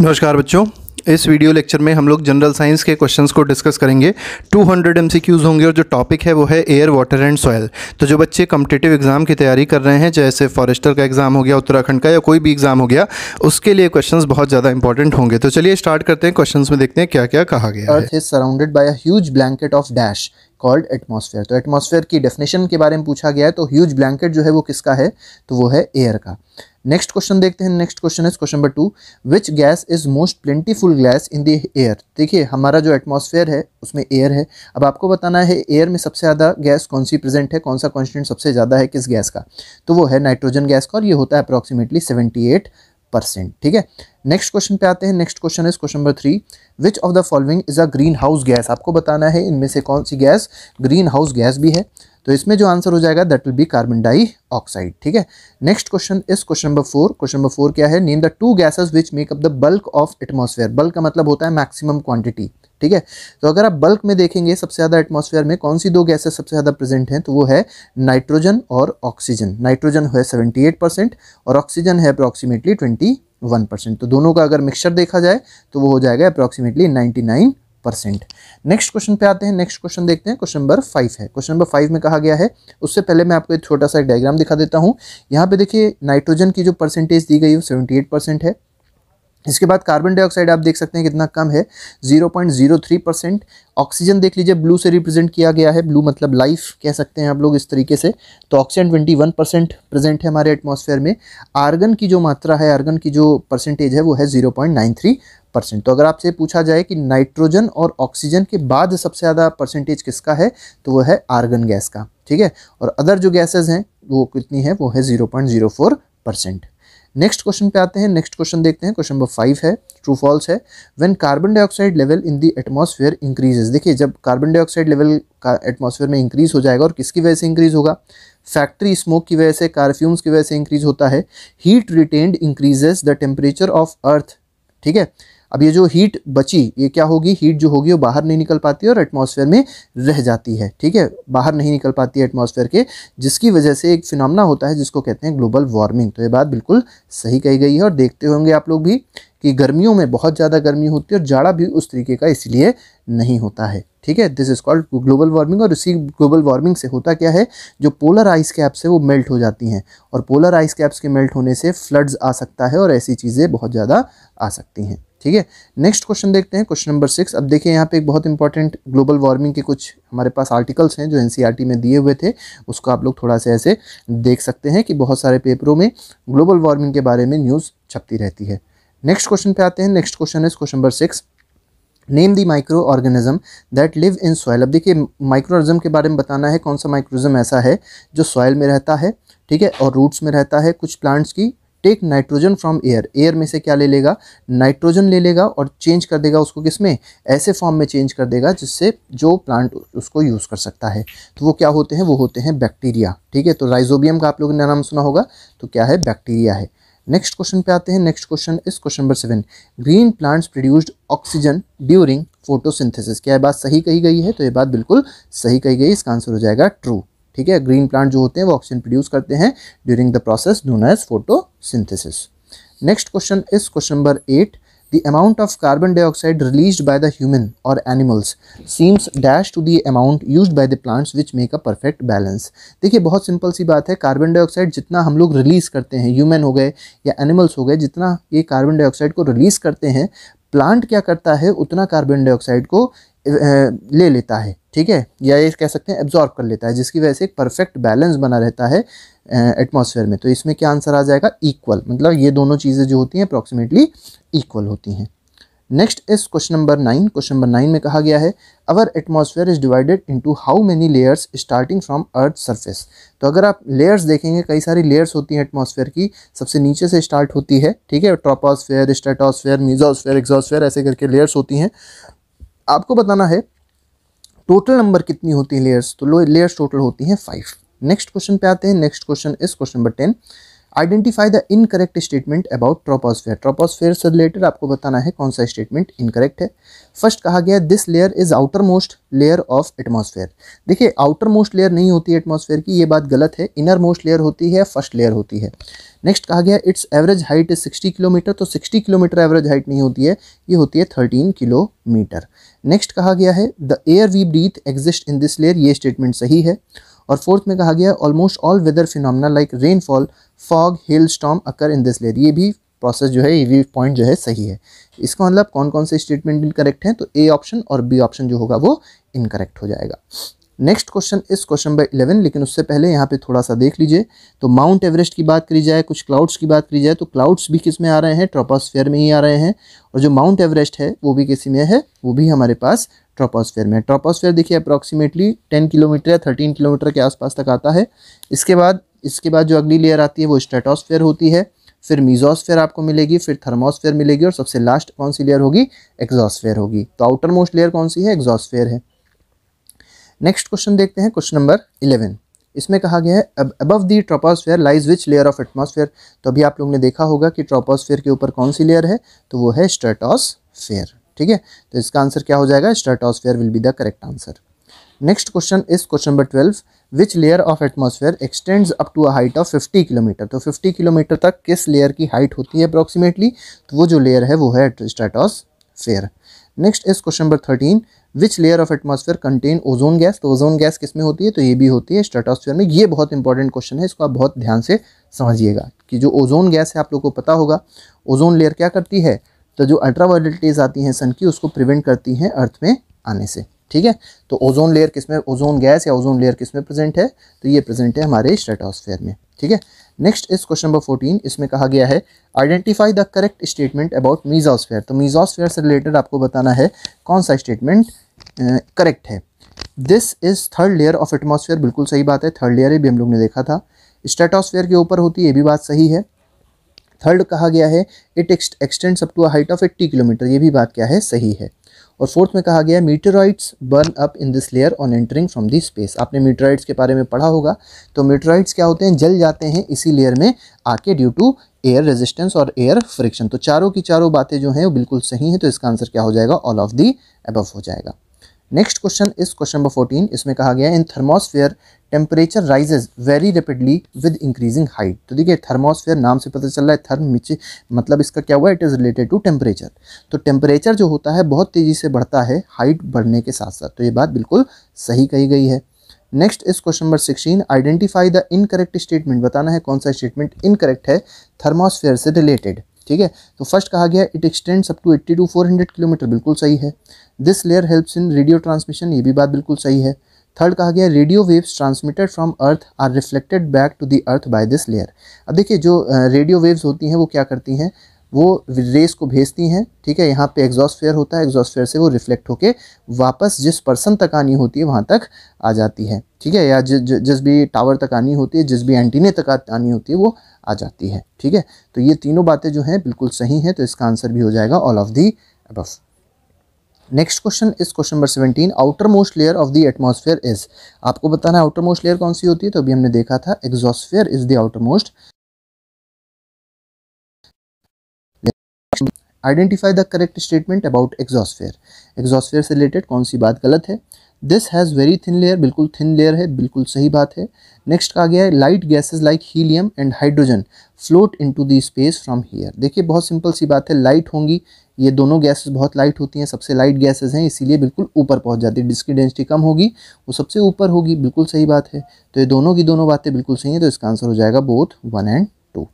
नमस्कार बच्चों इस वीडियो लेक्चर में हम लोग जनरल साइंस के क्वेश्चंस को डिस्कस करेंगे 200 हंड्रेड होंगे और जो टॉपिक है वो है एयर वाटर एंड सॉयल तो जो बच्चे कम्पिटेटिव एग्जाम की तैयारी कर रहे हैं जैसे फॉरेस्टर का एग्जाम हो गया उत्तराखंड का या कोई भी एग्जाम हो गया उसके लिए क्वेश्चंस बहुत ज़्यादा इंपॉर्टेंट होंगे तो चलिए स्टार्ट करते हैं क्वेश्चन में देखते हैं क्या क्या कहा गया earth is surrounded by a blanket of dash called atmosphere तो एटमोसफेयर की डेफिनेशन के बारे में पूछा गया है तो ह्यूज ब्लैंकेट जो है वो किसका है तो वो है एयर का नेक्स्ट क्वेश्चन देखते हैं नेक्स्ट क्वेश्चन है question number two which gas is most plentiful gas in the air देखिए हमारा जो एटमॉस्फेयर है उसमें एयर है अब आपको बताना है एयर में सबसे ज़्यादा गैस कौन सी प्रेजेंट है कौन सा कॉन्स्टेंट सबसे ज़्यादा है किस गैस का तो वो है नाइट्रोजन गैस का और ये होता है अप्रॉक्सीमेटली सेवेंटी एट परसेंट ठीक है नेक्स्ट क्वेश्चन पे आते हैं नेक्स्ट क्वेश्चन है question number three which of the following is a green house gas आपको बताना है इनमें से कौन सी गैस ग्रीन हाउस गैस भी है तो इसमें जो आंसर हो जाएगा that will be carbon dioxide ठीक है नेक्स्ट क्वेश्चन इस question number four question number four क्या है name the two gases which make up the bulk of atmosphere bulk का मतलब होता है मैक्सिमम क्वांटिटी ठीक है तो अगर आप बल्क में देखेंगे सबसे ज़्यादा एटमॉस्फेयर में कौन सी दो गैसेस सबसे ज़्यादा प्रेजेंट हैं तो वो है नाइट्रोजन और ऑक्सीजन नाइट्रोजन है 78 परसेंट और ऑक्सीजन है अप्रॉक्सीमेटली 21 परसेंट तो दोनों का अगर मिक्सचर देखा जाए तो वो हो जाएगा अप्रॉक्सीमेटली 99 परसेंट नेक्स्ट क्वेश्चन पे आते हैं नेक्स्ट क्वेश्चन देखते हैं क्वेश्चन नंबर फाइव है क्वेश्चन नंबर फाइव में कहा गया है उससे पहले मैं आपको एक छोटा सा एक डायग्राम दिखा देता हूँ यहाँ पे देखिए नाइट्रोजन की जो परसेंटेज दी गई है सेवेंटी एट परसेंट है इसके बाद कार्बन डाइऑक्साइड आप देख सकते हैं कितना कम है 0.03 परसेंट ऑक्सीजन देख लीजिए ब्लू से रिप्रेजेंट किया गया है ब्लू मतलब लाइफ कह सकते हैं आप लोग इस तरीके से तो ऑक्सीजन 21 परसेंट प्रेजेंट है हमारे एटमॉस्फेयर में आर्गन की जो मात्रा है आर्गन की जो परसेंटेज है वो है 0.93 परसेंट तो अगर आपसे पूछा जाए कि नाइट्रोजन और ऑक्सीजन के बाद सबसे ज़्यादा परसेंटेज किसका है तो वो है आर्गन गैस का ठीक है और अदर जो गैसेज हैं वो कितनी है वो है zero point zero four percent next question पे आते हैं नेक्स्ट क्वेश्चन देखते हैं क्वेश्चन नंबर फाइव है ट्रू फॉल्स है when carbon dioxide level in the atmosphere increases देखिए जब कार्बन डाइऑक्साइड लेवल का एटमॉस्फेयर में इंक्रीज हो जाएगा और किसकी वजह से इंक्रीज होगा फैक्ट्री स्मोक की वजह से कारफ्यूम्स की वजह से इंक्रीज होता है heat retained increases the temperature of earth ठीक है अब ये जो हीट बची ये क्या होगी हीट जो होगी वो बाहर नहीं निकल पाती और एटमॉस्फेयर में रह जाती है ठीक है बाहर नहीं निकल पाती है एटमॉस्फेयर के जिसकी वजह से एक फिनमना होता है जिसको कहते हैं ग्लोबल वार्मिंग तो ये बात बिल्कुल सही कही गई है और देखते होंगे आप लोग भी कि गर्मियों में बहुत ज़्यादा गर्मी होती है और जाड़ा भी उस तरीके का इसलिए नहीं होता है ठीक है this is called global warming और इसी ग्लोबल वार्मिंग से होता क्या है जो पोलर आइस कैप्स है वो मेल्ट हो जाती हैं और पोलर आइस कैप्स के मेल्ट होने से फ्लड्स आ सकता है और ऐसी चीज़ें बहुत ज़्यादा आ सकती हैं ठीक है नेक्स्ट क्वेश्चन देखते हैं क्वेश्चन नंबर सिक्स अब देखिए यहाँ पे एक बहुत इंपॉर्टेंट ग्लोबल वार्मिंग के कुछ हमारे पास आर्टिकल्स हैं जो एनसीईआरटी e में दिए हुए थे उसको आप लोग थोड़ा सा ऐसे देख सकते हैं कि बहुत सारे पेपरों में ग्लोबल वार्मिंग के बारे में न्यूज़ छपती रहती है नेक्स्ट क्वेश्चन पे आते हैं नेक्स्ट क्वेश्चन है question number six name the microorganism that live in soil अब देखिए माइक्रो ऑर्गेनिज्म के बारे में बताना है कौन सा माइक्रोजम ऐसा है जो सॉयल में रहता है ठीक है और रूट्स में रहता है कुछ प्लांट्स की take nitrogen from air air में से क्या ले लेगा नाइट्रोजन ले लेगा और चेंज कर देगा उसको किस में ऐसे फॉर्म में चेंज कर देगा जिससे जो प्लांट उसको यूज़ कर सकता है तो वो क्या होते हैं वो होते हैं बैक्टीरिया ठीक है तो राइजोबियम का आप लोगों ने नाम सुना होगा तो क्या है बैक्टीरिया है नेक्स्ट क्वेश्चन पे आते हैं नेक्स्ट क्वेश्चन इस question number seven green plants produced oxygen during photosynthesis क्या ये बात सही कही गई है तो ये बात बिल्कुल सही कही गई इसका आंसर हो जाएगा ट्रू ठीक है ग्रीन प्लांट जो होते हैं वो ऑक्सीजन प्रोड्यूस करते हैं during the process known as photosynthesis next question is question number eight the amount of carbon dioxide release by the human और animals seems dash to the amount use by the plants which make a perfect balance देखिए बहुत simple सी बात है carbon dioxide जितना हम लोग release करते हैं ह्यूमन हो गए या एनिमल्स हो गए जितना ये कार्बन डाइऑक्साइड को रिलीज़ करते हैं प्लांट क्या करता है उतना कार्बन डाइऑक्साइड को ले लेता है ठीक है या ये कह सकते हैं एब्जॉर्ब कर लेता है जिसकी वजह से एक परफेक्ट बैलेंस बना रहता है एटमॉस्फेयर में तो इसमें क्या आंसर आ जाएगा इक्वल मतलब ये दोनों चीज़ें जो होती हैं अप्रॉक्सीमेटली इक्वल होती हैं नेक्स्ट इस question number nine question number nine में कहा गया है our atmosphere is divided into how many layers starting from earth surface तो अगर आप लेयर्स देखेंगे कई सारी लेयर्स होती हैं एटमॉस्फेयर की सबसे नीचे से स्टार्ट होती है ठीक है ट्रोपोस्फेयर स्टेटोस्फेयर मीजोस्फेयर एग्जॉस्फेयर ऐसे करके लेयर्स होती हैं आपको बताना है टोटल नंबर कितनी होती है लेयर्स तो लेयर्स टोटल होती हैं फाइव नेक्स्ट क्वेश्चन पे आते हैं नेक्स्ट क्वेश्चन इस question number ten identify the incorrect statement about troposphere troposphere से रिलेटेड आपको बताना है कौन सा स्टेटमेंट इनकरेक्ट है फर्स्ट कहा गया this layer is outermost layer of atmosphere देखिए आउटर मोस्ट लेयर नहीं होती है एटमोसफेयर की ये बात गलत है इनर मोस्ट लेयर होती है फर्स्ट लेयर होती है नेक्स्ट कहा गया it's average height is sixty kilometre तो सिक्सटी किलोमीटर एवरेज हाइट नहीं होती है ये होती है थर्टीन किलोमीटर नेक्स्ट कहा गया है the air we breathe exist in this layer ये स्टेटमेंट सही है और फोर्थ में कहा गया almost all weather phenomena like rainfall fog hailstorm occur in this layer ये भी प्रोसेस जो है ये भी पॉइंट जो है सही है इसका मतलब कौन कौन से स्टेटमेंट इनकरेक्ट हैं तो ए ऑप्शन और बी ऑप्शन जो होगा वो इनकरेक्ट हो जाएगा नेक्स्ट क्वेश्चन इस क्वेश्चन नंबर इलेवन लेकिन उससे पहले यहाँ पे थोड़ा सा देख लीजिए तो माउंट एवरेस्ट की बात करी जाए कुछ क्लाउड्स की बात करी जाए तो क्लाउड्स भी किस में आ रहे हैं ट्रोपोस्फेयर में ही आ रहे हैं और जो माउंट एवरेस्ट है वो भी किसी में है वो भी हमारे पास ट्रोपोस्फेयर में ट्रोपोस्फेयर देखिए अप्रॉक्सीमेटली टेन किलोमीटर या थर्टीन किलोमीटर के आसपास तक आता है इसके बाद इसके बाद जो अगली लेयर आती है वो स्ट्रेटोस्फेयर होती है फिर मीजोस्फेयर आपको मिलेगी फिर थर्मोस्फेयर मिलेगी और सबसे लास्ट कौन सी लेयर होगी एग्जॉस्फेयर होगी तो आउटर मोस्ट लेयर कौन सी है एग्जॉस्फेयर है नेक्स्ट क्वेश्चन देखते हैं क्वेश्चन नंबर इलेवन इसमें कहा गया है above the troposphere lies which layer of atmosphere तो अभी आप लोगों ने देखा होगा कि ट्रोपोस्फेयर के ऊपर कौन सी लेयर है तो वो है स्ट्रेटॉसफेयर ठीक है तो इसका आंसर क्या हो जाएगा stratosphere will be the correct answer next question इस question number twelve which layer of atmosphere extends up to a height of fifty kilometre तो फिफ्टी किलोमीटर तक किस लेयर की हाइट होती है अप्रॉक्सीमेटली तो वो जो लेयर है वो है स्ट्रेटॉसफेयर नेक्स्ट इस question number thirteen which layer of atmosphere contain ozone gas तो ओजोन गैस किस में होती है तो ये भी होती है स्ट्रेटोस्फेयर में ये बहुत इंपॉर्टेंट क्वेश्चन है इसको आप बहुत ध्यान से समझिएगा कि जो ओजोन गैस है आप लोग को पता होगा ओजोन लेयर क्या करती है तो जो अल्ट्रावायलेट आती हैं सन की उसको प्रिवेंट करती हैं अर्थ में आने से ठीक है तो ओजोन लेयर किस में ओजोन गैस या ओजोन लेयर किस में प्रेजेंट है तो ये प्रेजेंट है हमारे स्ट्रेटोस्फेयर में ठीक है next is question number fourteen इसमें कहा गया है identify the correct statement about mesosphere तो मीजोस्फेयर से रिलेटेड आपको बताना है कौन सा स्टेटमेंट करेक्ट है this is third layer of atmosphere बिल्कुल सही बात है थर्ड लेयर भी हम लोग ने देखा था स्टेटोसफेयर के ऊपर होती है ये भी बात सही है थर्ड कहा गया है it extends up to a height of eighty kilometre ये भी बात क्या है सही है और फोर्थ में कहा गया meteorites burn up in this layer on entering from this space आपने मीटराइट्स के बारे में पढ़ा होगा तो मीटराइट्स क्या होते हैं जल जाते हैं इसी लेयर में आके ड्यू टू एयर रेजिस्टेंस और एयर फ्रिक्शन तो चारों की चारों बातें जो हैं वो बिल्कुल सही हैं तो इसका आंसर क्या हो जाएगा ऑल ऑफ दी अबव हो जाएगा नेक्स्ट क्वेश्चन इस क्वेश्चन नंबर फोर्टीन इसमें कहा गया in thermosphere temperature rises very rapidly with increasing height तो देखिए थर्मोस्फेयर नाम से पता चल रहा है थर्म नीचे मतलब इसका क्या हुआ it is related to temperature तो टेम्परेचर जो होता है बहुत तेज़ी से बढ़ता है हाइट बढ़ने के साथ साथ तो ये बात बिल्कुल सही कही गई है नेक्स्ट इस question number sixteen identify the incorrect statement बताना है कौन सा स्टेटमेंट इनकरेक्ट है थर्मोस्फेयर से रिलेटेड ठीक है तो फर्स्ट कहा गया it extends up to eighty to four hundred kilometre बिल्कुल सही है this layer helps in radio transmission ये भी बात बिल्कुल सही है थर्ड कहा गया radio waves transmitted from earth are reflected back to the earth by this layer अब देखिए जो रेडियो वेव्स होती हैं वो क्या करती हैं वो रेस को भेजती हैं ठीक है यहाँ पे एग्जॉस्फेयर होता है एग्जॉस्फेयर से वो रिफ्लेक्ट होके वापस जिस पर्सन तक आनी होती है वहाँ तक आ जाती है ठीक है या ज, ज, जिस भी टावर तक आनी होती है जिस भी एंटीने तक आनी होती है वो आ जाती है ठीक है तो ये तीनों बातें जो हैं बिल्कुल सही हैं तो इसका आंसर भी हो जाएगा all of the above next question इस question number seventeen outermost layer of the atmosphere is आपको बताना है आउटर मोस्ट लेयर कौन सी होती है तो अभी हमने देखा था exosphere is the outermost identify the correct statement about exosphere exosphere से रिलेटेड कौन सी बात गलत है this has very thin layer बिल्कुल थिन लेयर है बिल्कुल सही बात है नेक्स्ट कहा गया है light gases like helium and hydrogen float into the space from here देखिए बहुत सिंपल सी बात है लाइट होंगी ये दोनों गैसेस बहुत लाइट होती हैं सबसे लाइट गैसेस हैं इसीलिए बिल्कुल ऊपर पहुंच जाती है डिस्की डेंसिटी कम होगी वो सबसे ऊपर होगी बिल्कुल सही बात है तो ये दोनों की दोनों बातें बिल्कुल सही हैं तो इसका आंसर हो जाएगा both one and two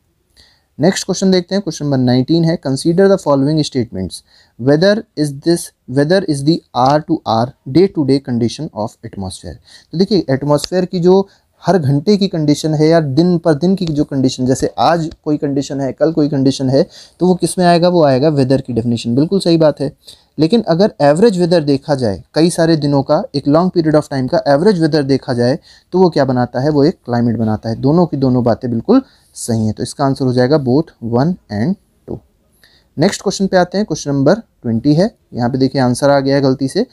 next question देखते हैं क्वेश्चन नंबर नाइनटीन है consider the following statements weather is this weather is the are to are day to day condition of atmosphere तो देखिए एटमोसफेयर की जो हर घंटे की कंडीशन है या दिन पर दिन की जो कंडीशन जैसे आज कोई कंडीशन है कल कोई कंडीशन है तो वो किस में आएगा वो आएगा वेदर की डेफिनेशन बिल्कुल सही बात है लेकिन अगर एवरेज वेदर देखा जाए कई सारे दिनों का एक लॉन्ग पीरियड ऑफ टाइम का एवरेज वेदर देखा जाए तो वो क्या बनाता है वो एक क्लाइमेट बनाता है दोनों की दोनों बातें बिल्कुल सही हैं तो इसका आंसर हो जाएगा both one and two next question पे आते हैं क्वेश्चन नंबर ट्वेंटी है यहाँ पे देखिए आंसर आ गया है गलती से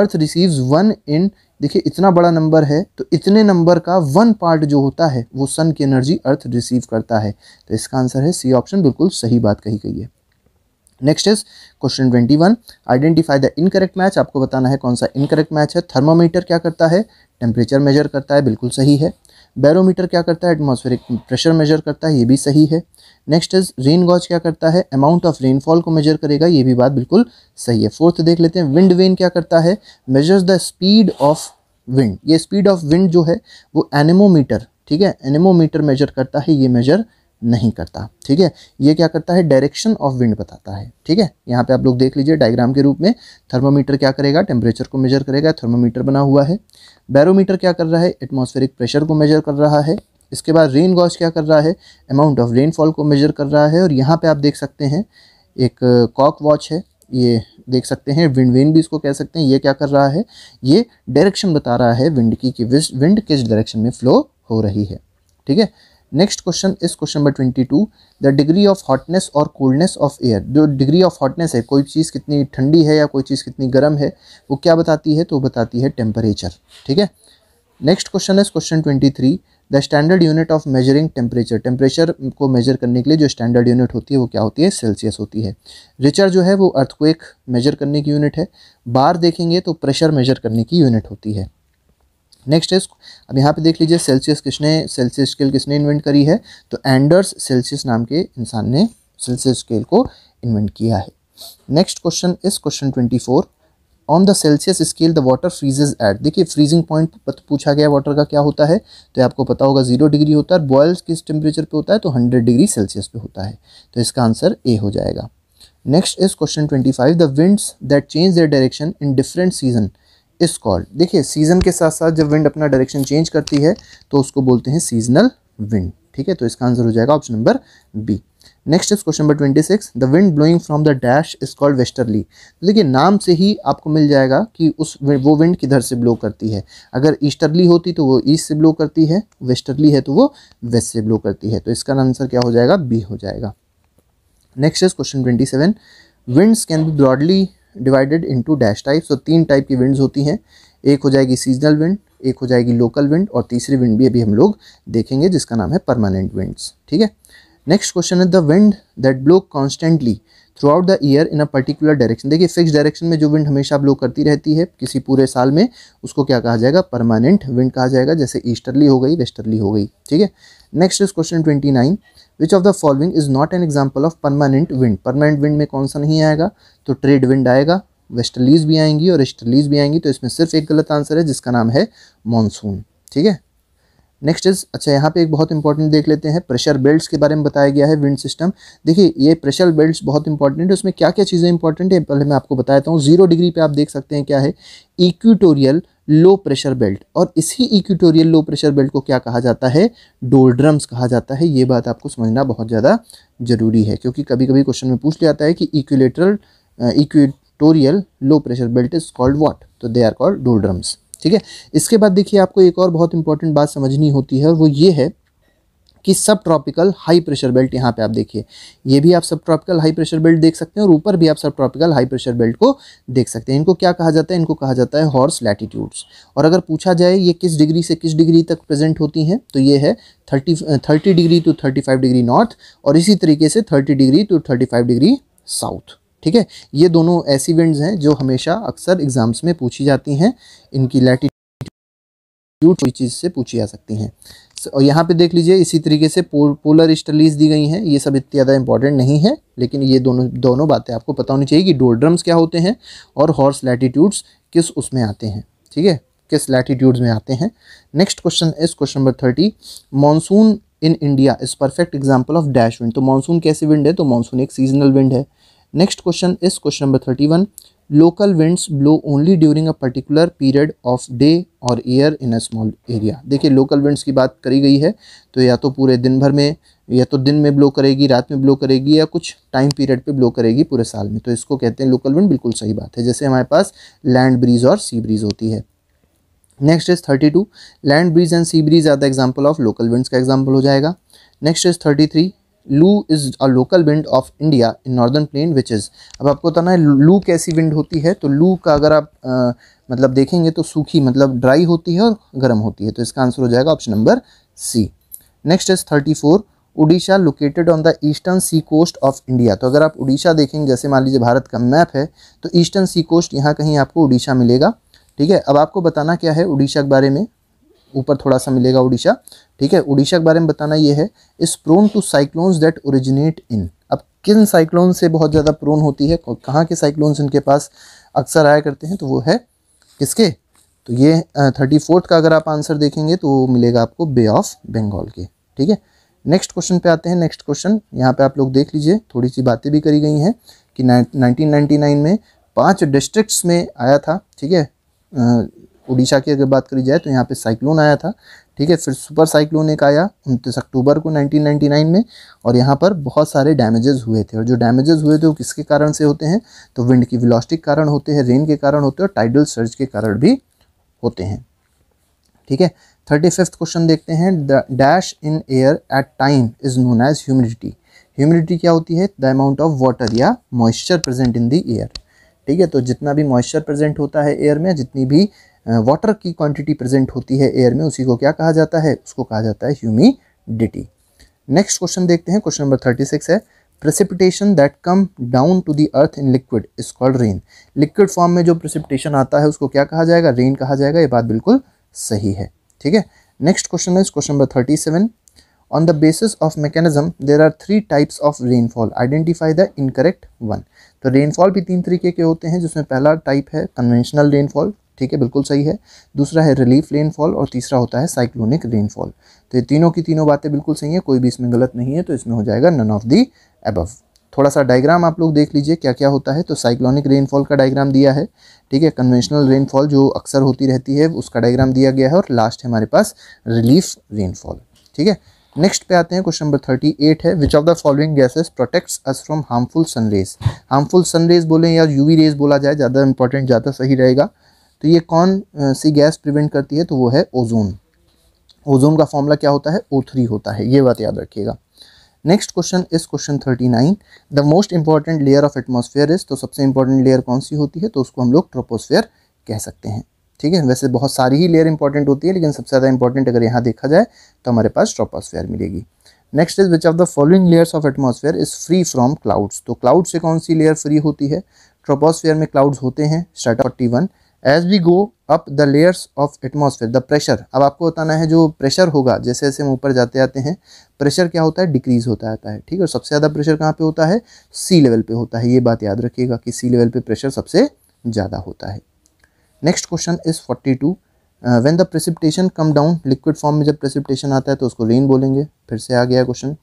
अर्थ रिसीव्स वन इन देखिए इतना बड़ा नंबर है तो इतने नंबर का वन पार्ट जो होता है वो सन की एनर्जी अर्थ रिसीव करता है तो इसका आंसर है सी ऑप्शन बिल्कुल सही बात कही गई है next is question twenty one identify the incorrect match आपको बताना है कौन सा इनकरेक्ट मैच है थर्मोमीटर क्या करता है टेम्परेचर मेजर करता है बिल्कुल सही है बैरोमीटर क्या करता है एटमोस्फेरिक प्रेशर मेजर करता है ये भी सही है नेक्स्ट इज रेन गॉज क्या करता है अमाउंट ऑफ रेनफॉल को मेजर करेगा ये भी बात बिल्कुल सही है फोर्थ देख लेते हैं विंड वेन क्या करता है measures the speed of wind ये स्पीड ऑफ विंड जो है वो एनिमोमीटर ठीक है एनिमोमीटर मेजर करता है ये मेजर नहीं करता ठीक है ये क्या करता है डायरेक्शन ऑफ विंड बताता है ठीक है यहाँ पे आप लोग देख लीजिए डायग्राम के रूप में थर्मोमीटर क्या करेगा टेम्परेचर को मेजर करेगा थर्मोमीटर बना हुआ है बैरोमीटर क्या कर रहा है एटमॉस्फेरिक प्रेशर को मेजर कर रहा है इसके बाद रेन गॉज क्या कर रहा है अमाउंट ऑफ रेनफॉल को मेजर कर रहा है और यहाँ पे आप देख सकते हैं एक कॉक uh, वॉच है ये देख सकते हैं विंड वेन भी इसको कह सकते हैं ये क्या कर रहा है ये डायरेक्शन बता रहा है विंड की कि विंड किस डायरेक्शन में फ्लो हो रही है ठीक है नेक्स्ट क्वेश्चन इस question number twenty two the degree of hotness और कोल्डनेस ऑफ एयर जो डिग्री ऑफ हॉटनेस है कोई चीज़ कितनी ठंडी है या कोई चीज़ कितनी गर्म है वो क्या बताती है तो बताती है टेम्परेचर ठीक है नेक्स्ट क्वेश्चन है question twenty three the standard unit of measuring temperature temperature को मेजर करने के लिए जो स्टैंडर्ड यूनिट होती है वो क्या होती है सेल्सियस होती है रिचर जो है वो अर्थक्वेक मेजर करने की यूनिट है बार देखेंगे तो प्रेशर मेजर करने की यूनिट होती है नेक्स्ट है अब यहाँ पे देख लीजिए सेल्सियस किसने सेल्सियस स्केल किसने इन्वेंट करी है तो एंडर्स सेल्सियस नाम के इंसान ने सेल्सियस स्केल को इन्वेंट किया है नेक्स्ट क्वेश्चन इस question twenty four on the Celsius scale the water freezes at देखिए फ्रीजिंग पॉइंट तो पूछा गया वाटर का क्या होता है तो आपको पता होगा जीरो डिग्री होता है बॉयल्स किस टेम्परेचर पे होता है तो हंड्रेड डिग्री सेल्सियस पे होता है तो इसका आंसर ए हो जाएगा next is question twenty five the winds that change their direction in different season is called देखिए सीजन के साथ साथ जब विंड अपना डायरेक्शन चेंज करती है तो उसको बोलते हैं सीजनल विंड ठीक है तो इसका आंसर हो जाएगा option number B next is question number twenty six the wind blowing from the dash is called westerly तो देखिए नाम से ही आपको मिल जाएगा कि उस वो विंड किधर से ब्लो करती है अगर ईस्टर्ली होती तो वो ईस्ट से ब्लो करती है वेस्टर्ली है तो वो वेस्ट से ब्लो करती है तो इसका आंसर क्या हो जाएगा बी हो जाएगा next is question twenty seven winds can be broadly divided into dash type so तीन टाइप की विंड्स होती हैं एक हो जाएगी सीजनल विंड एक हो जाएगी लोकल विंड और तीसरी विंड भी अभी हम लोग देखेंगे जिसका नाम है परमानेंट विंड्स ठीक है नेक्स्ट क्वेश्चन है the wind that blow constantly throughout the year in a particular direction देखिए फिक्स डायरेक्शन में जो विंड हमेशा ब्लो करती रहती है किसी पूरे साल में उसको क्या कहा जाएगा परमानेंट विंड कहा जाएगा जैसे ईस्टर्ली हो गई वेस्टर्ली हो गई ठीक है next is question twenty nine which of the following is not an example of permanent wind permanent wind में कौन सा नहीं आएगा तो ट्रेड विंड आएगा वेस्टर्लीज भी आएंगी और ईस्टर्लीज भी आएंगी तो इसमें सिर्फ एक गलत आंसर है जिसका नाम है मानसून ठीक है नेक्स्ट इज अच्छा यहाँ पे एक बहुत इंपॉर्टेंट देख लेते हैं प्रेशर बेल्ट्स के बारे में बताया गया है विंड सिस्टम देखिए ये प्रेशर बेल्ट्स बहुत इंपॉर्टेंट है उसमें क्या क्या चीज़ें इंपॉर्टेंट है पहले मैं आपको बताता हूँ जीरो डिग्री पे आप देख सकते हैं क्या है इक्विटोरियल लो प्रेशर बेल्ट और इसी इक्विटोरियल लो प्रेशर बेल्ट को क्या कहा जाता है डोलड्रम्स कहा जाता है ये बात आपको समझना बहुत ज़्यादा ज़रूरी है क्योंकि कभी कभी क्वेश्चन में पूछ लिया जाता है कि equilateral equatorial low pressure belt is called what तो दे आर कॉल्ड डोलड्रम्स ठीक है इसके बाद देखिए आपको एक और बहुत इंपॉर्टेंट बात समझनी होती है और वो ये है कि सब ट्रॉपिकल हाई प्रेशर बेल्ट यहाँ पे आप देखिए ये भी आप सब ट्रॉपिकल हाई प्रेशर बेल्ट देख सकते हैं और ऊपर भी आप सब ट्रॉपिकल हाई प्रेशर बेल्ट को देख सकते हैं इनको क्या कहा जाता है इनको कहा जाता है हॉर्स लैटिट्यूड्स और अगर पूछा जाए ये किस डिग्री से किस डिग्री तक प्रेजेंट होती हैं तो ये है thirty thirty degree to thirty five degree north और इसी तरीके से thirty degree to thirty five degree south ठीक है ये दोनों ऐसी विंड्स हैं जो हमेशा अक्सर एग्ज़ाम्स में पूछी जाती हैं इनकी लैटिट्यूड कोई चीज़ से पूछी जा सकती हैं और यहाँ पे देख लीजिए इसी तरीके से पो, पोलर स्टडीज़ दी गई हैं ये सब इतनी ज़्यादा इंपॉर्टेंट नहीं है लेकिन ये दोनों दोनों बातें आपको पता होनी चाहिए कि डोलड्रम्स क्या होते हैं और हॉर्स लैटिट्यूड्स किस उसमें आते हैं ठीक है किस लैटिट्यूड्स में आते हैं नेक्स्ट क्वेश्चन इस question number thirty monsoon in India is perfect example of dash wind तो मानसून कैसी विंड है तो मानसून एक सीजनल विंड है next question is question number thirty one local winds blow only during a particular period of day और year in a small area देखिए local winds की बात करी गई है तो या तो पूरे दिन भर में या तो दिन में ब्लो करेगी रात में ब्लो करेगी या कुछ टाइम पीरियड पे ब्लो करेगी पूरे साल में तो इसको कहते हैं लोकल विंड बिल्कुल सही बात है जैसे हमारे पास लैंड ब्रीज और सी ब्रीज होती है next is thirty two land breeze and sea breeze are the example of local winds का एग्जाम्पल हो जाएगा next is thirty three loo is a local wind of India in northern plain which is अब आपको बताना है लू कैसी wind होती है तो लू का अगर आप आ, मतलब देखेंगे तो सूखी मतलब ड्राई होती है और गर्म होती है तो इसका आंसर हो जाएगा option number C next is thirty four Orissa located on the eastern sea coast of India तो अगर आप उड़ीसा देखेंगे जैसे मान लीजिए भारत का मैप है तो ईस्टर्न सी कोस्ट यहाँ कहीं आपको उड़ीसा मिलेगा ठीक है अब आपको बताना क्या है उड़ीसा के बारे में ऊपर थोड़ा सा मिलेगा उड़ीसा ठीक है उड़ीसा के बारे में बताना ये है is prone to cyclones that originate in अब किन साइक्लोन से बहुत ज़्यादा प्रोन होती है कहाँ के साइक्लोन्स इनके पास अक्सर आया करते हैं तो वो है किसके तो ये थर्टी फोर्थ का अगर आप आंसर देखेंगे तो मिलेगा आपको बे ऑफ बंगाल के ठीक है नेक्स्ट क्वेश्चन पे आते हैं नेक्स्ट क्वेश्चन यहाँ पे आप लोग देख लीजिए थोड़ी सी बातें भी करी गई हैं कि नाइनटीन में पाँच डिस्ट्रिक्ट्स में आया था ठीक है उड़ीसा की अगर बात करी जाए तो यहाँ पे साइक्लोन आया था ठीक है फिर सुपर साइक्लोन एक आया उनतीस अक्टूबर को 1999 में और यहाँ पर बहुत सारे डैमेजेस हुए थे और जो डैमेजेस हुए थे वो किसके कारण से होते हैं तो विंड की विलॉस्टिक कारण होते हैं रेन के कारण होते हैं और टाइडल सर्ज के कारण भी होते हैं ठीक है थर्टी फिफ्थ क्वेश्चन देखते हैं the dash in air at time is known as humidity humidity क्या होती है द अमाउंट ऑफ वाटर या moisture present in the air ठीक है तो जितना भी मॉइस्चर प्रेजेंट होता है एयर में जितनी भी वाटर की क्वांटिटी प्रेजेंट होती है एयर में उसी को क्या कहा जाता है उसको कहा जाता है ह्यूमिडिटी नेक्स्ट क्वेश्चन देखते हैं क्वेश्चन नंबर थर्टी सिक्स है precipitation that come down to the earth in liquid is called rain liquid form में जो प्रेसिपिटेशन आता है उसको क्या कहा जाएगा रेन कहा जाएगा ये बात बिल्कुल सही है ठीक है नेक्स्ट क्वेश्चन है question number thirty seven on the basis of mechanism there are three types of rainfall identify the incorrect one तो रेनफॉल भी तीन तरीके के होते हैं जिसमें पहला टाइप है कन्वेंशनल रेनफॉल ठीक है बिल्कुल सही है दूसरा है रिलीफ रेनफॉल और तीसरा होता है साइक्लोनिक रेनफॉल तो ये तीनों की तीनों बातें बिल्कुल सही है कोई भी इसमें गलत नहीं है तो इसमें हो जाएगा नन ऑफ दी एबव थोड़ा सा डायग्राम आप लोग देख लीजिए क्या क्या होता है तो साइक्लोनिक रेनफॉल का डायग्राम दिया है ठीक है कन्वेंशनल रेनफॉल जो अक्सर होती रहती है उसका डायग्राम दिया गया है और लास्ट हमारे पास रिलीफ रेनफॉल ठीक है नेक्स्ट पे आते हैं क्वेश्चन नंबर थर्टी एट है which of the following gases protects us from harmful sun rays harmful sun rays बोलें या यूवी रेज बोला जाए ज़्यादा इंपॉर्टेंट ज़्यादा सही रहेगा तो ये कौन सी गैस प्रिवेंट करती है तो वो है ओजोन ओजोन का फॉर्मूला क्या होता है ओ थ्री होता है ये बात याद रखिएगा नेक्स्ट क्वेश्चन इस question thirty nine the most important layer of atmosphere is तो सबसे इंपॉर्टेंट लेयर कौन सी होती है तो उसको हम लोग ट्रोपोस्फेयर कह सकते हैं ठीक है वैसे बहुत सारी ही लेयर इंपॉर्टेंट होती है लेकिन सबसे ज़्यादा इंपॉर्टेंट अगर यहाँ देखा जाए तो हमारे पास ट्रोपोस्फेयर मिलेगी next is which of the following layers of atmosphere is free from clouds तो क्लाउड से कौन सी लेयर फ्री होती है ट्रोपोस्फेयर में क्लाउड्स होते हैं start forty one as we go up the layers of atmosphere the pressure अब आपको बताना है जो प्रेशर होगा जैसे जैसे हम ऊपर जाते आते हैं प्रेशर क्या होता है डिक्रीज होता जाता है ठीक है सबसे ज़्यादा प्रेशर कहाँ पे होता है सी लेवल पे होता है ये बात याद रखिएगा कि सी लेवल पे प्रेशर सबसे ज़्यादा होता है next question is forty two when the precipitation come down liquid form में जब प्रेसिपिटेशन आता है तो उसको रेन बोलेंगे फिर से आ गया question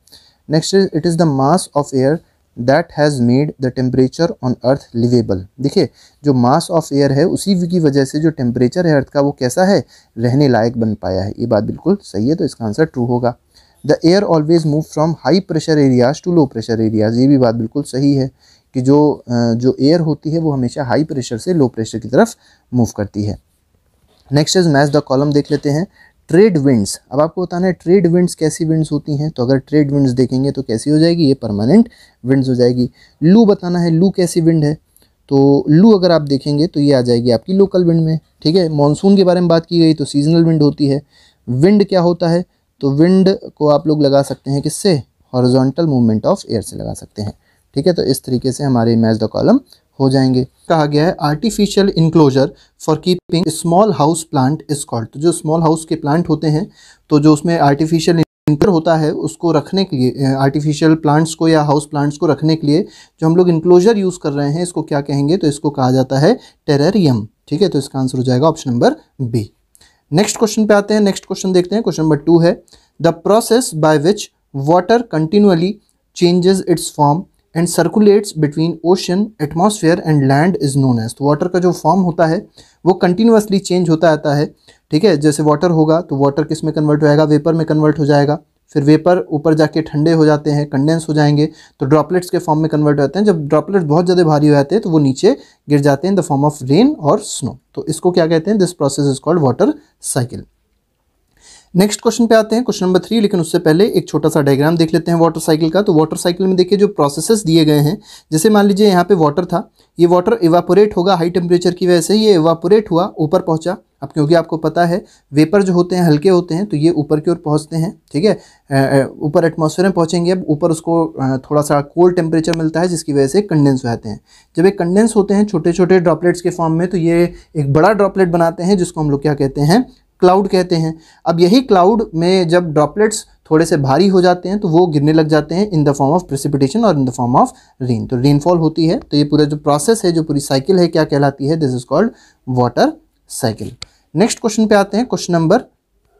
next it is the mass of air that has made the temperature on earth livable देखिए जो मास ऑफ एयर है उसी की वजह से जो टेम्परेचर है अर्थ का वो कैसा है रहने लायक बन पाया है ये बात बिल्कुल सही है तो इसका आंसर ट्रू होगा the air always move from high pressure areas to low pressure areas ये भी बात बिल्कुल सही है कि जो जो एयर होती है वो हमेशा हाई प्रेशर से लो प्रेशर की तरफ मूव करती है next is match the column देख लेते हैं ट्रेड विंड्स अब आपको बताना है ट्रेड विंड्स कैसी विंड्स होती हैं तो अगर ट्रेड विंड्स देखेंगे तो कैसी हो जाएगी ये परमानेंट विंड्स हो जाएगी लू बताना है लू कैसी विंड है तो लू अगर आप देखेंगे तो ये आ जाएगी आपकी लोकल विंड में ठीक है मानसून के बारे में बात की गई तो सीजनल विंड होती है विंड क्या होता है तो विंड को आप लोग लगा सकते हैं किससे हॉरिजॉन्टल मूवमेंट ऑफ एयर से लगा सकते हैं ठीक है तो इस तरीके से हमारे मैच द कॉलम हो जाएंगे कहा गया है artificial enclosure for keeping small house plant is called जो स्मॉल हाउस के प्लांट होते हैं तो जो उसमें आर्टिफिशियल इंक्लोजर होता है उसको रखने के लिए आर्टिफिशियल प्लांट्स को या हाउस प्लांट्स को रखने के लिए जो हम लोग इंक्लोजर यूज़ कर रहे हैं इसको क्या कहेंगे तो इसको कहा जाता है टेरेरियम ठीक है तो इसका आंसर हो जाएगा option number B next question पे आते हैं नेक्स्ट क्वेश्चन देखते हैं क्वेश्चन नंबर टू है the process by which water continuously changes its form and circulates between ocean atmosphere and land is known as तो वाटर का जो फॉर्म होता है वो कंटिन्यूसली चेंज होता रहता है ठीक है जैसे वाटर होगा तो वाटर किस में कन्वर्ट हो जाएगा वेपर में कन्वर्ट हो जाएगा फिर वेपर ऊपर जाके ठंडे हो जाते हैं कंडेंस हो जाएंगे तो ड्रॉपलेट्स के फॉर्म में कन्वर्ट हो जाते हैं जब ड्रॉपलेट्स बहुत ज़्यादा भारी हो जाते हैं तो वो नीचे गिर जाते हैं in the form of rain और स्नो तो इसको क्या कहते हैं this process is called water cycle next question पे आते हैं क्वेश्चन नंबर थ्री लेकिन उससे पहले एक छोटा सा डायग्राम देख लेते हैं वाटर साइकिल का तो वाटर साइकिल में देखिए जो प्रोसेसेस दिए गए हैं जैसे मान लीजिए यहाँ पे वाटर था ये वाटर इवापोरेट होगा हाई टेम्परेचर की वजह से ये इवापोरेट हुआ ऊपर पहुँचा अब क्योंकि आपको पता है वेपर जो होते हैं हल्के होते हैं तो ये ऊपर की ओर पहुँचते हैं ठीक है ऊपर एटमोसफेयर में पहुँचेंगे अब ऊपर उसको थोड़ा सा कोल्ड टेम्परेचर मिलता है जिसकी वजह से कंडेंस रहते हैं जब ये कंडेंस होते हैं छोटे छोटे ड्रॉपलेट्स के फॉर्म में तो ये एक बड़ा ड्रॉपलेट बनाते हैं जिसको हम लोग क्या कहते हैं क्लाउड कहते हैं अब यही क्लाउड में जब ड्रॉपलेट्स थोड़े से भारी हो जाते हैं तो वो गिरने लग जाते हैं in the form of precipitation और in the form of rain तो रेनफॉल होती है तो ये पूरा जो प्रोसेस है जो पूरी साइकिल है क्या कहलाती है this is called water cycle next question पे आते हैं क्वेश्चन नंबर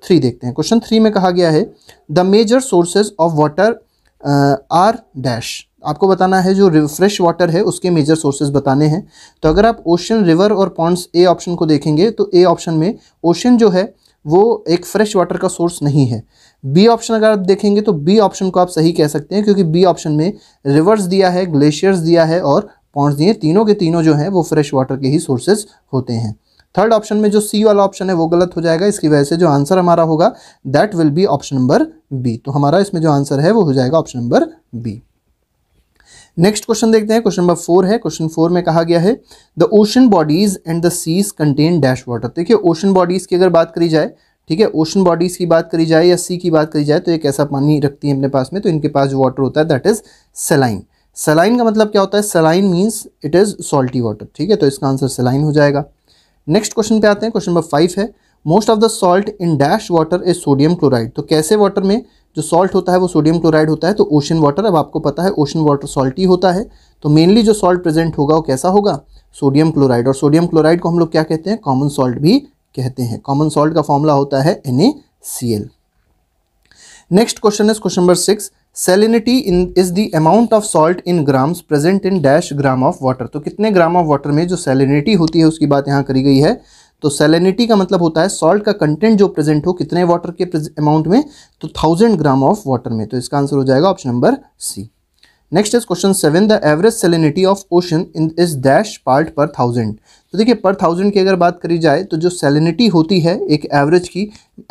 थ्री देखते हैं क्वेश्चन थ्री में कहा गया है the major sources of water are dash आपको बताना है जो फ्रेश वाटर है उसके मेजर सोर्सेज बताने हैं तो अगर आप ओशन रिवर और पॉन्ड्स ए ऑप्शन को देखेंगे तो ए ऑप्शन में ओशन जो है वो एक फ्रेश वाटर का सोर्स नहीं है बी ऑप्शन अगर आप देखेंगे तो बी ऑप्शन को आप सही कह सकते हैं क्योंकि बी ऑप्शन में रिवर्स दिया है ग्लेशियर्स दिया है और पॉन्ड्स दिए तीनों के तीनों जो हैं वो फ्रेश वाटर के ही सोर्सेज होते हैं थर्ड ऑप्शन में जो सी वाला ऑप्शन है वो गलत हो जाएगा इसकी वजह से जो आंसर हमारा होगा that will be option number B तो हमारा इसमें जो आंसर है वो हो जाएगा option number B next question देखते हैं क्वेश्चन नंबर फोर है क्वेश्चन फोर में कहा गया है the ocean bodies and the seas contain dash water देखिए ओशन बॉडीज की अगर बात करी जाए ठीक है ओशन बॉडीज की बात करी जाए या सी की बात करी जाए तो एक ऐसा पानी रखती है अपने पास में तो इनके पास जो वाटर होता है दैट इज सेलाइन सेलाइन का मतलब क्या होता है saline means it is salty water ठीक है तो इसका आंसर सेलाइन हो जाएगा नेक्स्ट क्वेश्चन पे आते हैं क्वेश्चन नंबर फाइव है most of the salt in dash water is sodium chloride तो कैसे वाटर में जो सॉल्ट होता है वो सोडियम क्लोराइड होता है तो ओशन वाटर अब आपको पता है ओशन वाटर सॉल्ट ही होता है तो मेनली जो सॉल्ट प्रेजेंट होगा वो कैसा होगा सोडियम क्लोराइड और सोडियम क्लोराइड को हम लोग क्या कहते हैं कॉमन सॉल्ट भी कहते हैं कॉमन सॉल्ट का फॉर्मूला होता है N next question is question number six salinity in is the amount of salt in grams present in dash gram of water तो कितने ग्राम ऑफ वाटर में जो सेलिनिटी होती है उसकी बात यहाँ करी गई है तो सेलेनिटी का मतलब होता है सॉल्ट का कंटेंट जो प्रेजेंट हो कितने वाटर के अमाउंट में तो थाउजेंड ग्राम ऑफ वाटर में तो इसका आंसर हो जाएगा option number C next is question seven the average salinity of ocean in is dash part per thousand तो देखिए पर थाउजेंड की अगर बात करी जाए तो जो सेलिनिटी होती है एक एवरेज की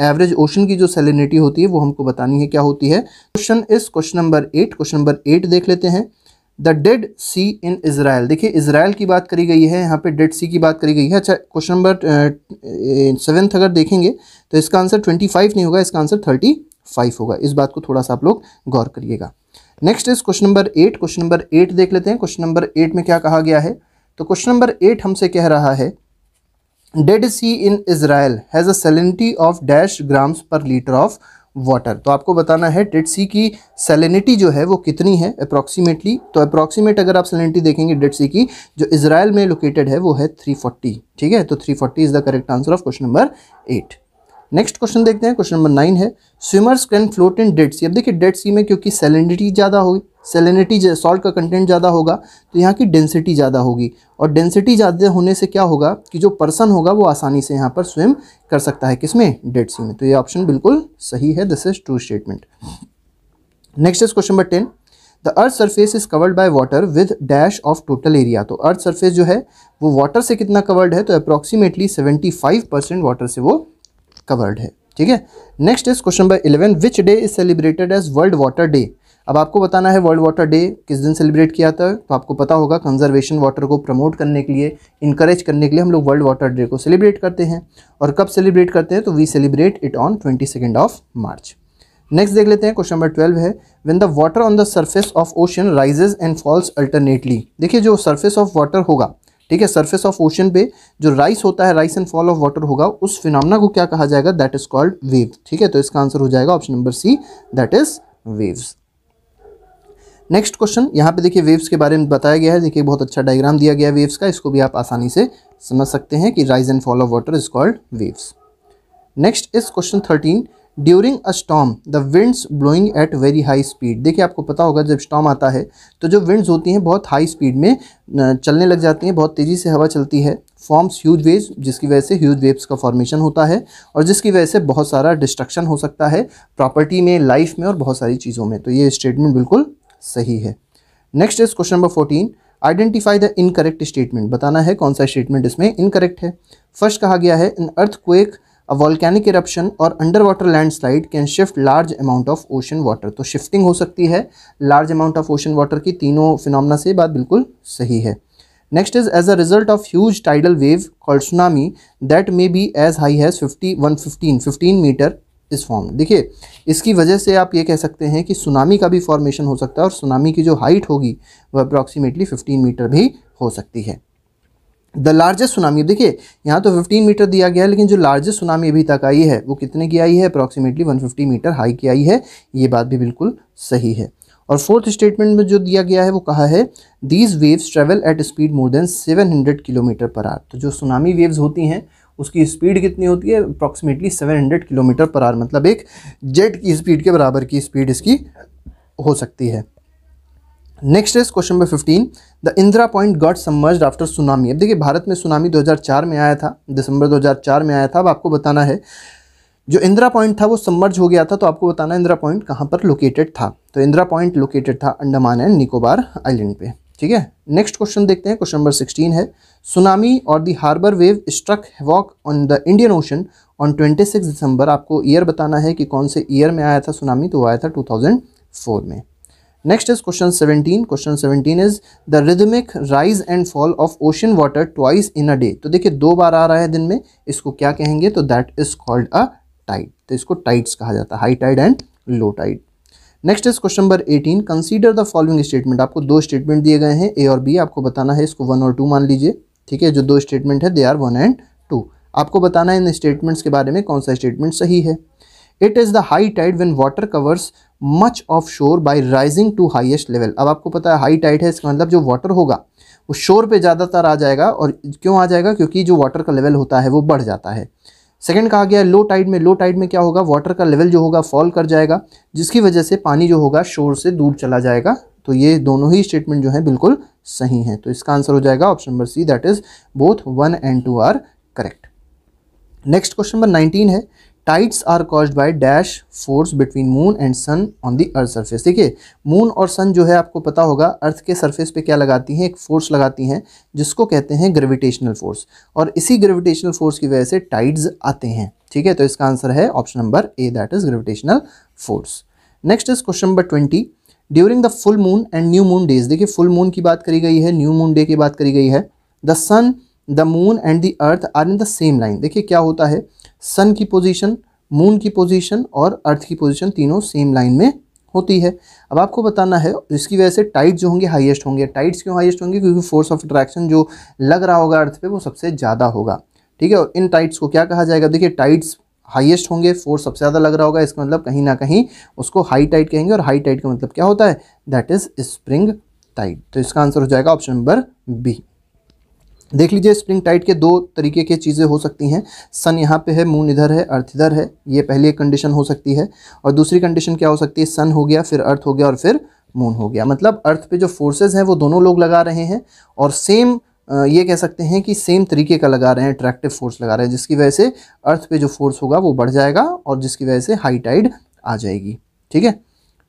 एवरेज ओशन की जो सेलिनिटी होती है वो हमको बतानी है क्या होती है question is question number eight question number eight देख लेते हैं the dead sea in Israel देखिए इसराइल की बात करी गई है यहाँ पे डेड सी की बात करी गई है अच्छा क्वेश्चन नंबर सेवेंथ अगर देखेंगे तो इसका आंसर ट्वेंटी फाइव नहीं होगा इसका आंसर थर्टी फाइव होगा इस बात को थोड़ा सा आप लोग गौर करिएगा next is question number eight question number eight देख लेते हैं क्वेश्चन नंबर एट में क्या कहा गया है तो क्वेश्चन नंबर एट हमसे कह रहा है dead sea in Israel has a salinity of dash grams per litre of water तो आपको बताना है डेड सी की सेलिनिटी जो है वो कितनी है अप्रॉक्सीमेटली तो अप्रॉक्सीमेट अगर आप सेलिनिटी देखेंगे डेड सी की जो इसराइल में लोकेटेड है वो है 340 ठीक है तो 340 is the correct answer of question number eight next question देखते हैं क्वेश्चन नंबर नाइन है swimmers can float in dead sea अब देखिए डेड सी में क्योंकि सेलिनिटी ज़्यादा होगी सेलिनिटी सॉल्ट का कंटेंट ज़्यादा होगा तो यहाँ की डेंसिटी ज़्यादा होगी और डेंसिटी ज़्यादा होने से क्या होगा कि जो पर्सन होगा वो आसानी से यहाँ पर स्विम कर सकता है किसमें डेड सी में तो ये ऑप्शन बिल्कुल सही है this is true statement next is question number ten the earth surface is covered by water with dash of total area तो अर्थ सर्फेस जो है वो वाटर से कितना कवर्ड है तो अप्रॉक्सीमेटली फाइव परसेंट वाटर से वो कवर्ड है ठीक है next is question number eleven which day is celebrated as world water day अब आपको बताना है वर्ल्ड वाटर डे किस दिन सेलिब्रेट किया था तो आपको पता होगा कंजर्वेशन वाटर को प्रमोट करने के लिए इंकरेज करने के लिए हम लोग वर्ल्ड वाटर डे को सेलिब्रेट करते हैं और कब सेलिब्रेट करते हैं तो we celebrate it on twenty second of March next देख लेते हैं क्वेश्चन नंबर ट्वेल्व है when the water on the surface of ocean rises and falls alternately देखिए जो सरफेस ऑफ वाटर होगा ठीक है सरफेस ऑफ ओशन पे जो राइस होता है rise and fall of water होगा उस फिनमना को क्या कहा जाएगा दैट इज कॉल्ड वेव ठीक है तो इसका आंसर हो जाएगा option number C that is waves next question यहाँ पे देखिए वेव्स के बारे में बताया गया है देखिए बहुत अच्छा डायग्राम दिया गया है वेव्स का इसको भी आप आसानी से समझ सकते हैं कि rise and fall of water is called waves next is question thirteen during a storm the winds blowing at very high speed देखिए आपको पता होगा जब स्टॉम आता है तो जो विंड्स होती हैं बहुत हाई स्पीड में चलने लग जाती हैं बहुत तेज़ी से हवा चलती है फॉर्म्स ह्यूज वेव्स जिसकी वजह से ह्यूज वेव्स का फॉर्मेशन होता है और जिसकी वजह से बहुत सारा डिस्ट्रक्शन हो सकता है प्रॉपर्टी में लाइफ में और बहुत सारी चीज़ों में तो ये स्टेटमेंट बिल्कुल सही है next is question number fourteen identify the incorrect statement बताना है कौन सा स्टेटमेंट इसमें इनकरेक्ट है फर्स्ट कहा गया है in earthquake a volcanic eruption और underwater landslide can shift large amount of ocean water तो शिफ्टिंग हो सकती है large amount of ocean water की तीनों फिनमना से बात बिल्कुल सही है next is as a result of huge tidal wave call tsunami that may be as high as fifty one fifteen fifteen metre इस फॉर्म देखिए इसकी वजह से आप ये कह सकते हैं कि सुनामी का भी फॉर्मेशन हो सकता है और सुनामी की जो हाइट होगी वह अप्रॉक्सीमेटली फिफ्टीन मीटर भी हो सकती है द लार्जेस्ट सुनामी देखिए यहाँ तो 15 मीटर दिया गया है लेकिन जो लार्जेस्ट सुनामी अभी तक आई है वो कितने की आई है अप्रॉक्सीमेटली 150 मीटर हाई की आई है ये बात भी बिल्कुल सही है और फोर्थ स्टेटमेंट में जो दिया गया है वो कहा है these waves travel at speed more than 700 kilometre per hour तो जो सुनामी वेव्स होती हैं उसकी स्पीड कितनी होती है approximately seven kilometre per hour मतलब एक जेट की स्पीड के बराबर की स्पीड इसकी हो सकती है next is question number fifteen the Indira point got submerged after tsunami अब देखिए भारत में सुनामी 2004 में आया था दिसंबर 2004 में आया था अब आपको बताना है जो इंदिरा पॉइंट था वो सम्मर्ज हो गया था तो आपको बताना इंदिरा पॉइंट कहाँ पर लोकेटेड था तो इंदिरा पॉइंट लोकेटेड था अंडमान एंड निकोबार आइलैंड पे ठीक है नेक्स्ट क्वेश्चन देखते हैं क्वेश्चन नंबर सिक्सटीन है सुनामी और the harbour wave struck walk on the Indian ocean on twenty six December आपको ईयर बताना है कि कौन से ईयर में आया था सुनामी तो आया था टू थाउजेंड फोर में next is question 17. Question 17 is the rhythmic rise and fall of ocean water twice in a day तो देखिए दो बार आ रहा है दिन में इसको क्या कहेंगे तो that is called a tide तो इसको टाइड्स कहा जाता है high tide and low tide next is question number 18 consider the following statement आपको दो स्टेटमेंट दिए गए हैं ए और बी आपको बताना है इसको वन और टू मान लीजिए ठीक है जो दो स्टेटमेंट है they are one and two आपको बताना है इन स्टेटमेंट्स के बारे में कौन सा स्टेटमेंट सही है it is the high tide when water covers much of shore by rising to highest level अब आपको पता है हाई टाइट है इसका मतलब जो वाटर होगा वो शोर पे ज़्यादातर आ जाएगा और क्यों आ जाएगा क्योंकि जो वाटर का लेवल होता है वो बढ़ जाता है सेकंड कहा गया लो टाइड में लो टाइड में क्या होगा वाटर का लेवल जो होगा फॉल कर जाएगा जिसकी वजह से पानी जो होगा शोर से दूर चला जाएगा तो ये दोनों ही स्टेटमेंट जो है बिल्कुल सही हैं तो इसका आंसर हो जाएगा option number C that is both one and two are correct next question number nineteen है tides are cause by dash force between moon and sun on the earth surface है मून और sun जो है आपको पता होगा अर्थ के surface पे क्या लगाती हैं एक फोर्स लगाती हैं जिसको कहते हैं ग्रेविटेशनल फोर्स और इसी ग्रेविटेशनल फोर्स की वजह से टाइड्स आते हैं ठीक है तो इसका आंसर है option number A that is gravitational force next is question number twenty during the full moon and new moon days देखिए फुल मून की बात करी गई है न्यू मून डे की बात करी गई है the sun the moon and the earth are in the same line देखिए क्या होता है सन की पोजीशन मून की पोजीशन और अर्थ की पोजीशन तीनों सेम लाइन में होती है अब आपको बताना है इसकी वजह से टाइट जो होंगे हाईएस्ट होंगे टाइट्स क्यों हाईएस्ट होंगे क्योंकि फोर्स ऑफ अट्रैक्शन जो लग रहा होगा अर्थ पे वो सबसे ज़्यादा होगा ठीक है और इन टाइट्स को क्या कहा जाएगा देखिए टाइट्स हाइएस्ट होंगे फोर्स सबसे ज़्यादा लग रहा होगा इसका मतलब कहीं ना कहीं उसको हाई टाइट कहेंगे और हाई टाइट का मतलब क्या होता है दैट इज़ स्प्रिंग टाइट तो इसका आंसर हो जाएगा ऑप्शन नंबर बी देख लीजिए स्प्रिंग टाइट के दो तरीके के चीज़ें हो सकती हैं सन यहाँ पे है मून इधर है अर्थ इधर है ये पहली एक कंडीशन हो सकती है और दूसरी कंडीशन क्या हो सकती है सन हो गया फिर अर्थ हो गया और फिर मून हो गया मतलब अर्थ पे जो फोर्सेस हैं वो दोनों लोग लगा रहे हैं और सेम ये कह सकते हैं कि सेम तरीके का लगा रहे हैं अट्रैक्टिव फोर्स लगा रहे हैं जिसकी वजह से अर्थ पे जो फोर्स होगा वो बढ़ जाएगा और जिसकी वजह से हाई टाइड आ जाएगी ठीक है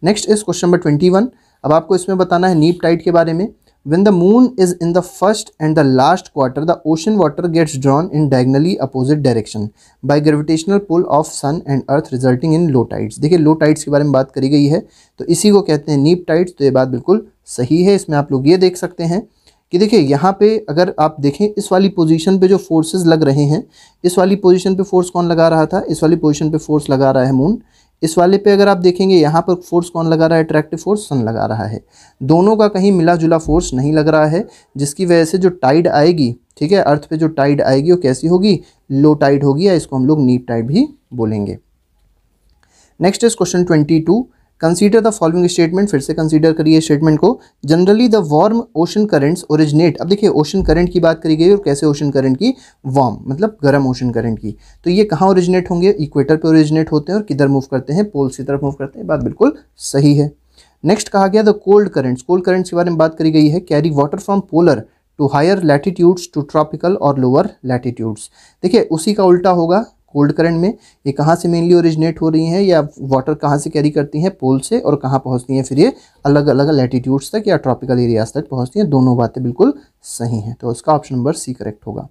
नेक्स्ट इस क्वेश्चन नंबर ट्वेंटी वन अब आपको इसमें बताना है नीप टाइड के बारे में When the moon is in the first and the last quarter, the ocean water gets drawn in diagonally opposite direction by gravitational pull of sun and earth resulting in low tides. देखिए low tides के बारे में बात करी गई है तो इसी को कहते हैं नीप tides तो ये बात बिल्कुल सही है इसमें आप लोग ये देख सकते हैं कि देखिए यहाँ पे अगर आप देखें इस वाली पोजीशन पे जो फोर्सेस लग रहे हैं इस वाली पोजीशन पे फोर्स कौन लगा रहा था इस वाली पोजीशन पे फोर्स लगा रहा है मून इस वाले पे अगर आप देखेंगे यहाँ पर फोर्स कौन लगा रहा है अट्रैक्टिव फोर्स सन लगा रहा है दोनों का कहीं मिला जुला फोर्स नहीं लग रहा है जिसकी वजह से जो टाइड आएगी ठीक है अर्थ पे जो टाइड आएगी वो कैसी होगी लो टाइड होगी या इसको हम लोग नीट टाइड भी बोलेंगे next is question twenty two consider the following statement फिर से कंसीडर करिए स्टेटमेंट को generally the warm ocean currents originate अब देखिए ओशन करंट की बात करी गई और कैसे ओशन करंट की वार्म मतलब गर्म ओशन करंट की तो ये कहाँ ओरिजिनेट होंगे इक्वेटर पे ओरिजिनेट होते हैं और किधर मूव करते हैं पोल्स की तरफ मूव करते हैं बात बिल्कुल सही है नेक्स्ट कहा गया the cold currents cold currents के बारे में बात करी गई है carry water from polar to higher latitudes to tropical और लोअर लैटिट्यूड्स देखिए उसी का उल्टा होगा कोल्ड करंट में ये कहाँ से मेनली ओरिजिनेट हो रही हैं या वाटर कहाँ से कैरी करती हैं पोल से और कहाँ पहुँचती हैं फिर ये अलग अलग लेटीट्यूड्स तक या ट्रॉपिकल एरियाज तक पहुँचती हैं दोनों बातें बिल्कुल सही हैं तो उसका ऑप्शन नंबर सी करेक्ट होगा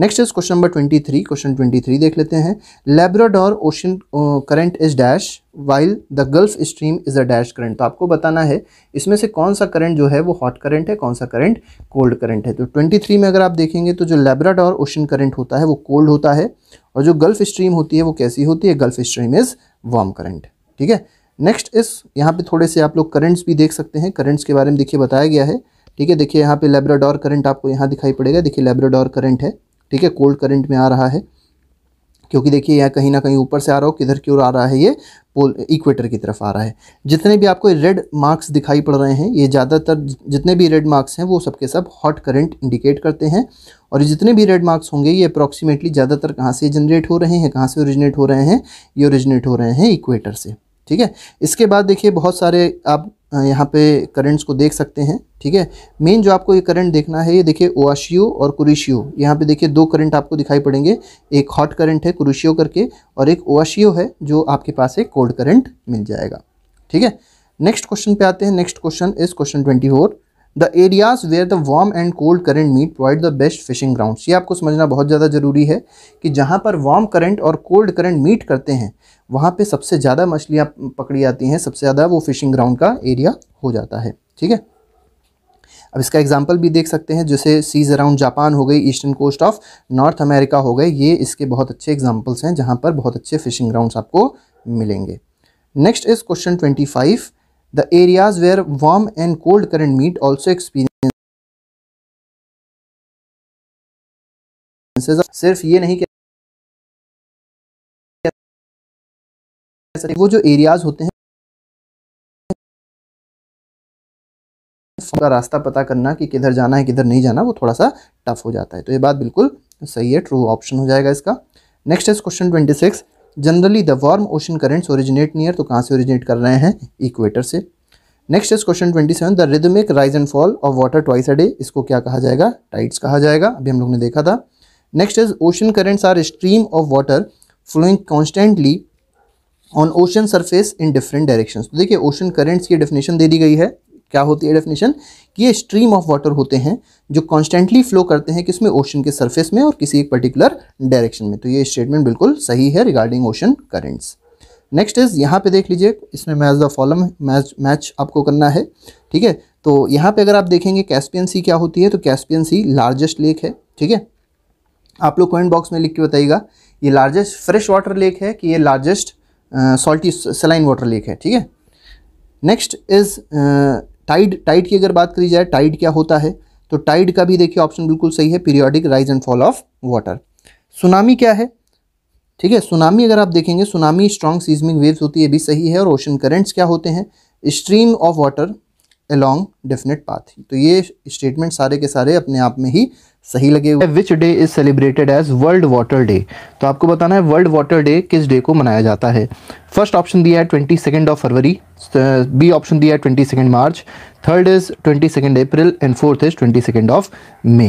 next is question number twenty three question twenty three देख लेते हैं Labrador ocean current is dash while the Gulf Stream is a dash current तो आपको बताना है इसमें से कौन सा करंट जो है वो हॉट करंट है कौन सा करंट कोल्ड करंट है तो ट्वेंटी थ्री में अगर आप देखेंगे तो जो लेब्राडोर ओशन करंट होता है वो कोल्ड होता है और जो गल्फ स्ट्रीम होती है वो कैसी होती है Gulf Stream is warm current ठीक है नेक्स्ट इस यहाँ पे थोड़े से आप लोग करंट्स भी देख सकते हैं करंट्स के बारे में देखिए बताया गया है ठीक है देखिए यहाँ पे लेब्राडोर करंट आपको यहाँ दिखाई पड़ेगा देखिए लेब्राडोर करंट है ठीक है कोल्ड करंट में आ रहा है क्योंकि देखिए यहाँ कहीं ना कहीं ऊपर से आ रहा हो किधर की ओर आ रहा है ये पोल इक्वेटर की तरफ आ रहा है जितने भी आपको रेड मार्क्स दिखाई पड़ रहे हैं ये ज़्यादातर जितने भी रेड मार्क्स हैं वो सबके सब हॉट करंट इंडिकेट करते हैं और जितने भी रेड मार्क्स होंगे ये अप्रॉक्सीमेटली ज़्यादातर कहाँ से जनरेट हो रहे हैं कहाँ से ओरिजिनेट हो रहे हैं ये ओरिजिनेट हो रहे हैं इक्वेटर से ठीक है इसके बाद देखिए बहुत सारे आप यहाँ पे करंट्स को देख सकते हैं ठीक है मेन जो आपको ये करंट देखना है ये देखिए ओआशियो और कुरिशियो यहाँ पे देखिए दो करंट आपको दिखाई पड़ेंगे एक हॉट करंट है कुरिशियो करके और एक ओआशियो है जो आपके पास एक कोल्ड करंट मिल जाएगा ठीक है नेक्स्ट क्वेश्चन पे आते हैं next question is question twenty four the areas where the warm and cold current meet provide the best fishing ground ये आपको समझना बहुत ज़्यादा ज़रूरी है कि जहाँ पर वार्म करंट और कोल्ड करंट मीट करते हैं वहाँ पे सबसे ज़्यादा मछलियाँ पकड़ी जाती हैं सबसे ज़्यादा वो फिशिंग ग्राउंड का एरिया हो जाता है ठीक है अब इसका एग्जाम्पल भी देख सकते हैं जैसे सीज अराउंड जापान हो गई eastern coast of North America हो गए ये इसके बहुत अच्छे एग्जाम्पल्स हैं जहाँ पर बहुत अच्छे फिशिंग ग्राउंड आपको मिलेंगे next is question twenty five The areas where warm and cold current meet also experience सिर्फ ये नहीं कह वो जो एरियाज होते हैं का रास्ता पता करना कि किधर जाना है किधर नहीं जाना वो थोड़ा सा टफ हो जाता है तो ये बात बिल्कुल सही है ट्रू ऑप्शन हो जाएगा इसका नेक्स्ट है question twenty six generally the warm ocean currents originate near तो कहाँ से ओरिजिनेट कर रहे हैं इक्वेटर से next is question twenty seven the rhythmic rise and fall of water twice a day इसको क्या कहा जाएगा टाइट्स कहा जाएगा अभी हम लोग ने देखा था next is ocean currents are stream of water flowing constantly on ocean surface in different direction देखिए ओशन करेंट्स की डेफिनेशन दे दी गई है क्या होती है डेफिनेशन कि ये स्ट्रीम ऑफ वाटर होते हैं जो कॉन्स्टेंटली फ्लो करते हैं किसमें ओशन के सरफेस में और किसी एक पर्टिकुलर डायरेक्शन में तो ये स्टेटमेंट बिल्कुल सही है regarding ocean currents next is यहाँ पे देख लीजिए इसमें match the following match match आपको करना है ठीक है तो यहाँ पे अगर आप देखेंगे कैस्पियन सी क्या होती है तो कैस्पियन सी लार्जेस्ट लेक है ठीक है आप लोग कमेंट बॉक्स में लिख के बताइएगा ये लार्जेस्ट फ्रेश वाटर लेक है कि ये largest salty saline water lake है ठीक है नेक्स्ट इज टाइड टाइड की अगर बात करी जाए टाइड क्या होता है तो टाइड का भी देखिए ऑप्शन बिल्कुल सही है periodic rise and fall of water tsunami क्या है ठीक है सुनामी अगर आप देखेंगे सुनामी स्ट्रॉन्ग सीजमिंग वेव्स होती है भी सही है और ओशन करेंट्स क्या होते हैं stream of water along definite path तो ये स्टेटमेंट सारे के सारे अपने आप में ही सही लगे हुए which day is celebrated as world water day तो आपको बताना है वर्ल्ड वाटर डे किस डे को मनाया जाता है फर्स्ट ऑप्शन दिया है twenty second of February B option दिया है twenty second March third is twenty second April and fourth is twenty second of May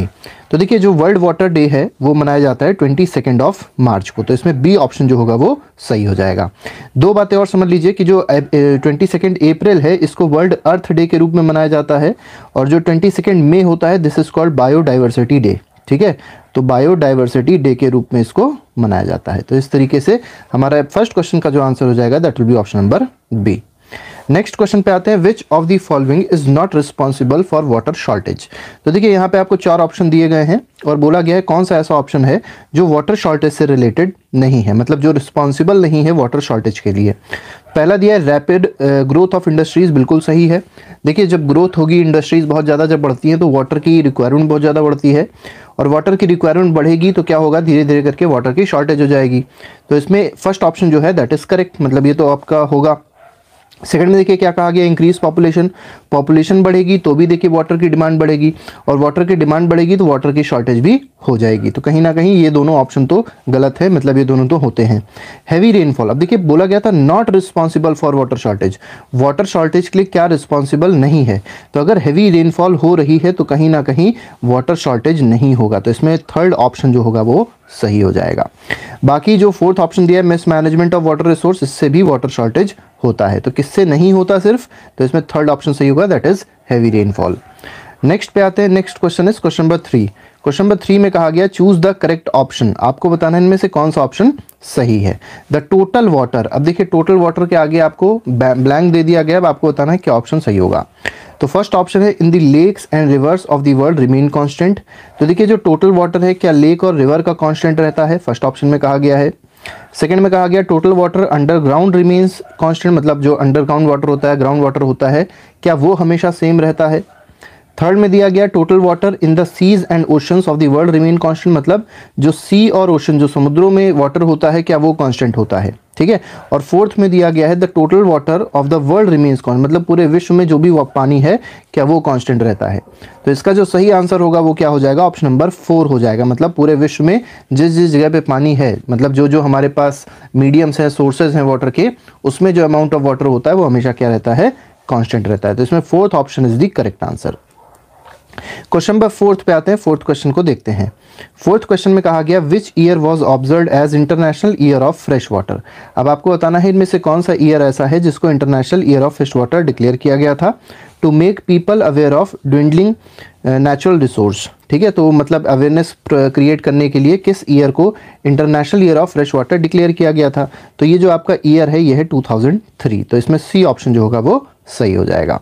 तो देखिए जो वर्ल्ड वाटर डे है वो मनाया जाता है ट्वेंटी सेकेंड ऑफ मार्च को तो इसमें बी ऑप्शन जो होगा वो सही हो जाएगा दो बातें और समझ लीजिए कि जो ट्वेंटी सेकेंड अप्रैल है इसको वर्ल्ड अर्थ डे के रूप में मनाया जाता है और जो ट्वेंटी सेकेंड मे होता है this is called biodiversity day ठीक है तो बायोडाइवर्सिटी डे के रूप में इसको मनाया जाता है तो इस तरीके से हमारा फर्स्ट क्वेश्चन का जो आंसर हो जाएगा that will be option number B next question पे आते हैं which of the following is not responsible for water shortage तो देखिए यहाँ पे आपको चार ऑप्शन दिए गए हैं और बोला गया है कौन सा ऐसा ऑप्शन है जो वाटर शॉर्टेज से रिलेटेड नहीं है मतलब जो रिस्पॉन्सिबल नहीं है वाटर शॉर्टेज के लिए पहला दिया है रैपिड ग्रोथ ऑफ इंडस्ट्रीज़ बिल्कुल सही है देखिए जब ग्रोथ होगी इंडस्ट्रीज़ बहुत ज़्यादा जब बढ़ती हैं तो वाटर की रिक्वायरमेंट बहुत ज़्यादा बढ़ती है और वाटर की रिक्वायरमेंट बढ़ेगी तो क्या होगा धीरे धीरे करके वाटर की शॉर्टेज हो जाएगी तो इसमें फर्स्ट ऑप्शन जो है दैट इज़ करेक्ट मतलब ये तो आपका होगा सेकंड में देखिए क्या कहा गया इंक्रीज पॉपुलेशन पॉपुलेशन बढ़ेगी तो भी देखिए वाटर की डिमांड बढ़ेगी और वाटर की डिमांड बढ़ेगी तो वाटर की शॉर्टेज भी हो जाएगी तो कहीं ना कहीं ये दोनों ऑप्शन तो गलत है मतलब ये दोनों तो होते हैं हैवी रेनफॉल अब देखिए बोला गया था not responsible for water shortage water shortage के लिए क्या रिस्पॉन्सिबल नहीं है तो अगर हैवी रेनफॉल हो रही है तो कहीं ना कहीं वाटर शॉर्टेज नहीं होगा तो इसमें थर्ड ऑप्शन जो होगा वो सही हो जाएगा बाकी जो फोर्थ ऑप्शन दिया है mismanagement of water resource इससे भी वाटर शॉर्टेज होता है तो किससे नहीं होता सिर्फ तो इसमें थर्ड ऑप्शन सही होगा that is heavy rainfall next पे आते हैं next question is question number three question number three में कहा गया चूज द करेक्ट ऑप्शन आपको बताना है इनमें से कौन सा ऑप्शन सही है द टोटल वाटर अब देखिए टोटल वाटर के आगे आपको ब्लैंक दे दिया गया अब आपको बताना है क्या ऑप्शन सही होगा तो फर्स्ट ऑप्शन है in the lakes and rivers of the world remain constant तो देखिए जो टोटल वाटर है क्या लेक और रिवर का कांस्टेंट रहता है फर्स्ट ऑप्शन में कहा गया है सेकेंड में कहा गया total water underground remains constant मतलब जो अंडरग्राउंड वाटर होता है ग्राउंड वाटर होता है क्या वो हमेशा सेम रहता है थर्ड में दिया गया total water in the seas and oceans of the world remain constant मतलब जो सी और ओशन जो समुद्रों में वाटर होता है क्या वो कांस्टेंट होता है ठीक है और फोर्थ में दिया गया है the total water of the world remains cons मतलब पूरे विश्व में जो भी पानी है क्या वो कांस्टेंट रहता है तो इसका जो सही आंसर होगा वो क्या हो जाएगा ऑप्शन नंबर फोर हो जाएगा मतलब पूरे विश्व में जिस जिस जगह पे पानी है मतलब जो जो हमारे पास मीडियम्स हैं सोर्सेज हैं वाटर के उसमें जो अमाउंट ऑफ वाटर होता है वो हमेशा क्या रहता है कॉन्स्टेंट रहता है तो इसमें fourth option is the correct answer question number fourth पे आते हैं फोर्थ क्वेश्चन को देखते हैं फोर्थ क्वेश्चन में कहा गया which year was observe as international year of fresh water अब आपको बताना है इनमें से कौन सा ईयर ऐसा है जिसको international year of fresh water declare किया गया था to make people aware of dwindling natural resource ठीक है तो मतलब अवेयरनेस क्रिएट करने के लिए किस ईयर को international year of fresh water declare किया गया था तो ये जो आपका ईयर है यह है टू तो इसमें सी ऑप्शन जो होगा वो सही हो जाएगा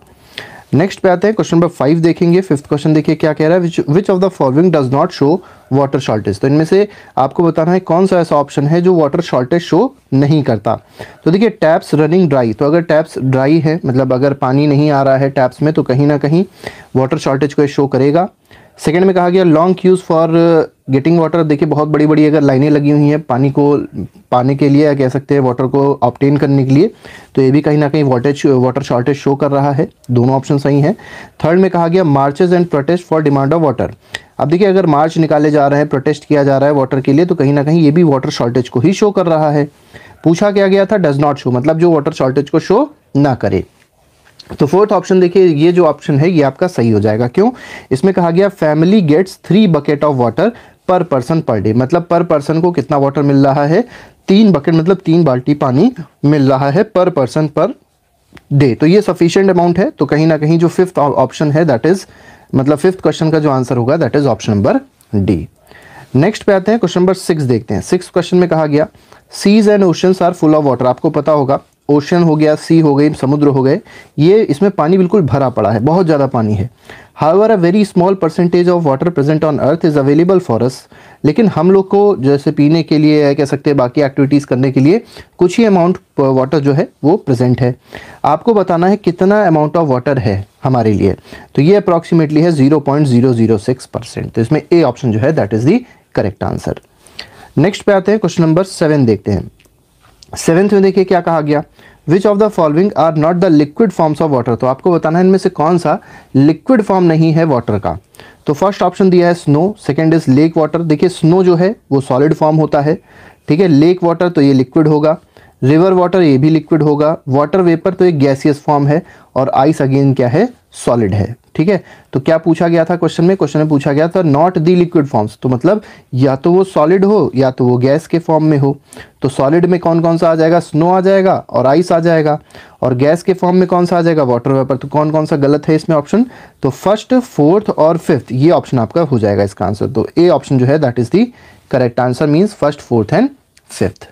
नेक्स्ट पे आते हैं क्वेश्चन नंबर फाइव देखेंगे फिफ्थ क्वेश्चन देखिए क्या कह रहा है which of the following does not show water shortage तो इनमें से आपको बताना है कौन सा ऐसा ऑप्शन है जो वाटर शॉर्टेज शो नहीं करता तो देखिए टैप्स रनिंग ड्राई तो अगर टैप्स ड्राई है मतलब अगर पानी नहीं आ रहा है टैप्स में तो कहीं ना कहीं वाटर शॉर्टेज को शो करेगा सेकेंड में कहा गया long queues for getting water देखिए बहुत बड़ी बड़ी अगर लाइनें लगी हुई हैं पानी को पाने के लिए या कह सकते हैं वाटर को ऑप्टेन करने के लिए तो ये भी कहीं ना कहीं वाटेज वाटर शॉर्टेज शो कर रहा है दोनों ऑप्शन सही हैं थर्ड में कहा गया marches and protest for demand of water अब देखिए अगर मार्च निकाले जा रहे हैं प्रोटेस्ट किया जा रहा है वाटर के लिए तो कहीं ना कहीं ये भी वाटर शॉर्टेज को ही शो कर रहा है पूछा क्या गया था डज नॉट शो मतलब जो वाटर शॉर्टेज को शो ना करे तो फोर्थ ऑप्शन देखिए ये जो ऑप्शन है ये आपका सही हो जाएगा क्यों इसमें कहा गया family gets three bucket of water per person per day मतलब पर पर्सन को कितना वाटर मिल रहा है तीन बकेट मतलब तीन बाल्टी पानी मिल रहा है पर पर्सन पर डे तो ये सफिशियंट अमाउंट है तो कहीं ना कहीं जो फिफ्थ ऑप्शन है दैट इज मतलब फिफ्थ क्वेश्चन का जो आंसर होगा that is option number D next पे आते हैं क्वेश्चन नंबर सिक्स देखते हैं सिक्स क्वेश्चन में कहा गया seas and oceans are full of water आपको पता होगा ओशन हो गया सी हो गई समुद्र हो गए ये इसमें पानी बिल्कुल भरा पड़ा है बहुत ज़्यादा पानी है however a very small percentage of water present on earth is available for us लेकिन हम लोग को जैसे पीने के लिए कह सकते हैं बाकी एक्टिविटीज़ करने के लिए कुछ ही अमाउंट वाटर जो है वो प्रेजेंट है आपको बताना है कितना अमाउंट ऑफ वाटर है हमारे लिए तो ये अप्रॉक्सीमेटली है zero point zero zero six percent तो इसमें ए ऑप्शन जो है that is the correct answer next पे आते हैं क्वेश्चन नंबर सेवन देखते हैं सेवेंथ में देखिए क्या कहा गया which of the following are not the liquid forms of water तो आपको बताना है इनमें से कौन सा लिक्विड फॉर्म नहीं है वाटर का तो फर्स्ट ऑप्शन दिया है snow second is lake water देखिए स्नो जो है वो सॉलिड फॉर्म होता है ठीक है लेक वाटर तो ये लिक्विड होगा रिवर वाटर ये भी लिक्विड होगा वाटर वेपर तो एक गैसियस फॉर्म है और आइस अगेन क्या है सॉलिड है ठीक है तो क्या पूछा गया था क्वेश्चन में क्वेश्चन में पूछा गया था नॉट दी लिक्विड फॉर्म्स तो मतलब या तो वो सॉलिड हो या तो वो गैस के फॉर्म में हो तो सॉलिड में कौन कौन सा आ जाएगा स्नो आ जाएगा और आइस आ जाएगा और गैस के फॉर्म में कौन सा आ जाएगा वाटर वेपर तो कौन कौन सा गलत है इसमें ऑप्शन तो फर्स्ट फोर्थ और फिफ्थ ये ऑप्शन आपका हो जाएगा इसका आंसर तो ए ऑप्शन जो है that is the correct answer means first fourth and fifth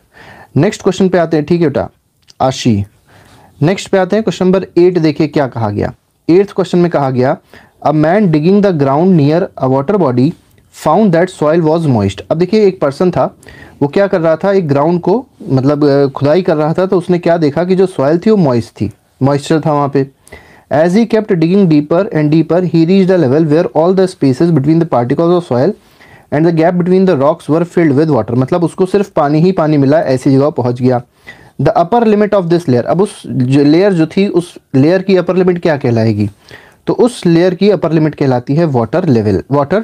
next question पे आते हैं ठीक है बेटा आशी नेक्स्ट पे आते हैं क्वेश्चन नंबर एट देखिए क्या कहा गया एट्थ क्वेश्चन में कहा गया a man digging the ground near a water body found that soil was moist अब देखिए एक पर्सन था वो क्या कर रहा था एक ग्राउंड को मतलब खुदाई कर रहा था तो उसने क्या देखा कि जो सॉइल थी वो मॉइस्ट थी मॉइस्चर था वहाँ पे as he kept digging deeper and deeper he reach the level where all the space between the particles of soil and the gap between the rocks were filled with water मतलब उसको सिर्फ पानी ही पानी मिला ऐसी जगह पहुँच गया the upper limit of this layer अब उस लेयर जो थी उस लेयर की अपर लिमिट क्या कहलाएगी तो उस लेयर की अपर लिमिट कहलाती है वाटर लेवल वाटर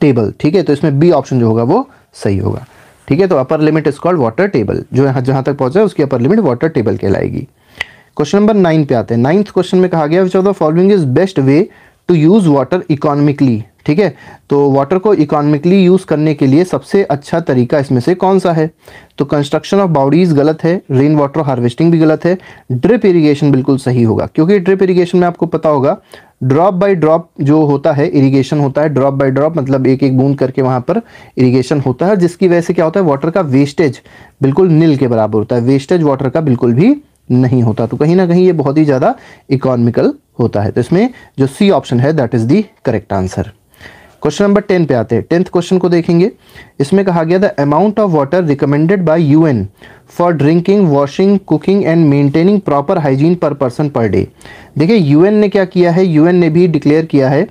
टेबल ठीक है तो इसमें बी ऑप्शन जो होगा वो सही होगा ठीक है तो upper limit is called water table जो यहाँ जहाँ तक पहुँचा है उसकी अपर लिमिट वाटर टेबल कहलाएगी क्वेश्चन नंबर नाइन पे आते हैं नाइन्थ क्वेश्चन में कहा गया which of the following is best way to use water economically ठीक है तो वाटर को इकोनॉमिकली यूज़ करने के लिए सबसे अच्छा तरीका इसमें से कौन सा है तो कंस्ट्रक्शन ऑफ बाउडीज़ गलत है रेन वाटर हार्वेस्टिंग भी गलत है ड्रिप इरिगेशन बिल्कुल सही होगा क्योंकि ड्रिप इरिगेशन में आपको पता होगा ड्रॉप बाय ड्रॉप जो होता है इरिगेशन होता है ड्रॉप बाय ड्रॉप मतलब एक एक बूंद करके वहां पर इरिगेशन होता है जिसकी वजह से क्या होता है वाटर का वेस्टेज बिल्कुल नील के बराबर होता है वेस्टेज वाटर का बिल्कुल भी नहीं होता तो कहीं ना कहीं ये बहुत ही ज़्यादा इकोनॉमिकल होता है तो इसमें जो सी ऑप्शन है that is the correct answer question number ten पे आते हैं टेंथ क्वेश्चन को देखेंगे इसमें कहा गया the amount of water recommended by UN for drinking washing cooking and maintaining proper hygiene per person per day देखिए यूएन ने क्या किया है यूएन ने भी डिक्लेयर किया है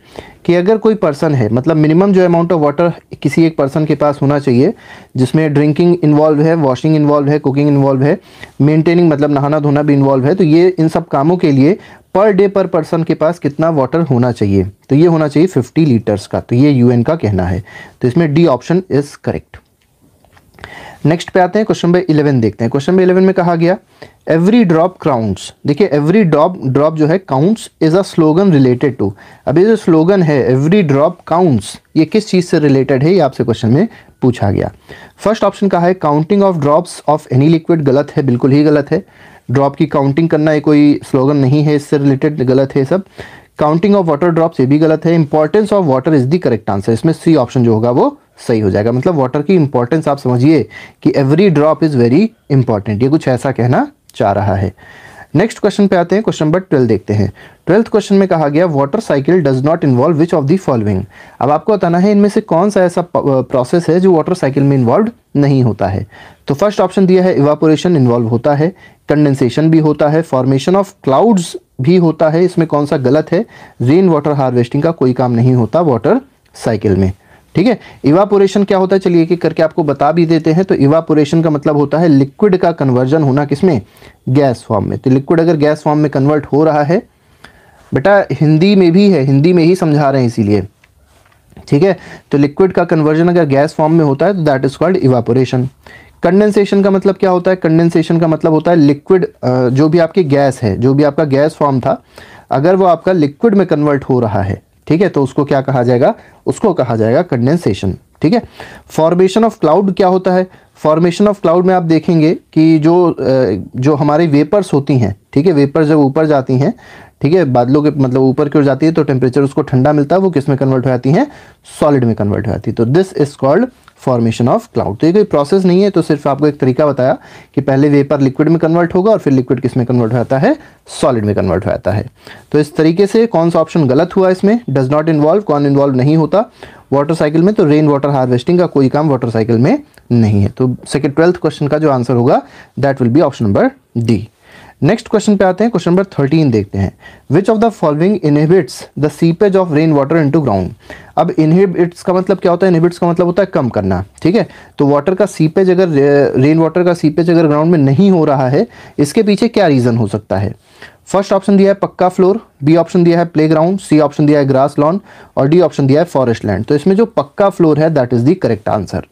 कि अगर कोई पर्सन है मतलब मिनिमम जो अमाउंट ऑफ वाटर किसी एक पर्सन के पास होना चाहिए जिसमें ड्रिंकिंग इन्वॉल्व है वॉशिंग इन्वॉल्व है कुकिंग इन्वॉल्व है मेंटेनिंग मतलब नहाना धोना भी इन्वॉल्व है तो ये इन सब कामों के लिए पर डे पर पर्सन के पास कितना वाटर होना चाहिए तो ये होना चाहिए 50 लीटर्स का तो ये यूएन का कहना है तो इसमें D option is correct next पे आते हैं क्वेश्चन नंबर इलेवन देखते हैं क्वेश्चन नंबर इलेवन में कहा गया एवरी ड्रॉप क्राउंट्स देखिए एवरी ड्रॉप ड्रॉप जो है counts is a slogan related to अब ये जो स्लोगन है एवरी ड्रॉप काउंट्स ये किस चीज़ से रिलेटेड है ये आपसे क्वेश्चन में पूछा गया फर्स्ट ऑप्शन कहा है counting of drops of any liquid गलत है बिल्कुल ही गलत है ड्रॉप की काउंटिंग करना ये कोई स्लोगन नहीं है इससे रिलेटेड गलत है सब काउंटिंग ऑफ वाटर ड्रॉप्स ये भी गलत है importance of water is the correct answer इसमें सी ऑप्शन जो होगा वो सही हो जाएगा मतलब वाटर की इंपॉर्टेंस आप समझिए कि every drop is very important ये कुछ ऐसा कहना चाह रहा है नेक्स्ट क्वेश्चन पे आते हैं क्वेश्चन नंबर ट्वेल्थ देखते हैं ट्वेल्थ क्वेश्चन में कहा गया water cycle does not involve which of the following अब आपको बताना है इनमें से कौन सा ऐसा प्रोसेस है जो वाटर साइकिल में इन्वॉल्व नहीं होता है तो फर्स्ट ऑप्शन दिया है इवापोरेशन इन्वॉल्व होता है कंडेंसेशन भी होता है फॉर्मेशन ऑफ क्लाउड्स भी होता है इसमें कौन सा गलत है रेन वाटर हार्वेस्टिंग का कोई काम नहीं होता वाटर साइकिल में ठीक है इवापोरेशन क्या होता है चलिए एक एक करके आपको बता भी देते हैं तो इवापोरेशन का मतलब होता है लिक्विड का कन्वर्जन होना किसमें गैस फॉर्म में तो लिक्विड अगर गैस फॉर्म में कन्वर्ट हो रहा है बेटा हिंदी में भी है हिंदी में ही समझा रहे हैं इसीलिए ठीक है तो लिक्विड का कन्वर्जन अगर गैस फॉर्म में होता है तो that is called evaporation condensation का मतलब क्या होता है कंडेंसेशन का मतलब होता है लिक्विड जो भी आपकी गैस है जो भी आपका गैस फॉर्म था अगर वो आपका लिक्विड में कन्वर्ट हो रहा है ठीक है तो उसको क्या कहा जाएगा उसको कहा जाएगा कंडेंसेशन ठीक है फॉर्मेशन ऑफ क्लाउड क्या होता है फॉर्मेशन ऑफ क्लाउड में आप देखेंगे कि जो जो हमारी वेपर्स होती हैं ठीक है वेपर जब ऊपर जाती हैं ठीक है बादलों के मतलब ऊपर की ओर जाती है तो टेम्परेचर उसको ठंडा मिलता है वो किस में कन्वर्ट हो जाती है सॉलिड में कन्वर्ट हो जाती है तो this is called formation of cloud तो ये कोई प्रोसेस नहीं है तो सिर्फ आपको एक तरीका बताया कि पहले वेपर लिक्विड में कन्वर्ट होगा और फिर लिक्विड किस में कन्वर्ट हो जाता है सॉलिड में कन्वर्ट हो जाता है तो इस तरीके से कौन सा ऑप्शन गलत हुआ इसमें डज नॉट इन्वॉल्व कौन इन्वॉल्व नहीं होता वाटर साइकिल में तो रेन वाटर हार्वेस्टिंग का कोई काम वाटर साइकिल में नहीं है तो सेकेंड ट्वेल्थ क्वेश्चन का जो आंसर होगा that will be option number D next question पे आते हैं क्वेश्चन नंबर थर्टीन देखते हैं which of the following inhibits the seepage of rain water into ground अब इनहिबिट्स का मतलब क्या होता है इनहिबिट्स का मतलब होता है कम करना ठीक है तो वाटर का सीपेज अगर रेन वाटर का सीपेज अगर ग्राउंड में नहीं हो रहा है इसके पीछे क्या रीज़न हो सकता है फर्स्ट ऑप्शन दिया है पक्का फ्लोर बी ऑप्शन दिया है प्ले ग्राउंड सी ऑप्शन दिया है ग्रास लॉन और डी ऑप्शन दिया है फॉरेस्ट लैंड तो इसमें जो पक्का फ्लोर है that is the correct answer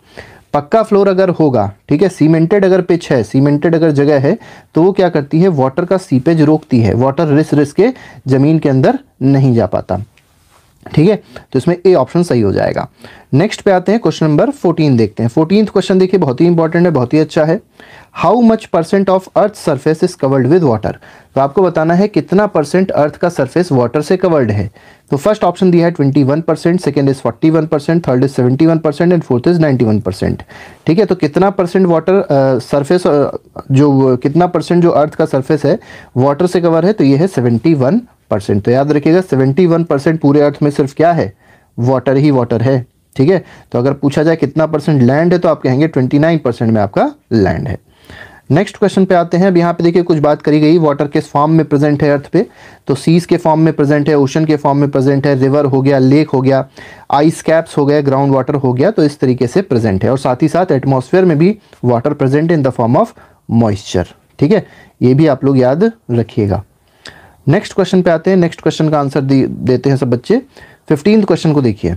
पक्का फ्लोर अगर होगा ठीक है सीमेंटेड अगर पिच है सीमेंटेड अगर जगह है तो वो क्या करती है वाटर का सीपेज रोकती है वाटर रिस रिस के ज़मीन के अंदर नहीं जा पाता ठीक है तो इसमें ए ऑप्शन सही हो जाएगा नेक्स्ट पे आते हैं क्वेश्चन नंबर फोर्टीन देखते हैं फोर्टीन क्वेश्चन देखिए बहुत ही इंपॉर्टेंट है बहुत ही अच्छा है how much percent of earth surface is covered with water तो आपको बताना है कितना परसेंट अर्थ का सर्फेस वाटर से कवर्ड है तो फर्स्ट ऑप्शन दिया है twenty one percent second is forty one percent third is seventy one percent and fourth is ninety one percent ठीक है तो कितना परसेंट वाटर सरफेस जो कितना परसेंट जो अर्थ का सरफेस है वाटर से कवर है तो ये है सेवेंटी वन परसेंट तो याद रखिएगा सेवेंटी वन परसेंट पूरे अर्थ में सिर्फ क्या है वाटर ही वाटर है ठीक है तो अगर पूछा जाए कितना परसेंट लैंड है तो आप कहेंगे ट्वेंटी नाइन परसेंट में आपका लैंड है नेक्स्ट क्वेश्चन पे आते हैं अब यहाँ पे देखिए कुछ बात करी गई वाटर किस फॉर्म में प्रेजेंट है अर्थ पे तो सीज के फॉर्म में प्रेजेंट है ओशन के फॉर्म में प्रेजेंट है रिवर हो गया लेक हो गया आइस कैप्स हो गया ग्राउंड वाटर हो गया तो इस तरीके से प्रेजेंट है और साथ ही साथ एटमोसफेयर में भी water present in the form of moisture ठीक है ये भी आप लोग याद रखिएगा नेक्स्ट क्वेश्चन पे आते हैं नेक्स्ट क्वेश्चन का आंसर देते हैं सब बच्चे फिफ्टींथ क्वेश्चन को देखिए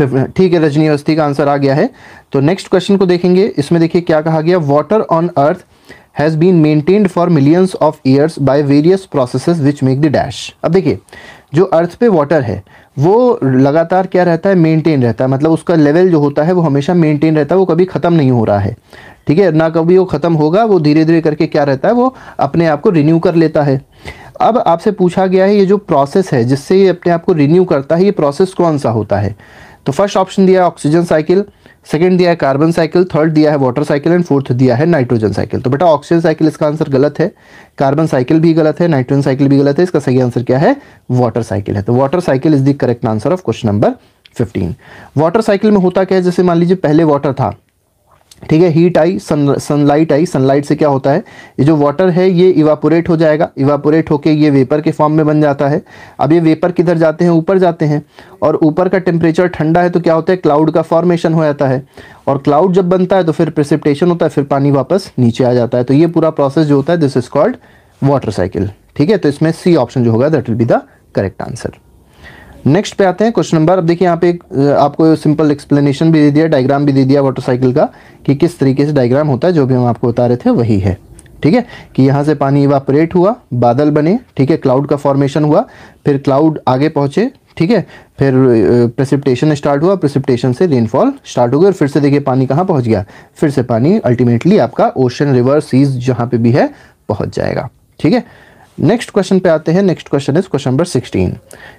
ठीक है रजनी अवस्थी का आंसर आ गया है तो नेक्स्ट क्वेश्चन को देखेंगे इसमें देखिए क्या कहा गया water on earth has been maintained for millions of years by various processes which make the dash अब देखिए जो अर्थ पे वाटर है वो लगातार क्या रहता है मेंटेन रहता है मतलब उसका लेवल जो होता है वो हमेशा मेंटेन रहता है वो कभी ख़त्म नहीं हो रहा है ठीक है ना कभी वो ख़त्म होगा वो धीरे धीरे करके क्या रहता है वो अपने आप को रिन्यू कर लेता है अब आपसे पूछा गया है ये जो प्रोसेस है जिससे ये अपने आप को रिन्यू करता है ये प्रोसेस कौन सा होता है तो फर्स्ट ऑप्शन दिया है ऑक्सीजन साइकिल सेकंड दिया है कार्बन साइकिल थर्ड दिया है वाटर साइकिल एंड फोर्थ दिया है नाइट्रोजन साइकिल तो बेटा ऑक्सीजन साइकिल इसका आंसर गलत है कार्बन साइकिल भी गलत है नाइट्रोजन साइकिल भी गलत है इसका सही आंसर क्या है वाटर साइकिल है तो water cycle is the correct answer of question number fifteen water cycle में होता क्या है जैसे मान लीजिए पहले वाटर था ठीक है हीट आई सन सनलाइट आई सनलाइट से क्या होता है ये जो वाटर है ये इवापोरेट हो जाएगा इवापोरेट होके ये वेपर के फॉर्म में बन जाता है अब ये वेपर किधर जाते हैं ऊपर जाते हैं और ऊपर का टेम्परेचर ठंडा है तो क्या होता है क्लाउड का फॉर्मेशन हो जाता है और क्लाउड जब बनता है तो फिर प्रिसिप्टेशन होता है फिर पानी वापस नीचे आ जाता है तो ये पूरा प्रोसेस जो होता है this is called water cycle ठीक है तो इसमें सी ऑप्शन जो होगा that will be the correct answer next पे आते हैं क्वेश्चन नंबर अब देखिए यहाँ पे आपको सिंपल एक्सप्लेनेशन भी दे दिया डायग्राम भी दे दिया मोटरसाइकिल का कि किस तरीके से डायग्राम होता है जो भी हम आपको बता रहे थे वही है ठीक है कि यहाँ से पानी इवापरेट हुआ बादल बने ठीक है क्लाउड का फॉर्मेशन हुआ फिर क्लाउड आगे पहुँचे ठीक है फिर प्रेसिपिटेशन स्टार्ट हुआ प्रेसिपिटेशन से रेनफॉल स्टार्ट हो गई और फिर से देखिए पानी कहाँ पहुँच गया फिर से पानी अल्टीमेटली आपका ओशन रिवर सीज जहाँ पे भी है पहुँच जाएगा ठीक है नेक्स्ट क्वेश्चन पे आते हैं next question is question number 16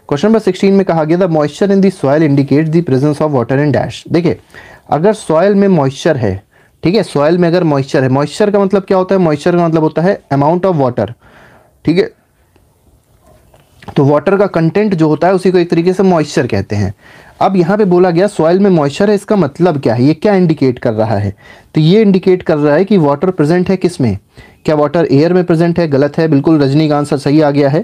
question number 16 में कहा गया the moisture in the soil indicate the presence of water in dash देखिए अगर सॉयल में मॉइस्चर है ठीक है सॉयल में अगर मॉइस्चर है मॉइस्चर का मतलब क्या होता है मॉइस्चर का मतलब होता है अमाउंट ऑफ वाटर ठीक है तो वाटर का कंटेंट जो होता है उसी को एक तरीके से मॉइस्चर कहते हैं अब यहाँ पे बोला गया सॉइल में मॉइस्चर है इसका मतलब क्या है ये क्या इंडिकेट कर रहा है तो ये इंडिकेट कर रहा है कि वाटर प्रेजेंट है किस में क्या वाटर एयर में प्रेजेंट है गलत है बिल्कुल रजनी का आंसर सही आ गया है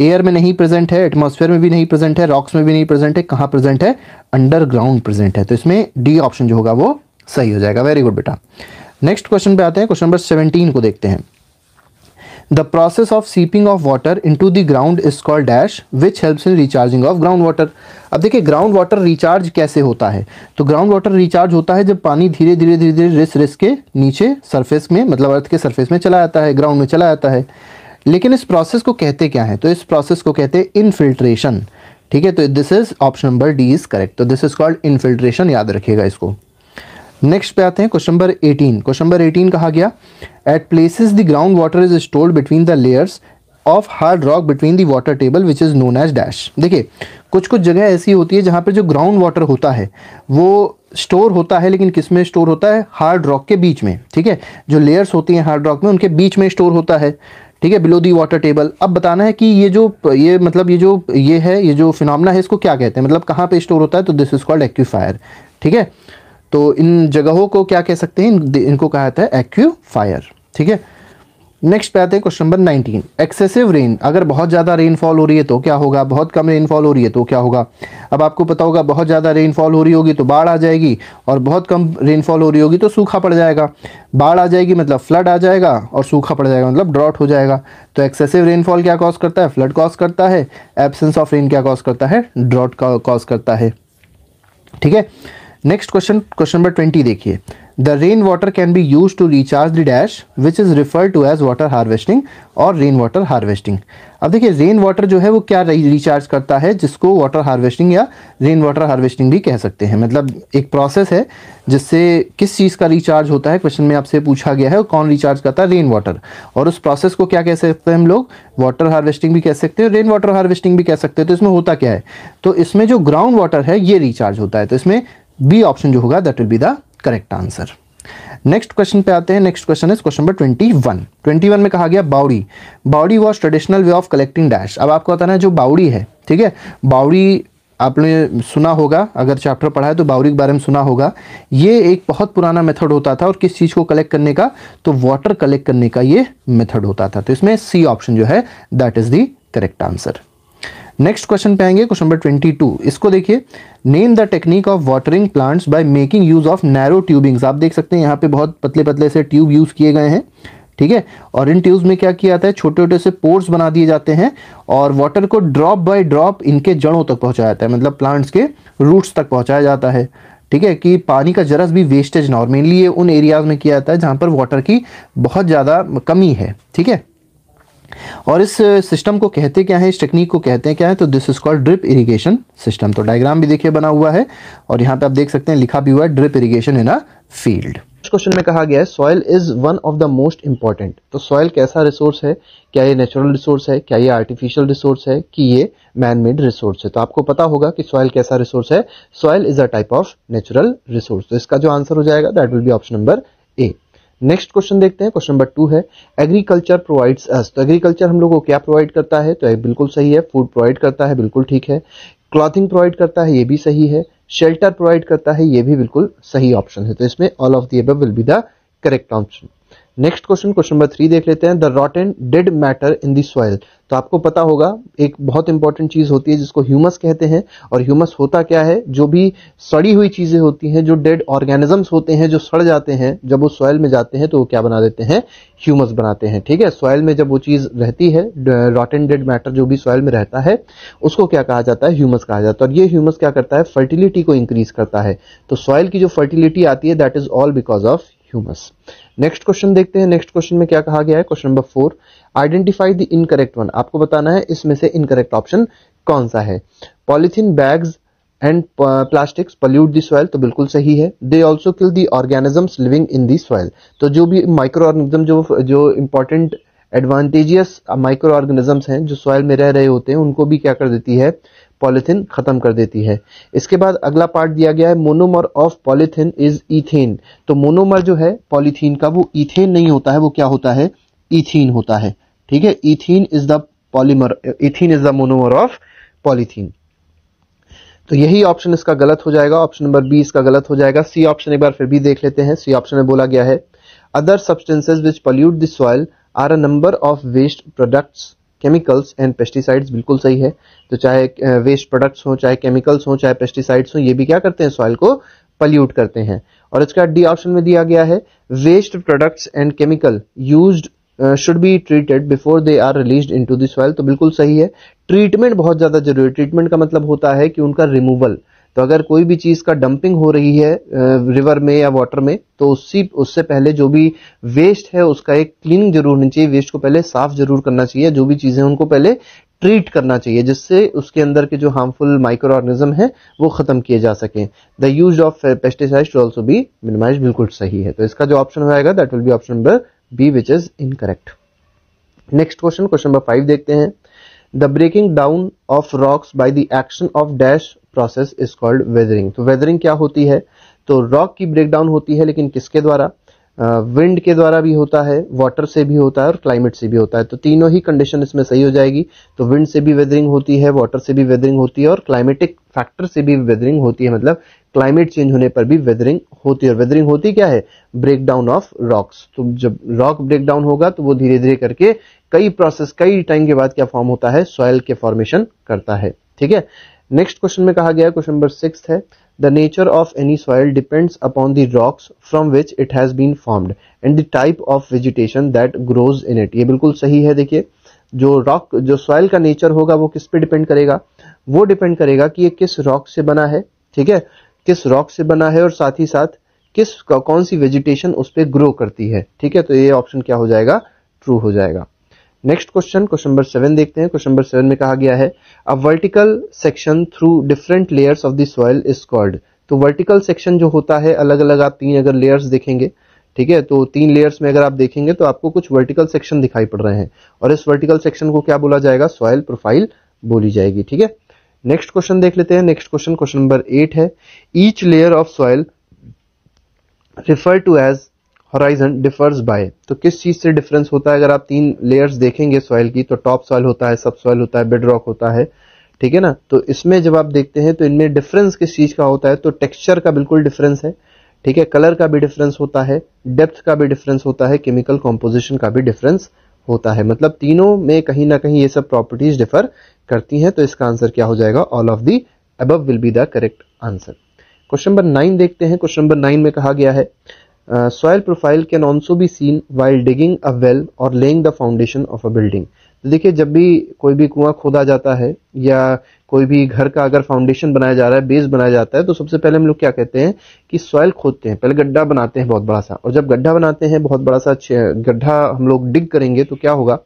एयर में नहीं प्रेजेंट है एटमोसफेयर में भी नहीं प्रेजेंट है रॉक्स में भी नहीं प्रेजेंट है कहाँ प्रेजेंट है अंडरग्राउंड प्रेजेंट है तो इसमें डी ऑप्शन जो होगा वो सही हो जाएगा वेरी गुड बेटा नेक्स्ट क्वेश्चन पे आते हैं क्वेश्चन नंबर सेवेंटीन को देखते हैं The process of seeping of water into the ground is called dash which helps in recharging of ground water. अब देखिए ग्राउंड वाटर रिचार्ज कैसे होता है तो ग्राउंड वाटर रिचार्ज होता है जब पानी धीरे धीरे धीरे धीरे रिस रिस के नीचे सरफेस में मतलब अर्थ के सरफेस में चला जाता है ग्राउंड में चला जाता है लेकिन इस प्रोसेस को कहते क्या है तो इस प्रोसेस को कहते हैं इनफिल्ट्रेशन ठीक है तो this is option number D is correct तो दिस इज कॉल्ड इनफिल्ट्रेशन याद रखिएगा इसको नेक्स्ट पे आते हैं क्वेश्चन नंबर 18 क्वेश्चन नंबर 18 कहा गया at places the ground water is stored between the layers of hard rock between the water table which is known as dash देखिए कुछ कुछ जगह ऐसी होती है जहां पर जो ग्राउंड वाटर होता है वो स्टोर होता है लेकिन किस में स्टोर होता है हार्ड रॉक के बीच में ठीक है जो लेयर्स होती हैं हार्ड रॉक में उनके बीच में स्टोर होता है ठीक है बिलो दी वाटर टेबल अब बताना है कि ये जो ये मतलब ये जो ये है ये जो फिनमना है इसको क्या कहते हैं मतलब कहाँ पे स्टोर होता है तो दिस इज कॉल्ड एक्यूफायर ठीक है तो इन जगहों को क्या कह सकते हैं इन, इनको कहा जाता है एक्यूफायर ठीक है नेक्स्ट पे आते हैं क्वेश्चन नंबर 19 एक्सेसिव रेन अगर बहुत ज़्यादा रेनफॉल हो रही है तो क्या होगा बहुत कम रेनफॉल हो रही है तो क्या होगा अब आपको पता होगा बहुत ज़्यादा रेनफॉल हो रही होगी तो बाढ़ आ जाएगी और बहुत कम रेनफॉल हो रही होगी तो सूखा पड़ जाएगा बाढ़ आ जाएगी मतलब फ्लड आ जाएगा और सूखा पड़ जाएगा मतलब ड्रॉट हो जाएगा तो एक्सेसिव रेनफॉल क्या कॉज करता है फ्लड कॉज करता है एबसेंस ऑफ रेन क्या कॉज करता है ड्रॉट कॉज करता है ठीक है next question question number twenty देखिए the rain water can be use to recharge the dash which is refer to as water harvesting और रेन वाटर हार्वेस्टिंग अब देखिए रेन वाटर जो है वो क्या रिचार्ज करता है जिसको वाटर हार्वेस्टिंग या रेन वाटर हार्वेस्टिंग भी कह सकते हैं मतलब एक प्रोसेस है जिससे किस चीज़ का रिचार्ज होता है क्वेश्चन में आपसे पूछा गया है और कौन रिचार्ज करता है रेन वाटर और उस प्रोसेस को क्या कह सकते हैं हम लोग वाटर हार्वेस्टिंग भी कह सकते हैं रेन वाटर हार्वेस्टिंग भी कह सकते हैं तो इसमें होता क्या है तो इसमें जो ग्राउंड वाटर है ये रिचार्ज होता है तो इसमें बी ऑप्शन जो होगा that will be the correct answer next question पे आते हैं next question is question number 21 21 में कहा गया bawdi bawdi was traditional way of collecting dash अब आपको बताना है जो बाउडी है ठीक है बाउडी आपने सुना होगा अगर चैप्टर पढ़ा है तो बाउरी के बारे में सुना होगा ये एक बहुत पुराना मेथड होता था और किस चीज़ को कलेक्ट करने का तो वाटर कलेक्ट करने का ये मेथड होता था तो इसमें सी ऑप्शन जो है that is the correct answer next question पे आएंगे क्वेश्चन नंबर 22 इसको देखिए name the technique of watering plants by making use of narrow tubings आप देख सकते हैं यहाँ पे बहुत पतले पतले से ट्यूब यूज किए गए हैं ठीक है और इन ट्यूब्स में क्या किया जाता है छोटे छोटे से पोर्स बना दिए जाते हैं और वाटर को ड्रॉप बाय ड्रॉप इनके जड़ों तक पहुंचाया जाता है मतलब प्लांट्स के रूट्स तक पहुंचाया जाता है ठीक है कि पानी का जरस भी वेस्टेज ना हो मेनली ये उन एरियाज में किया जाता है जहां पर वाटर की बहुत ज़्यादा कमी है ठीक है और इस सिस्टम को कहते क्या है इस टेक्निक को कहते हैं क्या है तो this is called drip irrigation system तो डायग्राम भी देखिए बना हुआ है और यहाँ पे आप देख सकते हैं लिखा भी हुआ है drip irrigation in a field question में कहा गया है soil is one of the most important तो सॉइल कैसा रिसोर्स है क्या ये नेचुरल रिसोर्स है क्या ये आर्टिफिशियल रिसोर्स है कि ये मैनमेड रिसोर्स है तो आपको पता होगा कि सॉइल कैसा रिसोर्स है soil is a type of natural resource तो इसका जो आंसर हो जाएगा that will be option number next question देखते हैं क्वेश्चन नंबर टू है एग्रीकल्चर प्रोवाइड्स अस तो एग्रीकल्चर हम लोगों को क्या प्रोवाइड करता है तो बिल्कुल सही है फूड प्रोवाइड करता है बिल्कुल ठीक है क्लॉथिंग प्रोवाइड करता है ये भी सही है शेल्टर प्रोवाइड करता है ये भी बिल्कुल सही ऑप्शन है तो इसमें all of the will be the correct option next question question number three देख लेते हैं the rot and dead matter in the soil तो आपको पता होगा एक बहुत इंपॉर्टेंट चीज होती है जिसको ह्यूमस कहते हैं और ह्यूमस होता क्या है जो भी सड़ी हुई चीजें होती हैं जो डेड ऑर्गेनिजम्स होते हैं जो सड़ जाते हैं जब वो सॉइल में जाते हैं तो वो क्या बना देते हैं ह्यूमस बनाते हैं ठीक है सॉइल में जब वो चीज रहती है रॉट एंड डेड मैटर जो भी सॉइल में रहता है उसको क्या कहा जाता है ह्यूमस कहा जाता है और ये ह्यूमस क्या करता है फर्टिलिटी को इंक्रीज करता है तो सॉइल की जो फर्टिलिटी आती है that is all because of humus next question देखते हैं नेक्स्ट क्वेश्चन में क्या कहा गया है question number four identify the incorrect one आपको बताना है इसमें से इनकरेक्ट ऑप्शन कौन सा है polythene bags and plastics pollute the soil तो बिल्कुल सही है they also kill the organisms living in the soil तो जो भी माइक्रो ऑर्गेनिज्म जो जो इंपॉर्टेंट एडवांटेजियस माइक्रो ऑर्गेनिजम्स हैं जो सॉयल में रह रहे होते हैं उनको भी क्या कर देती है पॉलीथिन खत्म कर देती है इसके बाद अगला पार्ट दिया गया है monomer of polythene is ethane तो मोनोमर जो है पॉलीथीन का वो इथेन नहीं होता है वो क्या होता है ईथीन होता है ठीक है ethene is the polymer ethene is the monomer of polythene तो यही ऑप्शन इसका गलत हो जाएगा ऑप्शन नंबर बी इसका गलत हो जाएगा सी ऑप्शन एक बार फिर भी देख लेते हैं सी ऑप्शन में बोला गया है other substances which pollute the soil are a number of waste products chemicals and pesticides बिल्कुल सही है तो चाहे वेस्ट प्रोडक्ट्स हो चाहे केमिकल्स हो चाहे पेस्टिसाइड्स हो ये भी क्या करते हैं सॉइल को पल्यूट करते हैं और इसका डी ऑप्शन में दिया गया है waste products and chemical used should be treated before they are release into this तो बिल्कुल सही है ट्रीटमेंट बहुत ज्यादा जरूरी है ट्रीटमेंट का मतलब होता है कि उनका रिमूवल तो अगर कोई भी चीज़ का डंपिंग हो रही है रिवर में या वाटर में तो उसी उससे पहले जो भी वेस्ट है उसका एक क्लीनिंग जरूर होनी चाहिए वेस्ट को पहले साफ जरूर करना चाहिए जो भी चीज़ें उनको पहले ट्रीट करना चाहिए जिससे उसके अंदर के जो हार्मफुल माइक्रो ऑर्गेनिज्म है वो खत्म किए जा सके the use of pesticide to also be minimise बिल्कुल सही है तो इसका जो ऑप्शन होगा that will be option number B which is incorrect next question question number five देखते हैं the breaking down of rocks by the action of dash process is called weathering तो वेदरिंग क्या होती है तो रॉक की breakdown होती है लेकिन किसके द्वारा विंड uh, के द्वारा भी होता है वाटर से भी होता है और क्लाइमेट से भी होता है तो तीनों ही कंडीशन इसमें सही हो जाएगी तो विंड से भी वेदरिंग होती है वाटर से भी वेदरिंग होती है और क्लाइमेटिक फैक्टर से भी वेदरिंग होती है मतलब क्लाइमेट चेंज होने पर भी वेदरिंग होती है और वेदरिंग होती क्या है ब्रेकडाउन ऑफ रॉक्स तो जब रॉक ब्रेकडाउन होगा तो वो धीरे धीरे करके कई प्रोसेस कई टाइम के बाद क्या फॉर्म होता है सॉयल के फॉर्मेशन करता है ठीक है नेक्स्ट क्वेश्चन में कहा गया क्वेश्चन नंबर सिक्स है the nature of any soil depends upon the rocks from which it has been formed and the type of vegetation that grows in it ये बिल्कुल सही है देखिए जो रॉक जो सॉइल का नेचर होगा वो किस पे डिपेंड करेगा वो डिपेंड करेगा कि ये किस रॉक से बना है ठीक है किस रॉक से बना है और साथ ही साथ किस कौन सी वेजिटेशन उस पर ग्रो करती है ठीक है तो ये ऑप्शन क्या हो जाएगा ट्रू हो जाएगा next question question number seven देखते हैं क्वेश्चन नंबर सेवन में कहा गया है a vertical section through different layers of the soil is called तो वर्टिकल सेक्शन जो होता है अलग अलग आप तीन अगर लेयर्स देखेंगे ठीक है तो तीन लेयर्स में अगर आप देखेंगे तो आपको कुछ वर्टिकल सेक्शन दिखाई पड़ रहे हैं और इस वर्टिकल सेक्शन को क्या बोला जाएगा सॉयल प्रोफाइल बोली जाएगी ठीक है नेक्स्ट क्वेश्चन देख लेते हैं next question question number eight है each layer of soil refer to as horizon differs by तो किस चीज से डिफरेंस होता है अगर आप तीन लेयर्स देखेंगे सॉइल की तो टॉप सॉइल होता है सब सॉइल होता है बेड रॉक होता है ठीक है ना तो इसमें जब आप देखते हैं तो इनमें डिफरेंस किस चीज का होता है तो टेक्सचर का बिल्कुल डिफरेंस है ठीक है कलर का भी डिफरेंस होता है डेप्थ का भी डिफरेंस होता है केमिकल कॉम्पोजिशन का भी डिफरेंस होता है मतलब तीनों में कहीं ना कहीं ये सब प्रॉपर्टीज डिफर करती हैं तो इसका आंसर क्या हो जाएगा all of the above will be the correct answer question number nine देखते हैं क्वेश्चन नंबर नाइन में कहा गया है soil profile can also be seen while digging a well और laying the foundation of a building तो देखिए जब भी कोई भी कुआं खोदा जाता है या कोई भी घर का अगर फाउंडेशन बनाया जा रहा है बेस बनाया जाता है तो सबसे पहले हम लोग क्या कहते हैं कि सॉयल खोदते हैं पहले गड्ढा बनाते हैं बहुत बड़ा सा और जब गड्ढा बनाते हैं बहुत बड़ा सा गड्ढा हम लोग डिग करेंगे तो क्या होगा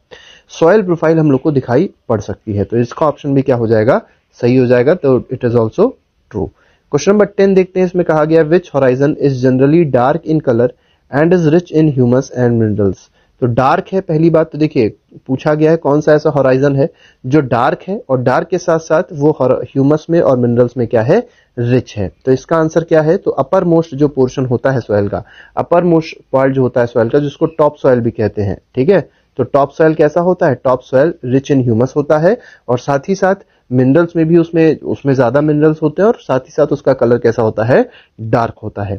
सॉयल प्रोफाइल हम लोग को दिखाई पड़ सकती है तो इसका ऑप्शन भी क्या हो जाएगा सही हो जाएगा तो it is also true question number ten देखते हैं इसमें कहा गया which horizon is generally dark in colour and is rich in humus and minerals तो डार्क है पहली बात तो देखिए पूछा गया है कौन सा ऐसा हॉराइजन है जो डार्क है और डार्क के साथ साथ वो ह्यूमस में और मिनरल्स में क्या है रिच है तो इसका आंसर क्या है तो अपर मोस्ट जो पोर्शन होता है सॉयल का अपर मोस्ट पार्ट जो होता है सॉयल का जिसको टॉप सॉयल भी कहते हैं ठीक है तो टॉप सॉयल कैसा होता है top soil rich in humus होता है और साथ ही साथ मिनरल्स में भी उसमें उसमें ज्यादा मिनरल्स होते हैं और साथ ही साथ उसका कलर कैसा होता है डार्क होता है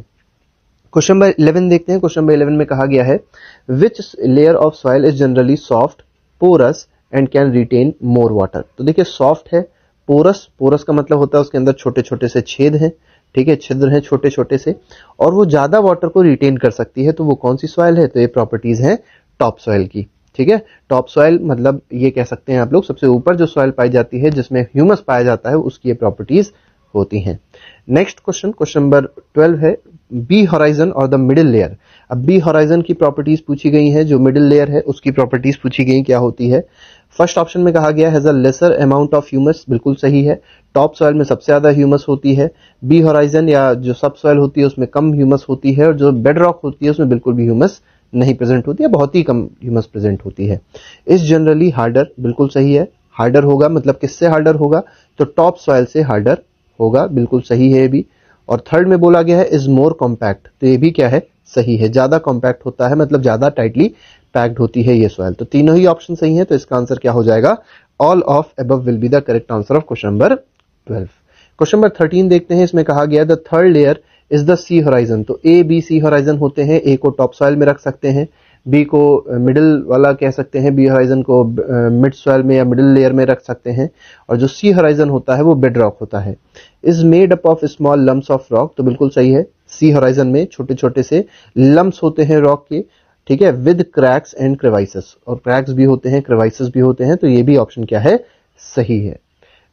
क्वेश्चन नंबर इलेवन देखते हैं क्वेश्चन नंबर इलेवन में कहा गया है which layer of soil is generally soft porous and can retain more water तो देखिए सॉफ्ट है पोरस पोरस का मतलब होता है उसके अंदर छोटे छोटे से छेद हैं ठीक है छिद्र हैं छोटे छोटे से और वो ज्यादा वाटर को रिटेन कर सकती है तो वो कौन सी सॉइल है तो ये प्रॉपर्टीज हैं टॉप सॉइल की ठीक है टॉप सॉइल मतलब ये कह सकते हैं आप लोग सबसे ऊपर जो सॉइल पाई जाती है जिसमें ह्यूमस पाया जाता है उसकी ये प्रॉपर्टीज होती हैं next question question number twelve है बी हॉराइजन और द मिडिल लेयर अब बी हॉराइजन की प्रॉपर्टीज पूछी गई हैं जो मिडिल लेयर है उसकी प्रॉपर्टीज पूछी गई क्या होती है फर्स्ट ऑप्शन में कहा गया has a lesser amount of humus बिल्कुल सही है टॉप सॉयल में सबसे ज्यादा ह्यूमस होती है बी हॉराइजन या जो सब सॉइल होती है उसमें कम ह्यूमस होती है और जो बेड रॉक होती है उसमें बिल्कुल भी ह्यूमस नहीं प्रेजेंट होती है बहुत ही कम ह्यूमस प्रेजेंट होती है इस जनरली हार्डर बिल्कुल सही है हार्डर होगा मतलब किससे हार्डर होगा तो टॉप सॉयल से हार्डर होगा बिल्कुल सही है भी और थर्ड में बोला गया है इज मोर कॉम्पैक्ट तो ये भी क्या है सही है ज्यादा कॉम्पैक्ट होता है मतलब ज्यादा टाइटली पैक्ड होती है ये सॉयल तो तीनों ही ऑप्शन सही है तो इसका आंसर क्या हो जाएगा all of above will be the correct answer of question number twelve question number thirteen देखते हैं इसमें कहा गया the third layer is the C horizon तो ए बी सी होराइजन होते हैं ए को टॉप सॉयल में रख सकते हैं बी को मिडिल uh, वाला कह सकते हैं बी होराइजन को मिड uh, सॉयल में या मिडिल लेयर में रख सकते हैं और जो सी होराइजन होता है वो बेड रॉक होता है is made up of small lumps of rock तो बिल्कुल सही है सी होराइजन में छोटे छोटे से लम्स होते हैं रॉक के ठीक है विद क्रैक्स एंड क्रेवाइसिस और क्रैक्स भी होते हैं क्रेवाइसिस भी होते हैं तो ये भी ऑप्शन क्या है सही है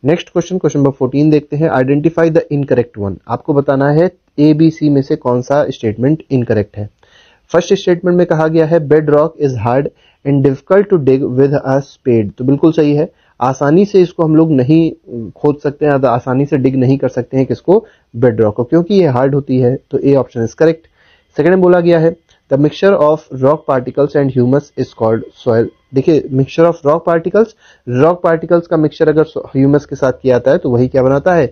next question question number fourteen identify हैं आइडेंटिफाई द इनकरेक्ट वन आपको बताना है ए बी सी में से कौन सा स्टेटमेंट इनकरेक्ट है फर्स्ट स्टेटमेंट में कहा गया है bedrock is hard and difficult to dig with a spade तो बिल्कुल सही है आसानी से इसको हम लोग नहीं खोद सकते हैं आसानी से डिग नहीं कर सकते हैं किसको बेड रॉक को क्योंकि ये हार्ड होती है तो A option is correct second में बोला गया है The of rock particles and humus is called called देखिए mixture of rock particles rock particles का मिक्सचर अगर ह्यूमस के साथ किया जाता है तो वही क्या बनाता है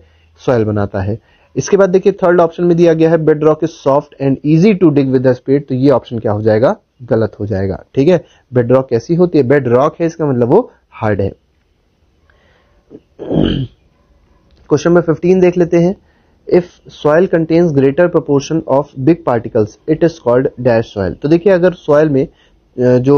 सॉयल बनाता है इसके बाद देखिए थर्ड ऑप्शन में दिया गया है bedrock is soft and easy to dig with speed तो ये ऑप्शन क्या हो जाएगा गलत हो जाएगा ठीक है बेड रॉक कैसी होती है बेड रॉक है इसका मतलब वो हार्ड है क्वेश्चन नंबर 15 देख लेते हैं if soil contains greater proportion of big particles it is called dash soil तो देखिए अगर सॉयल में जो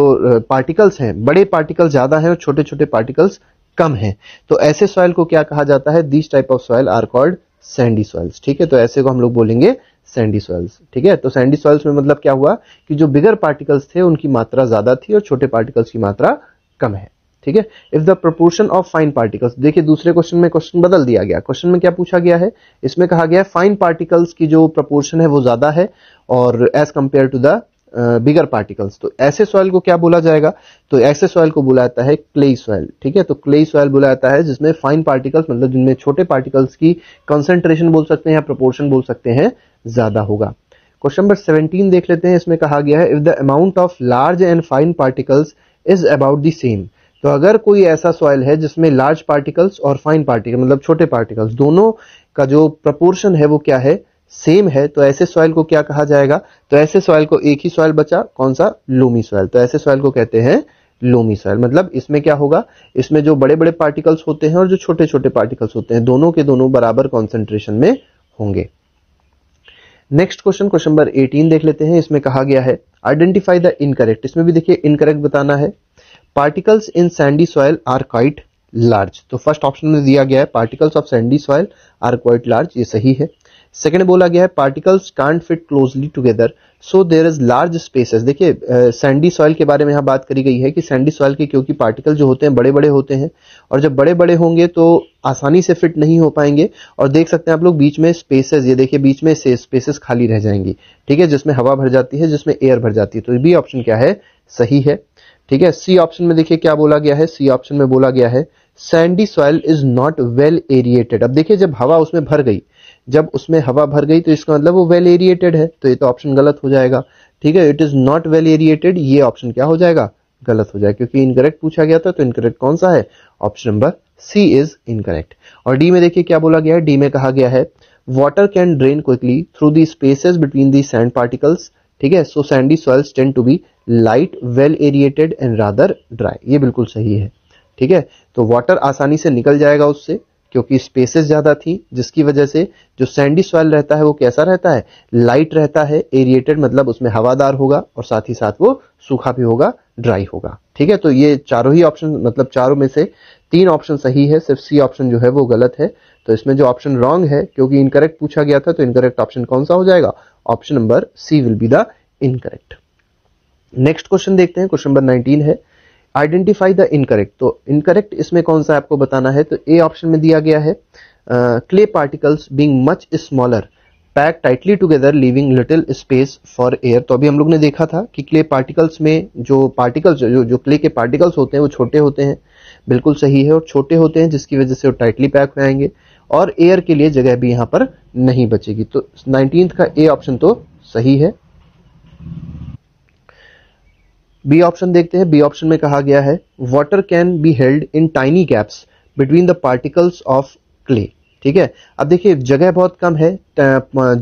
पार्टिकल्स हैं बड़े पार्टिकल ज्यादा हैं और छोटे छोटे पार्टिकल्स कम हैं तो ऐसे सॉइल को क्या कहा जाता है these type of soil are called sandy soils ठीक है तो ऐसे को हम लोग बोलेंगे सैंडी सॉयल्स ठीक है तो सैंडी सॉइल्स में मतलब क्या हुआ कि जो बिगर पार्टिकल्स थे उनकी मात्रा ज्यादा थी और छोटे पार्टिकल्स की मात्रा कम है ठीक है if the proportion of fine particles देखिए दूसरे क्वेश्चन में क्वेश्चन बदल दिया गया क्वेश्चन में क्या पूछा गया है इसमें कहा गया है फाइन पार्टिकल्स की जो प्रपोर्शन है वो ज्यादा है और as compare to the bigger particles तो ऐसे सॉइल को क्या बोला जाएगा तो ऐसे सॉइल को बोला जाता है क्ले सॉइल ठीक है तो क्ले सॉइल बोला जाता है जिसमें फाइन पार्टिकल्स मतलब जिनमें छोटे पार्टिकल्स की कंसेंट्रेशन बोल सकते हैं या प्रोपोर्शन बोल सकते हैं ज्यादा होगा क्वेश्चन नंबर 17 देख लेते हैं इसमें कहा गया है if the amount of large and fine particles is about the same तो अगर कोई ऐसा सॉइल है जिसमें लार्ज पार्टिकल्स और फाइन पार्टिकल मतलब छोटे पार्टिकल्स दोनों का जो प्रपोर्शन है वो क्या है सेम है तो ऐसे सॉइल को क्या कहा जाएगा तो ऐसे सॉइल को एक ही सॉइल बचा कौन सा लोमी सॉइल तो ऐसे सॉइल को कहते हैं लोमी सॉइल मतलब इसमें क्या होगा इसमें जो बड़े बड़े पार्टिकल्स होते हैं और जो छोटे छोटे पार्टिकल्स होते हैं दोनों के दोनों बराबर कॉन्सेंट्रेशन में होंगे नेक्स्ट क्वेश्चन क्वेश्चन नंबर 18 देख लेते हैं इसमें कहा गया है आइडेंटिफाई द इनकरेक्ट इसमें भी देखिए इनकरेक्ट बताना है particles in sandy soil are quite large तो फर्स्ट ऑप्शन में दिया गया है particles of sandy soil are quite large ये सही है सेकेंड बोला गया है particles can't fit closely together so there is large spaces देखिए सैंडी सॉइल के बारे में यहां बात करी गई है कि सैंडी सॉइल के क्योंकि पार्टिकल जो होते हैं बड़े बड़े होते हैं और जब बड़े बड़े होंगे तो आसानी से फिट नहीं हो पाएंगे और देख सकते हैं आप लोग बीच में स्पेसेस ये देखिए बीच में स्पेसेस खाली रह जाएंगी ठीक है जिसमें हवा भर जाती है जिसमें एयर भर जाती है तो ये भी ऑप्शन क्या है सही है ठीक है सी ऑप्शन में देखिए क्या बोला गया है सी ऑप्शन में बोला गया है sandy soil is not well aerated अब देखिए जब हवा उसमें भर गई जब उसमें हवा भर गई तो इसका मतलब वो वेल एरिएटेड है तो ये तो ऑप्शन गलत हो जाएगा ठीक है it is not well aerated ये ऑप्शन क्या हो जाएगा गलत हो जाएगा क्योंकि इनकरेक्ट पूछा गया था तो इनकरेक्ट कौन सा है option number C is incorrect और डी में देखिए क्या बोला गया है डी में कहा गया है water can drain quickly through the spaces between the sand particles ठीक है so sandy soils tend to be light well aerated and rather dry ये बिल्कुल सही है ठीक है तो वाटर आसानी से निकल जाएगा उससे क्योंकि स्पेसेस ज़्यादा थी जिसकी वजह से जो सैंडी सॉइल रहता है वो कैसा रहता है लाइट रहता है एरिएटेड मतलब उसमें हवादार होगा और साथ ही साथ वो सूखा भी होगा ड्राई होगा ठीक है तो ये चारों ही ऑप्शन मतलब चारों में से तीन ऑप्शन सही है सिर्फ सी ऑप्शन जो है वो गलत है तो इसमें जो ऑप्शन रॉन्ग है क्योंकि इनकरेक्ट पूछा गया था तो इनकरेक्ट ऑप्शन कौन सा हो जाएगा option number C will be the incorrect next question देखते हैं क्वेश्चन नंबर 19 है आइडेंटिफाई द इनकरेक्ट तो इनकरेक्ट इसमें कौन सा आपको बताना है तो ए ऑप्शन में दिया गया है clay particles being much smaller pack tightly together leaving little space for air तो अभी हम लोग ने देखा था कि क्ले पार्टिकल्स में जो पार्टिकल्स जो जो क्ले के पार्टिकल्स होते हैं वो छोटे होते हैं बिल्कुल सही है और छोटे होते हैं जिसकी वजह से वो टाइटली पैक हो जाएंगे और एयर के लिए जगह भी यहां पर नहीं बचेगी तो नाइनटीन का ए ऑप्शन तो सही है बी ऑप्शन देखते हैं बी ऑप्शन में कहा गया है water can be held in tiny gaps between the particles of clay ठीक है अब देखिए जगह बहुत कम है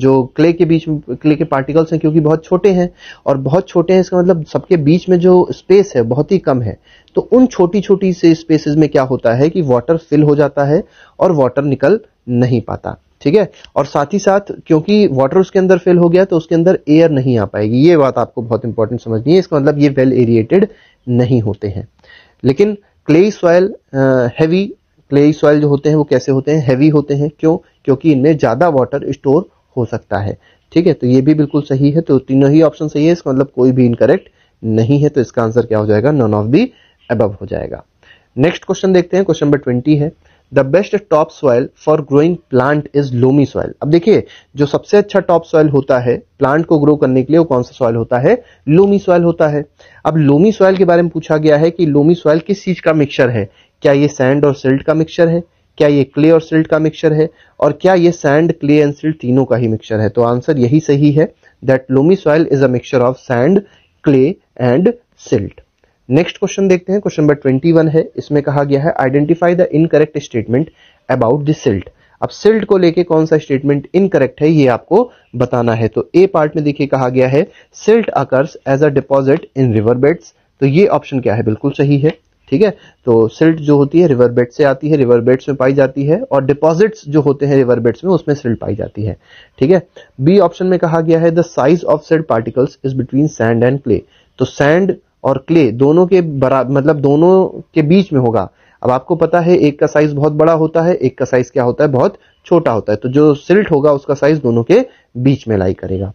जो क्ले के बीच क्ले के पार्टिकल्स हैं क्योंकि बहुत छोटे हैं और बहुत छोटे हैं इसका मतलब सबके बीच में जो स्पेस है बहुत ही कम है तो उन छोटी छोटी से स्पेसेस में क्या होता है कि वाटर फिल हो जाता है और वाटर निकल नहीं पाता ठीक है और साथ ही साथ क्योंकि वाटर उसके अंदर फिल हो गया तो उसके अंदर एयर नहीं आ पाएगी ये बात आपको बहुत इंपॉर्टेंट समझनी है इसका मतलब ये वेल एरिएटेड नहीं होते हैं लेकिन clay soil heavy clay soil जो होते हैं वो कैसे होते हैं हैवी होते हैं क्यों क्योंकि इनमें ज़्यादा वाटर स्टोर हो सकता है ठीक है तो ये भी बिल्कुल सही है तो तीनों ही ऑप्शन सही है इसका मतलब कोई भी इनकरेक्ट नहीं है तो इसका आंसर क्या हो जाएगा नॉन ऑफ दी अबव हो जाएगा नेक्स्ट क्वेश्चन देखते हैं क्वेश्चन नंबर ट्वेंटी है the best top soil for growing plant is loamy soil अब देखिए जो सबसे अच्छा टॉप सॉइल होता है प्लांट को ग्रो करने के लिए वो कौन सा सॉइल होता है लोमी सॉइल होता है अब लोमी सॉइल के बारे में पूछा गया है कि लोमी सॉइल किस चीज का मिक्सचर है क्या ये सैंड और सिल्ट का मिक्सचर है क्या ये क्ले और सिल्ट का मिक्सचर है और क्या ये सैंड क्ले एंड सिल्ट तीनों का ही मिक्सचर है तो आंसर यही सही है that loamy soil is a mixture of sand clay and silt next question देखते हैं क्वेश्चन नंबर ट्वेंटी वन है इसमें कहा गया है identify the incorrect statement about the silt अब सिल्ट को लेके कौन सा स्टेटमेंट इनकरेक्ट है ये आपको बताना है तो ए पार्ट में देखिए कहा गया है silt occurs as a deposit in river beds तो ये ऑप्शन क्या है बिल्कुल सही है ठीक है तो सिल्ट जो होती है रिवर बेड से आती है रिवर बेड्स में पाई जाती है और डिपॉजिट्स जो होते हैं रिवर बेड्स में उसमें सिल्ट पाई जाती है ठीक है बी ऑप्शन में कहा गया है the size of silt particles is between sand and clay तो सैंड और क्ले दोनों के बराबर मतलब दोनों के बीच में होगा अब आपको पता है एक का साइज बहुत बड़ा होता है एक का साइज क्या होता है बहुत छोटा होता है तो जो सिल्ट होगा उसका साइज दोनों के बीच में लाई करेगा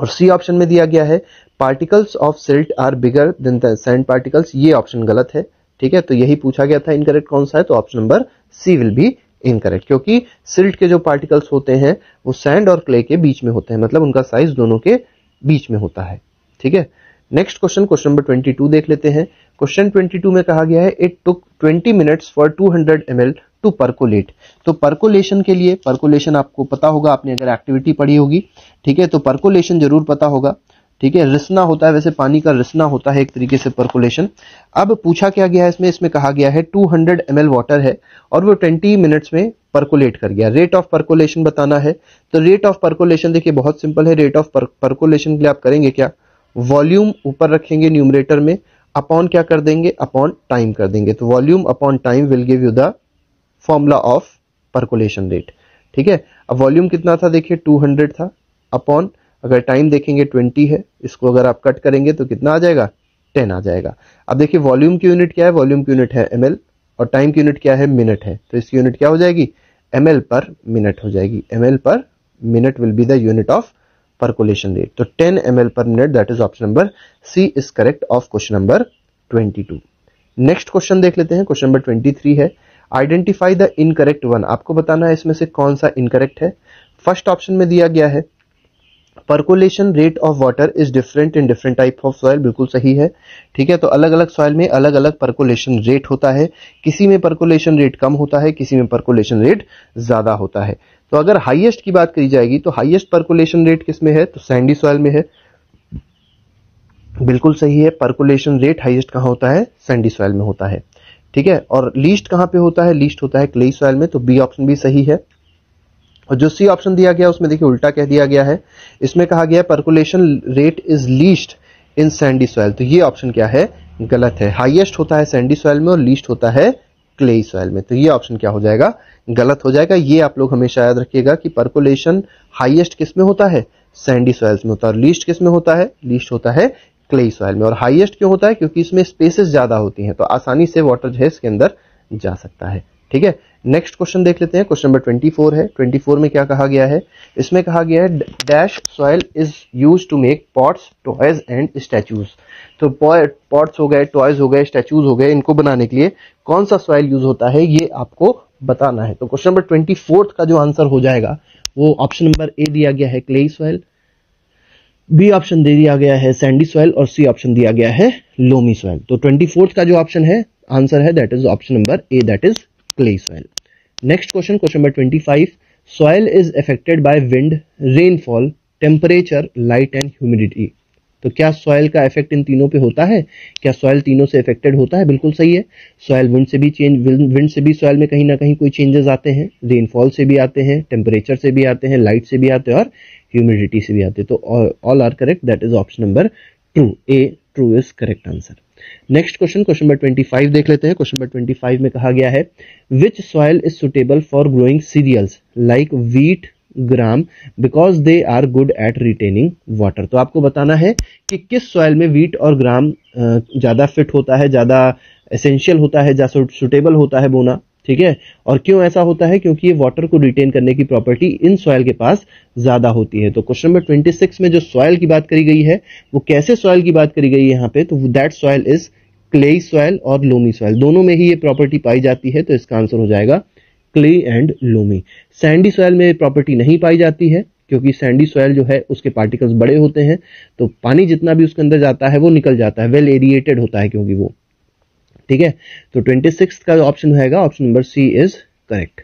और सी ऑप्शन में दिया गया है particles of silt are bigger than the sand particles ये ऑप्शन गलत है ठीक है तो यही पूछा गया था इनकरेक्ट कौन सा है तो option number C will be incorrect क्योंकि सिल्ट के जो पार्टिकल्स होते हैं वो सैंड और क्ले के बीच में होते हैं मतलब उनका साइज दोनों के बीच में होता है ठीक है नेक्स्ट क्वेश्चन क्वेश्चन नंबर 22 देख लेते हैं क्वेश्चन 22 में कहा गया है it took 20 minutes for 200 hundred to percolate तो परकोलेशन के लिए परकोलेशन आपको पता होगा आपने अगर एक्टिविटी पढ़ी होगी ठीक है तो परकोलेशन जरूर पता होगा ठीक है रिसना होता है वैसे पानी का रिसना होता है एक तरीके से परकोलेशन अब पूछा क्या गया है इसमें इसमें कहा गया है 200 हंड्रेड एम वाटर है और वो 20 मिनट्स में परकोलेट कर गया रेट ऑफ परकोलेशन बताना है तो रेट ऑफ परकोलेशन देखिए बहुत सिंपल है रेट ऑफ परकोलेशन के लिए आप करेंगे क्या वॉल्यूम ऊपर रखेंगे न्यूमरेटर में अपॉन क्या कर देंगे अपॉन टाइम कर देंगे तो volume upon time will give you the formula of percolation rate ठीक है अब वॉल्यूम कितना था देखिए 200 था अपॉन अगर टाइम देखेंगे 20 है इसको अगर आप कट करेंगे तो कितना आ जाएगा 10 आ जाएगा अब देखिए वॉल्यूम की यूनिट क्या है वॉल्यूम की यूनिट है एम और टाइम की यूनिट क्या है मिनट है तो इसकी यूनिट क्या हो जाएगी एम पर मिनट हो जाएगी M per minute will be the unit of percolation rate तो ten M per minute that is option number C is correct of question number twenty next question देख लेते हैं question number 23 है identify the incorrect one आपको बताना है इसमें से कौन सा इनकरेक्ट है फर्स्ट ऑप्शन में दिया गया है percolation rate of water is different in different type of soil बिल्कुल सही है ठीक है तो अलग अलग सॉयल में अलग अलग परकोलेशन रेट होता है किसी में परकोलेशन रेट कम होता है किसी में परकोलेशन रेट ज्यादा होता है तो अगर हाइएस्ट की बात करी जाएगी तो हाइएस्ट परकोलेशन रेट किस में है तो सैंडी सॉइल में है बिल्कुल सही है परकोलेशन रेट हाइएस्ट कहाँ होता है सैंडी सॉइल में होता है ठीक है और लीस्ट कहां पे होता है लीस्ट होता है क्ले सॉइल में तो बी ऑप्शन भी सही है और जो सी ऑप्शन दिया गया उसमें देखिए उल्टा कह दिया गया है इसमें कहा गया percolation rate is least in sandy soil तो ये ऑप्शन क्या है गलत है हाइएस्ट होता है सैंडी सॉइल में और लीस्ट होता है क्ले सॉइल में तो ये ऑप्शन क्या हो जाएगा गलत हो जाएगा ये आप लोग हमेशा याद रखिएगा कि परकुलेशन हाइएस्ट किस में होता है सैंडी सॉइल्स में होता है और लीस्ट किस में होता है लीस्ट होता है क्ले सॉइल में और हाइएस्ट क्यों होता है क्योंकि इसमें स्पेसेस ज्यादा होती हैं तो आसानी से वाटर जो है इसके अंदर जा सकता है ठीक है नेक्स्ट क्वेश्चन देख लेते हैं क्वेश्चन नंबर 24 है 24 में क्या कहा गया है इसमें कहा गया है dash soil is use to make pots toys and statues तो पॉट्स हो गए टॉयज हो गए स्टैचूज हो गए इनको बनाने के लिए कौन सा सॉइल यूज होता है ये आपको बताना है तो क्वेश्चन नंबर ट्वेंटी का जो आंसर हो जाएगा वो ऑप्शन नंबर ए दिया गया है क्ले सॉइल बी ऑप्शन दे दिया गया है सैंडी सॉइल और सी ऑप्शन दिया गया है लोमी सॉइल तो ट्वेंटी फोर्थ का जो ऑप्शन है आंसर है that is option number A that is clay soil next question question number twenty five soil is affected by wind rainfall temperature light and humidity तो क्या soil का effect in तीनों पे होता है क्या सॉइल तीनों से इफेक्टेड होता है बिल्कुल सही है सॉइल विंड से भी चेंज विंड से भी सॉइल में कहीं ना कहीं कोई चेंजेस आते हैं रेनफॉल से भी आते हैं टेम्परेचर से भी आते हैं लाइट से भी आते हैं और ह्यूमिडिटी से भी आते है तो all are correct that is option number true A true is correct answer next question question number twenty five देख लेते हैं क्वेश्चन नंबर ट्वेंटी फाइव में कहा गया है which soil is suitable for growing cereals like wheat gram because they are good at retaining water तो आपको बताना है कि किस सॉइल में वीट और ग्राम ज्यादा फिट होता है ज्यादा एसेंशियल होता है ज्यादा सुटेबल होता है बोना ठीक है और क्यों ऐसा होता है क्योंकि ये वाटर को रिटेन करने की प्रॉपर्टी इन सॉयल के पास ज्यादा होती है तो क्वेश्चन नंबर 26 में जो सॉयल की बात करी गई है वो कैसे सॉयल की बात करी गई है यहाँ पे तो that soil is clay soil और लोमी सॉयल दोनों में ही ये प्रॉपर्टी पाई जाती है तो इसका आंसर हो जाएगा clay and loamy sandy soil में प्रॉपर्टी नहीं पाई जाती है क्योंकि सैंडी सॉयल जो है उसके पार्टिकल्स बड़े होते हैं तो पानी जितना भी उसके अंदर जाता है वो निकल जाता है वेल एरिएटेड होता है क्योंकि वो ठीक है तो ट्वेंटी सिक्स का ऑप्शन होगा option number C is correct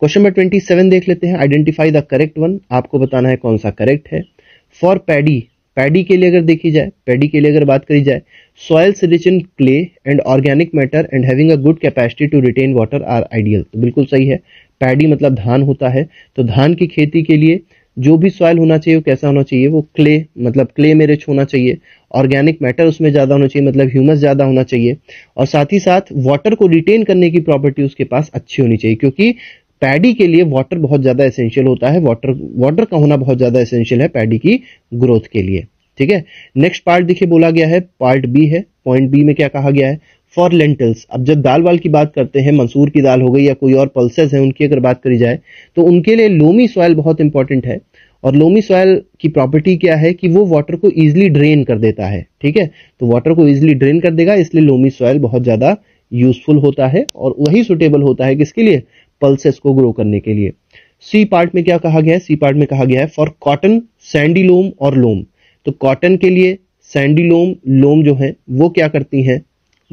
question number twenty seven देख लेते हैं आइडेंटिफाई द करेक्ट वन आपको बताना है कौन सा करेक्ट है फॉर पैडी पैडी के लिए अगर देखी जाए पैडी के लिए अगर बात करी जाए soil rich in clay and organic matter and having a good capacity to retain water are ideal तो बिल्कुल सही है पैडी मतलब धान होता है तो धान की खेती के लिए जो भी सॉइल होना चाहिए वो कैसा होना चाहिए वो क्ले मतलब क्ले में रिच होना चाहिए ऑर्गेनिक मैटर उसमें ज़्यादा होना चाहिए मतलब ह्यूमस ज़्यादा होना चाहिए और साथ ही साथ वाटर को रिटेन करने की प्रॉपर्टी उसके पास अच्छी होनी चाहिए क्योंकि पैडी के लिए वाटर बहुत ज़्यादा एसेंशियल होता है वाटर वाटर का होना बहुत ज़्यादा एसेंशियल है पैडी की ग्रोथ के लिए ठीक है नेक्स्ट पार्ट देखिए बोला गया है पार्ट बी है पॉइंट बी में क्या कहा गया है फॉर लेंटल्स अब जब दाल वाल की बात करते हैं मंसूर की दाल हो गई या कोई और पल्सेस हैं उनकी अगर बात करी जाए तो उनके लिए लोमी सॉयल बहुत इंपॉर्टेंट है और लोमी सॉयल की प्रॉपर्टी क्या है कि वो वाटर को ईजिली ड्रेन कर देता है ठीक है तो वाटर को ईजिली ड्रेन कर देगा इसलिए लोमी सॉयल बहुत ज़्यादा यूजफुल होता है और वही सुटेबल होता है किसके लिए पल्सेस को ग्रो करने के लिए सी पार्ट में क्या कहा गया है सी पार्ट में कहा गया है फॉर कॉटन सैंडी लोम और लोम तो कॉटन के लिए सैंडी लोम लोम जो है वो क्या करती हैं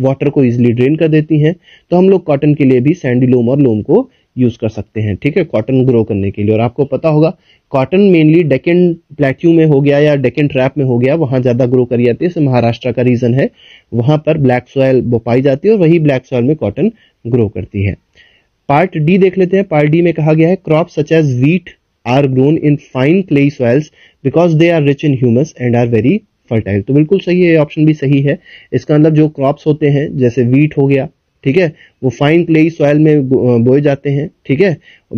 वाटर को इजिली ड्रेन कर देती हैं तो हम लोग कॉटन के लिए भी सैंडी लोम और लोम को यूज कर सकते हैं ठीक है कॉटन ग्रो करने के लिए और आपको पता होगा कॉटन मेनली डेकन प्लेट्यू में हो गया या डेकन ट्रैप में हो गया वहां ज्यादा ग्रो करी जाती है जैसे महाराष्ट्र का रीजन है वहां पर ब्लैक सॉयल पाई जाती है और वही ब्लैक सॉयल में कॉटन ग्रो करती है पार्ट डी देख लेते हैं पार्ट डी में कहा गया है crop such as wheat are grown in fine clay soils because they are rich in humus and are very fertile तो बिल्कुल सही है ऑप्शन भी सही है इसका मतलब जो क्रॉप्स होते हैं जैसे वीट हो गया ठीक है वो फाइन क्लेई सॉयल में बोए जाते हैं ठीक है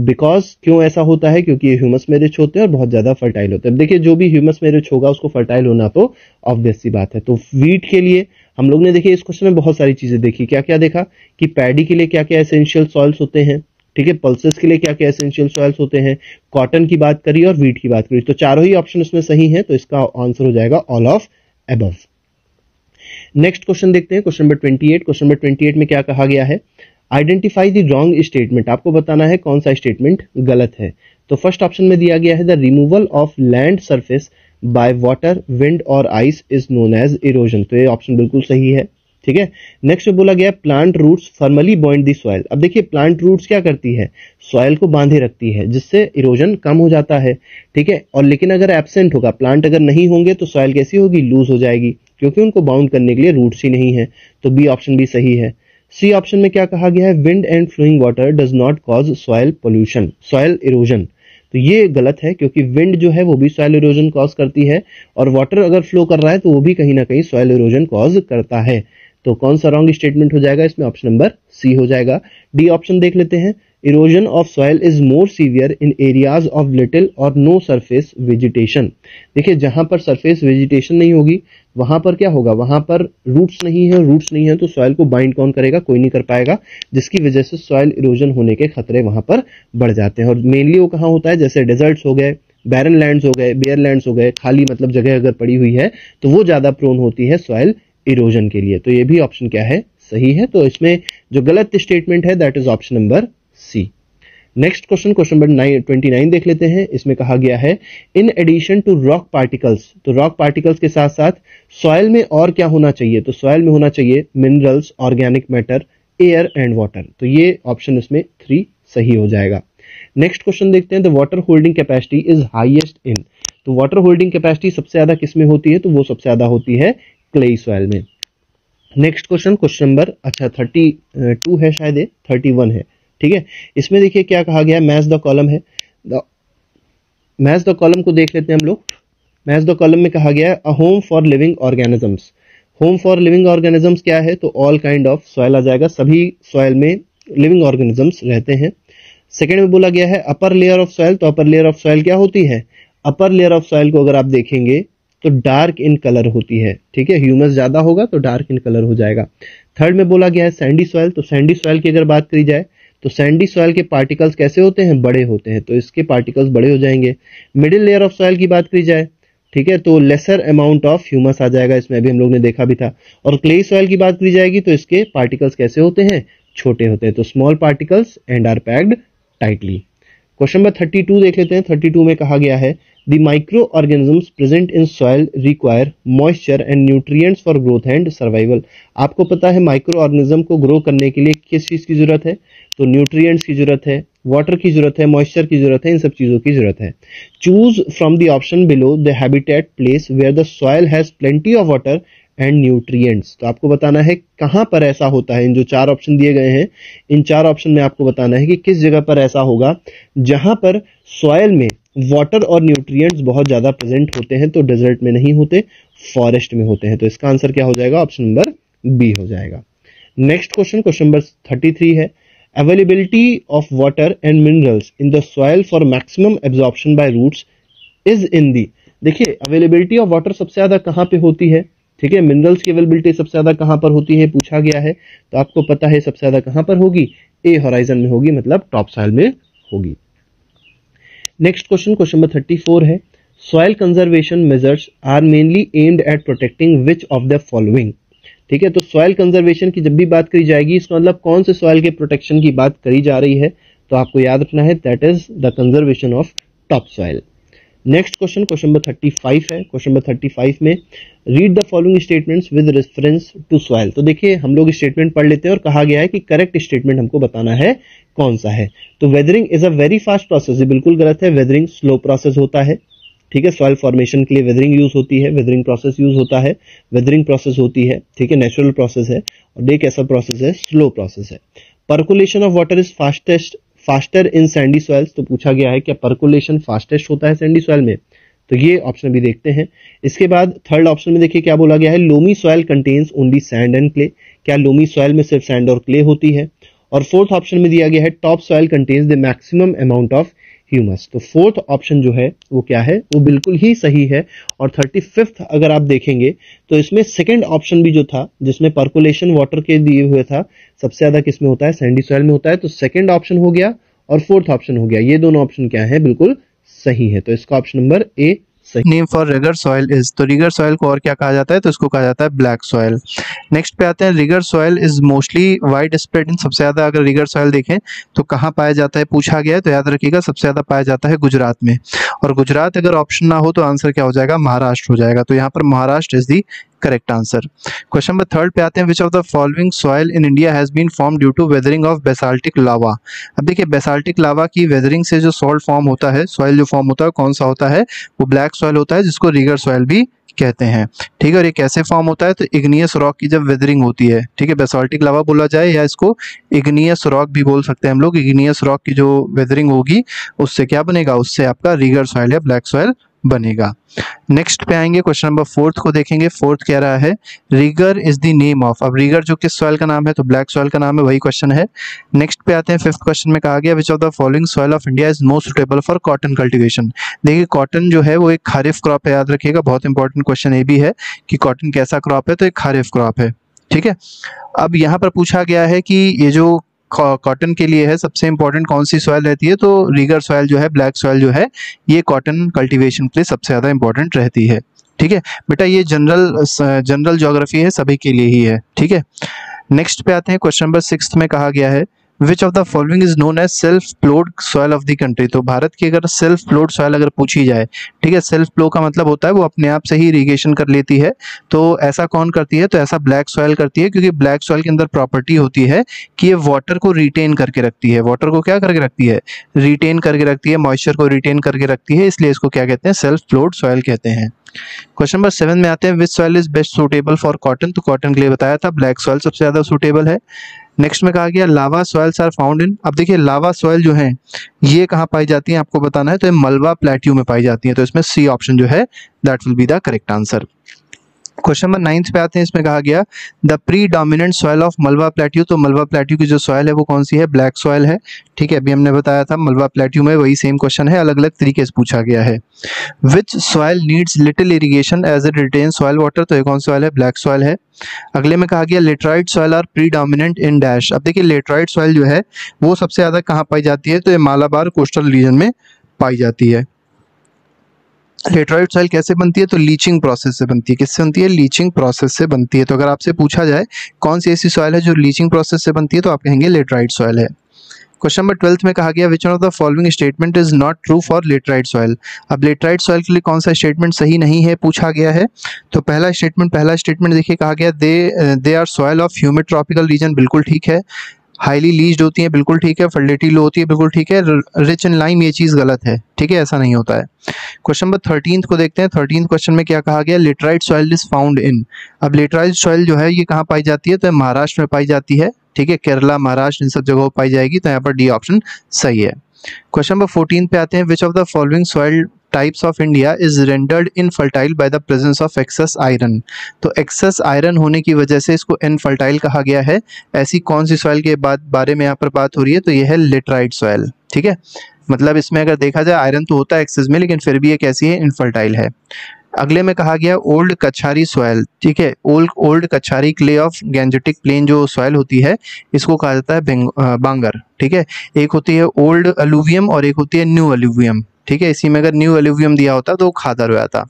बिकॉज क्यों ऐसा होता है क्योंकि ये ह्यूमस में रिच होते हैं और बहुत ज्यादा फर्टाइल होते हैं देखिए जो भी ह्यूमस में रिच होगा उसको फर्टाइल होना तो ऑब्वियस सी बात है तो वीट के लिए हम लोग ने देखिए इस क्वेश्चन में बहुत सारी चीजें देखी क्या क्या देखा कि पैडी के लिए क्या क्या एसेंशियल सॉइल्स होते हैं ठीक है पल्सेस के लिए क्या क्या एसेंशियल सॉइल्स होते हैं कॉटन की बात करी और वीट की बात करी तो चारों ही ऑप्शन इसमें सही है तो इसका आंसर हो जाएगा all of above next question देखते हैं question number twenty eight question number twenty eight में क्या कहा गया है आइडेंटिफाई द रॉन्ग स्टेटमेंट आपको बताना है कौन सा स्टेटमेंट गलत है तो फर्स्ट ऑप्शन में दिया गया है the removal of land surface by water wind और ice is known as erosion तो ये ऑप्शन बिल्कुल सही है ठीक है नेक्स्ट बोला गया plant roots firmly bind the soil अब देखिए प्लांट रूट्स क्या करती है सॉइल को बांधे रखती है जिससे इरोजन कम हो जाता है ठीक है और लेकिन अगर एबसेंट होगा प्लांट अगर नहीं होंगे तो सॉइल कैसी होगी लूज हो जाएगी क्योंकि उनको बाउंड करने के लिए रूट्स ही नहीं है तो बी ऑप्शन भी सही है सी ऑप्शन में क्या कहा गया है wind and flowing water does not cause soil pollution soil erosion तो ये गलत है क्योंकि विंड जो है वो भी सॉयल इरोजन कॉज करती है और वाटर अगर फ्लो कर रहा है तो वो भी कहीं ना कहीं सॉयल इरोजन कॉज करता है तो कौन सा रॉन्ग स्टेटमेंट हो जाएगा इसमें ऑप्शन नंबर सी हो जाएगा डी ऑप्शन देख लेते हैं erosion of soil is more severe in areas of little और नो सरफेस वेजिटेशन देखिए जहां पर सरफेस वेजिटेशन नहीं होगी वहां पर क्या होगा वहां पर रूट्स नहीं है रूट्स नहीं है तो सॉइल को बाइंड कौन करेगा कोई नहीं कर पाएगा जिसकी वजह से सॉइल इरोजन होने के खतरे वहां पर बढ़ जाते हैं और मेनली वो कहाँ होता है जैसे डेजर्ट्स हो गए बैरन लैंड हो गए बेयर लैंड हो गए खाली मतलब जगह अगर पड़ी हुई है तो वो ज्यादा प्रोन होती है सॉइल इरोजन के लिए तो ये भी ऑप्शन क्या है सही है तो इसमें जो गलत स्टेटमेंट है that is option number C next question question number twenty nine देख लेते हैं इसमें कहा गया है in addition to rock particles तो रॉक पार्टिकल्स के साथ साथ सॉयल में और क्या होना चाहिए तो सॉयल में होना चाहिए minerals organic matter air and water तो ये ऑप्शन इसमें थ्री सही हो जाएगा नेक्स्ट क्वेश्चन देखते हैं the water holding capacity is highest in तो वाटर होल्डिंग कैपेसिटी सबसे ज्यादा किसमें होती है तो वो सबसे ज्यादा होती है क्लेई सॉयल में नेक्स्ट क्वेश्चन क्वेश्चन नंबर अच्छा थर्टी टू है शायद थर्टी वन है ठीक है इसमें देखिए क्या कहा गया है मैच द कॉलम है मैच द कॉलम को देख लेते हैं हम लोग मैच द कॉलम में कहा गया है a home for living organisms home for living organisms क्या है तो ऑल काइंड ऑफ सॉयल आ जाएगा सभी सॉयल में लिविंग ऑर्गेनिजम्स रहते हैं सेकेंड में बोला गया है अपर लेयर ऑफ सॉयल तो अपर लेयर ऑफ सॉयल क्या होती है अपर लेयर ऑफ सॉयल को अगर आप देखेंगे तो डार्क इन कलर होती है ठीक है ह्यूमस ज्यादा होगा तो डार्क इन कलर हो जाएगा थर्ड में बोला गया है सैंडी सॉयल तो सैंडी सॉयल की अगर बात करी जाए तो सैंडी सॉयल के पार्टिकल्स कैसे होते हैं बड़े होते हैं तो इसके पार्टिकल्स बड़े हो जाएंगे मिडिल लेयर ऑफ सॉयल की बात करी जाए ठीक है तो लेसर अमाउंट ऑफ ह्यूमस आ जाएगा इसमें अभी हम लोग ने देखा भी था और क्ले सॉयल की बात करी जाएगी तो इसके पार्टिकल्स कैसे होते हैं छोटे होते हैं तो small particles and are packed tightly question number thirty two देख लेते हैं थर्टी टू में कहा गया है the micro organisms present in soil require moisture and nutrients for growth and survival आपको पता है माइक्रो ऑर्गेनिज्म को ग्रो करने के लिए किस चीज़ की जरूरत है तो न्यूट्रिएंट्स की जरूरत है वाटर की जरूरत है मॉइस्चर की जरूरत है इन सब चीज़ों की जरूरत है choose from the option below the habitat place where the soil has plenty of water and nutrients तो आपको बताना है कहां पर ऐसा होता है इन जो चार ऑप्शन दिए गए हैं इन चार ऑप्शन में आपको बताना है कि किस जगह पर ऐसा होगा जहां पर सॉयल में वाटर और न्यूट्रिएंट्स बहुत ज़्यादा प्रेजेंट होते हैं तो डेजर्ट में नहीं होते फॉरेस्ट में होते हैं तो इसका आंसर क्या हो जाएगा ऑप्शन नंबर बी हो जाएगा next question question number thirty three है availability of water and minerals in the soil for maximum absorption by root is in the देखिए अवेलेबिलिटी ऑफ वाटर सबसे ज्यादा कहां पे होती है ठीक है मिनरल्स की अवेलेबिलिटी सबसे ज्यादा कहां पर होती है पूछा गया है तो आपको पता है सबसे ज्यादा कहां पर होगी ए होराइजन में होगी मतलब टॉप सॉइल में होगी next question question number thirty four है soil conservation measures are mainly aimed at protecting which of the following ठीक है तो सॉइल कंजर्वेशन की जब भी बात करी जाएगी इसका मतलब कौन से सॉइल के प्रोटेक्शन की बात करी जा रही है तो आपको याद रखना है that is the conservation of top soil next question question number thirty five है क्वेश्चन नंबर थर्टी फाइव में read the following statements with reference to soil तो देखिए हम लोग स्टेटमेंट पढ़ लेते हैं और कहा गया है कि करेक्ट स्टेटमेंट हमको बताना है कौन सा है तो weathering is a very fast process ये बिल्कुल गलत है वेदरिंग स्लो प्रोसेस होता है ठीक है सॉइल फॉर्मेशन के लिए वेदरिंग यूज होती है वेदरिंग प्रोसेस यूज होता है वेदरिंग प्रोसेस होती है ठीक है नेचुरल प्रोसेस है और एक ऐसा प्रोसेस है स्लो प्रोसेस है percolation of water is fastest faster in sandy soils तो पूछा गया है क्या परकुलेशन फास्टेस्ट होता है सैंडी सॉइल में तो ये ऑप्शन भी देखते हैं इसके बाद थर्ड ऑप्शन में देखिए क्या बोला गया है loamy soil contains only sand and clay क्या लोमी सॉयल में सिर्फ सैंड और क्ले होती है और फोर्थ ऑप्शन में दिया गया है top soil contains the maximum amount of humus तो फोर्थ ऑप्शन जो है वो क्या है वो बिल्कुल ही सही है और थर्टी फिफ्थ अगर आप देखेंगे तो इसमें सेकेंड ऑप्शन भी जो था जिसमें परकुलेशन वाटर के दिए हुए था सबसे ज्यादा किसमें होता है सैंडी सॉइल में होता है तो सेकेंड ऑप्शन हो गया और फोर्थ ऑप्शन हो गया ये दोनों ऑप्शन क्या है बिल्कुल सही है तो इसका ऑप्शन नंबर ए सही name for regur soil is तो रिगर सॉइल को और क्या कहा जाता है तो इसको कहा जाता है ब्लैक सॉयल नेक्स्ट पे आते हैं regur soil is mostly wide spread in सबसे ज़्यादा अगर रिगर सॉइल देखें तो कहाँ पाया जाता है पूछा गया है तो याद रखिएगा सबसे ज़्यादा पाया जाता है गुजरात में और गुजरात अगर ऑप्शन ना हो तो आंसर क्या हो जाएगा महाराष्ट्र हो जाएगा तो यहाँ पर Maharashtra is the correct answer question number third पे आते हैं which of the following soil in India has been form due to weathering of basaltic lava अब देखिए बेसाल्टिक लावा की वेदरिंग से जो सॉल्ट फॉर्म होता है सॉइल जो फॉर्म होता है कौन सा होता है वो ब्लैक सॉइल होता है जिसको रीगर सॉइल भी कहते हैं ठीक है और ये कैसे फॉर्म होता है तो इग्नियस रॉक की जब वेदरिंग होती है ठीक है बेसोल्टिक लावा बोला जाए या इसको इग्नियस रॉक भी बोल सकते हैं हम लोग इग्नियस रॉक की जो वेदरिंग होगी उससे क्या बनेगा उससे आपका रीगर सॉइल या ब्लैक सॉइल बनेगा नेक्स्ट पे आएंगे क्वेश्चन नंबर फोर्थ को देखेंगे फोर्थ कह रहा है regur is the name of अब रिगर जो किस सॉइल का नाम है तो ब्लैक सॉइल का नाम है वही क्वेश्चन है नेक्स्ट पे आते हैं फिफ्थ क्वेश्चन में कहा गया which of the following soil of India is most suitable for cotton cultivation देखिए कॉटन जो है वो एक खारिफ क्रॉप है याद रखिएगा बहुत इंपॉर्टेंट क्वेश्चन ये भी है कि कॉटन कैसा क्रॉप है तो एक खारिफ क्रॉप है ठीक है अब यहाँ पर पूछा गया है कि ये जो कॉटन के लिए है सबसे इंपॉर्टेंट कौन सी सॉइल रहती है तो रीगर सॉइल जो है ब्लैक सॉइल जो है ये कॉटन कल्टीवेशन के लिए सबसे ज़्यादा इंपॉर्टेंट रहती है ठीक है बेटा ये जनरल जनरल जोग्राफी है सभी के लिए ही है ठीक है नेक्स्ट पे आते हैं क्वेश्चन नंबर सिक्स में कहा गया है which of the following is known as self ploughed soil of the country तो भारत की अगर सेल्फ प्लोड सॉयल अगर पूछी जाए ठीक है सेल्फ प्लो का मतलब होता है वो अपने आप से ही इरीगेशन कर लेती है तो ऐसा कौन करती है तो ऐसा ब्लैक सॉयल करती है क्योंकि ब्लैक सॉयल के अंदर प्रॉपर्टी होती है कि ये वाटर को रिटेन करके रखती है वाटर को क्या करके रखती है रिटेन करके रखती है मॉइस्चर को रिटेन करके रखती है इसलिए इसको क्या कहते हैं सेल्फ प्लोड सॉयल कहते हैं क्वेश्चन नंबर सेवन में आते हैं which soil is best suitable for cotton तो कॉटन के लिए बताया था ब्लैक सॉइल सबसे ज़्यादा सुटेबल है नेक्स्ट में कहा गया lava soils are found in अब देखिए लावा सॉयल जो है ये कहाँ पाई जाती है आपको बताना है तो ये मलवा प्लेट्यू में पाई जाती है तो इसमें सी ऑप्शन जो है that will be the correct answer question number ninth पे आते हैं इसमें कहा गया the predominant soil of Malwa plateau तो मलबा प्लेट्यू की जो सॉयल है वो कौन सी है ब्लैक सॉयल है ठीक है अभी हमने बताया था मलबा प्लेट्यू में वही सेम क्वेश्चन है अलग अलग तरीके से पूछा गया है which soil needs little irrigation as it retain soil water तो ये कौन सॉयल है ब्लैक सॉयल है अगले में कहा गया laterite soil are predominant in dash अब देखिए लेटराइट सॉयल जो है वो सबसे ज़्यादा कहाँ पाई जाती है तो ये मालाबार कोस्टल रीजन में पाई जाती है लेटराइट सॉइल कैसे बनती है तो लीचिंग प्रोसेस से बनती है किससे बनती है लीचिंग प्रोसेस से बनती है तो अगर आपसे पूछा जाए कौन सी ऐसी सॉइल है जो लीचिंग प्रोसेस से बनती है तो आप कहेंगे लेट्राइड सॉइल है क्वेश्चन नंबर ट्वेल्थ में कहा गया which of the following statement is not true for laterite soil अब लेटराइट सॉइल के लिए कौन सा स्टेटमेंट सही नहीं है पूछा गया है तो पहला स्टेटमेंट पहला स्टेटमेंट देखिए कहा गया they they are soil of humid tropical region बिल्कुल ठीक है हाईली लीज होती है बिल्कुल ठीक है फर्डिलिटी लो होती है बिल्कुल ठीक है रिच इन लाइम ये चीज़ गलत है ठीक है ऐसा नहीं होता है क्वेश्चन नंबर थर्टीन को देखते हैं थर्टीन क्वेश्चन में क्या कहा गया laterite soil is found in अब लिटराइट सॉइल जो है ये कहाँ पाई जाती है तो महाराष्ट्र में पाई जाती है ठीक है केरला महाराष्ट्र इन सब जगहों पर पाई जाएगी तो यहाँ पर डी ऑप्शन सही है क्वेश्चन नंबर फोर्टीन पे आते हैं which of the following soil types of India is rendered infertile by the presence of excess iron तो एक्सेस आयरन होने की वजह से इसको इनफर्टाइल कहा गया है ऐसी कौन सी सॉइल के बाद बारे में यहाँ पर बात हो रही है तो यह है लेटराइट सॉइल ठीक है मतलब इसमें अगर देखा जाए आयरन तो होता है एक्सेस में लेकिन फिर भी ये कैसी है इनफर्टाइल है अगले में कहा गया ओल्ड कछारी सॉयल ठीक है ओल्ड ओल्ड कछारी क्ले ऑफ गेंजेटिक प्लेन जो सॉयल होती है इसको कहा जाता है बांगर ठीक है एक होती है ओल्ड अलूवियम और एक होती है न्यू अलूवियम ठीक है इसी में अगर न्यू एल्यूवियम दिया होता तो खादर हो जाता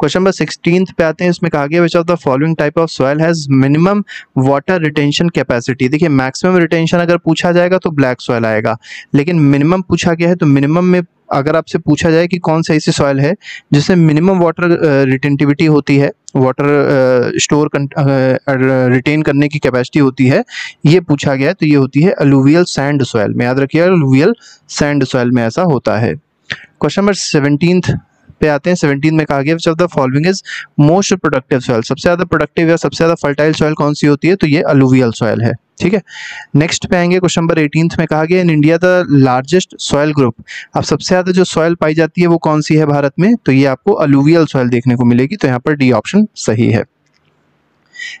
क्वेश्चन नंबर सिक्सटीन पे आते हैं इसमें कहा गया which of the following type of soil has minimum water retention capacity देखिए मैक्सिमम रिटेंशन अगर पूछा जाएगा तो ब्लैक सॉइल आएगा लेकिन मिनिमम पूछा गया है तो मिनिमम में अगर आपसे पूछा जाए कि कौन सा ऐसी सॉइल है जिससे मिनिमम वाटर रिटेंटिविटी होती है वाटर स्टोर रिटेन करने की कैपेसिटी होती है ये पूछा गया है तो ये होती है अलूवियल सैंड सॉइल में याद रखिए अलूवियल सैंड सॉइल में ऐसा होता है क्वेश्चन नंबर सेवनटीन पे आते हैं सेवनटीन में कहा गया which of the following is most productive soil सबसे ज़्यादा प्रोडक्टिव या सबसे ज़्यादा फर्टाइल सॉइल कौन सी होती है तो ये अलूवियल सॉइल है ठीक है नेक्स्ट पे आएंगे क्वेश्चन नंबर एटीन में कहा गया in India the largest soil group अब सबसे ज़्यादा जो सॉइल पाई जाती है वो कौन सी है भारत में तो ये आपको अलूवियल सॉइल देखने को मिलेगी तो यहाँ पर डी ऑप्शन सही है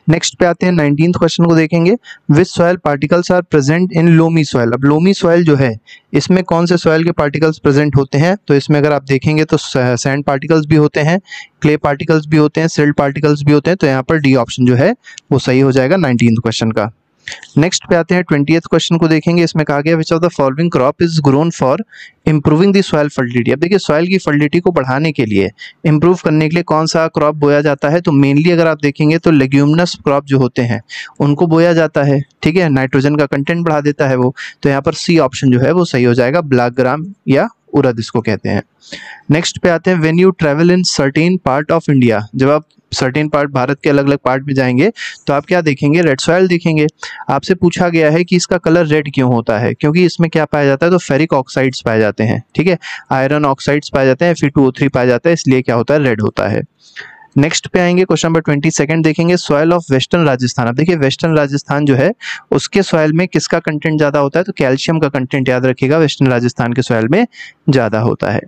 नेक्स्ट पे आते हैं नाइनटीन क्वेश्चन को देखेंगे which soil particles are present in loamy soil अब लोमी सॉयल जो है इसमें कौन से सॉयल के पार्टिकल्स प्रेजेंट होते हैं तो इसमें अगर आप देखेंगे तो सैंड पार्टिकल्स भी होते हैं क्ले पार्टिकल्स भी होते हैं सिल्ड पार्टिकल्स भी होते हैं तो यहाँ पर डी ऑप्शन जो है वो सही हो जाएगा नाइनटीन क्वेश्चन का नेक्स्ट पे आते हैं ट्वेंटी क्वेश्चन को देखेंगे इसमें कहा गया which of the following crop is grown for improving the soil fertility अब देखिए सॉयल की फर्टिलिटी को बढ़ाने के लिए इंप्रूव करने के लिए कौन सा क्रॉप बोया जाता है तो मेनली अगर आप देखेंगे तो लेग्यूमनस क्रॉप जो होते हैं उनको बोया जाता है ठीक है नाइट्रोजन का कंटेंट बढ़ा देता है वो तो यहाँ पर सी ऑप्शन जो है वो सही हो जाएगा ब्लैक ग्राम या उरद इसको कहते हैं नेक्स्ट पे आते हैं when you travel in certain part of India जब आप सर्टेन पार्ट भारत के अलग अलग पार्ट में जाएंगे तो आप क्या देखेंगे रेड सॉयल देखेंगे आपसे पूछा गया है कि इसका कलर रेड क्यों होता है क्योंकि इसमें क्या पाया जाता है तो फेरिक ऑक्साइड्स पाए जाते हैं ठीक है आयरन ऑक्साइड्स पाए जाते हैं फिर टू e पाया जाता है इसलिए क्या होता है रेड होता है नेक्स्ट पे आएंगे क्वेश्चन नंबर ट्वेंटी सेकेंड देखेंगे सॉयल ऑफ वेस्टर्न राजस्थान अब देखिए वेस्टर्न राजस्थान जो है उसके सॉयल में किसका कंटेंट ज़्यादा होता है तो कैल्शियम का कंटेंट याद रखिएगा वेस्टर्न राजस्थान के सॉयल में ज़्यादा होता है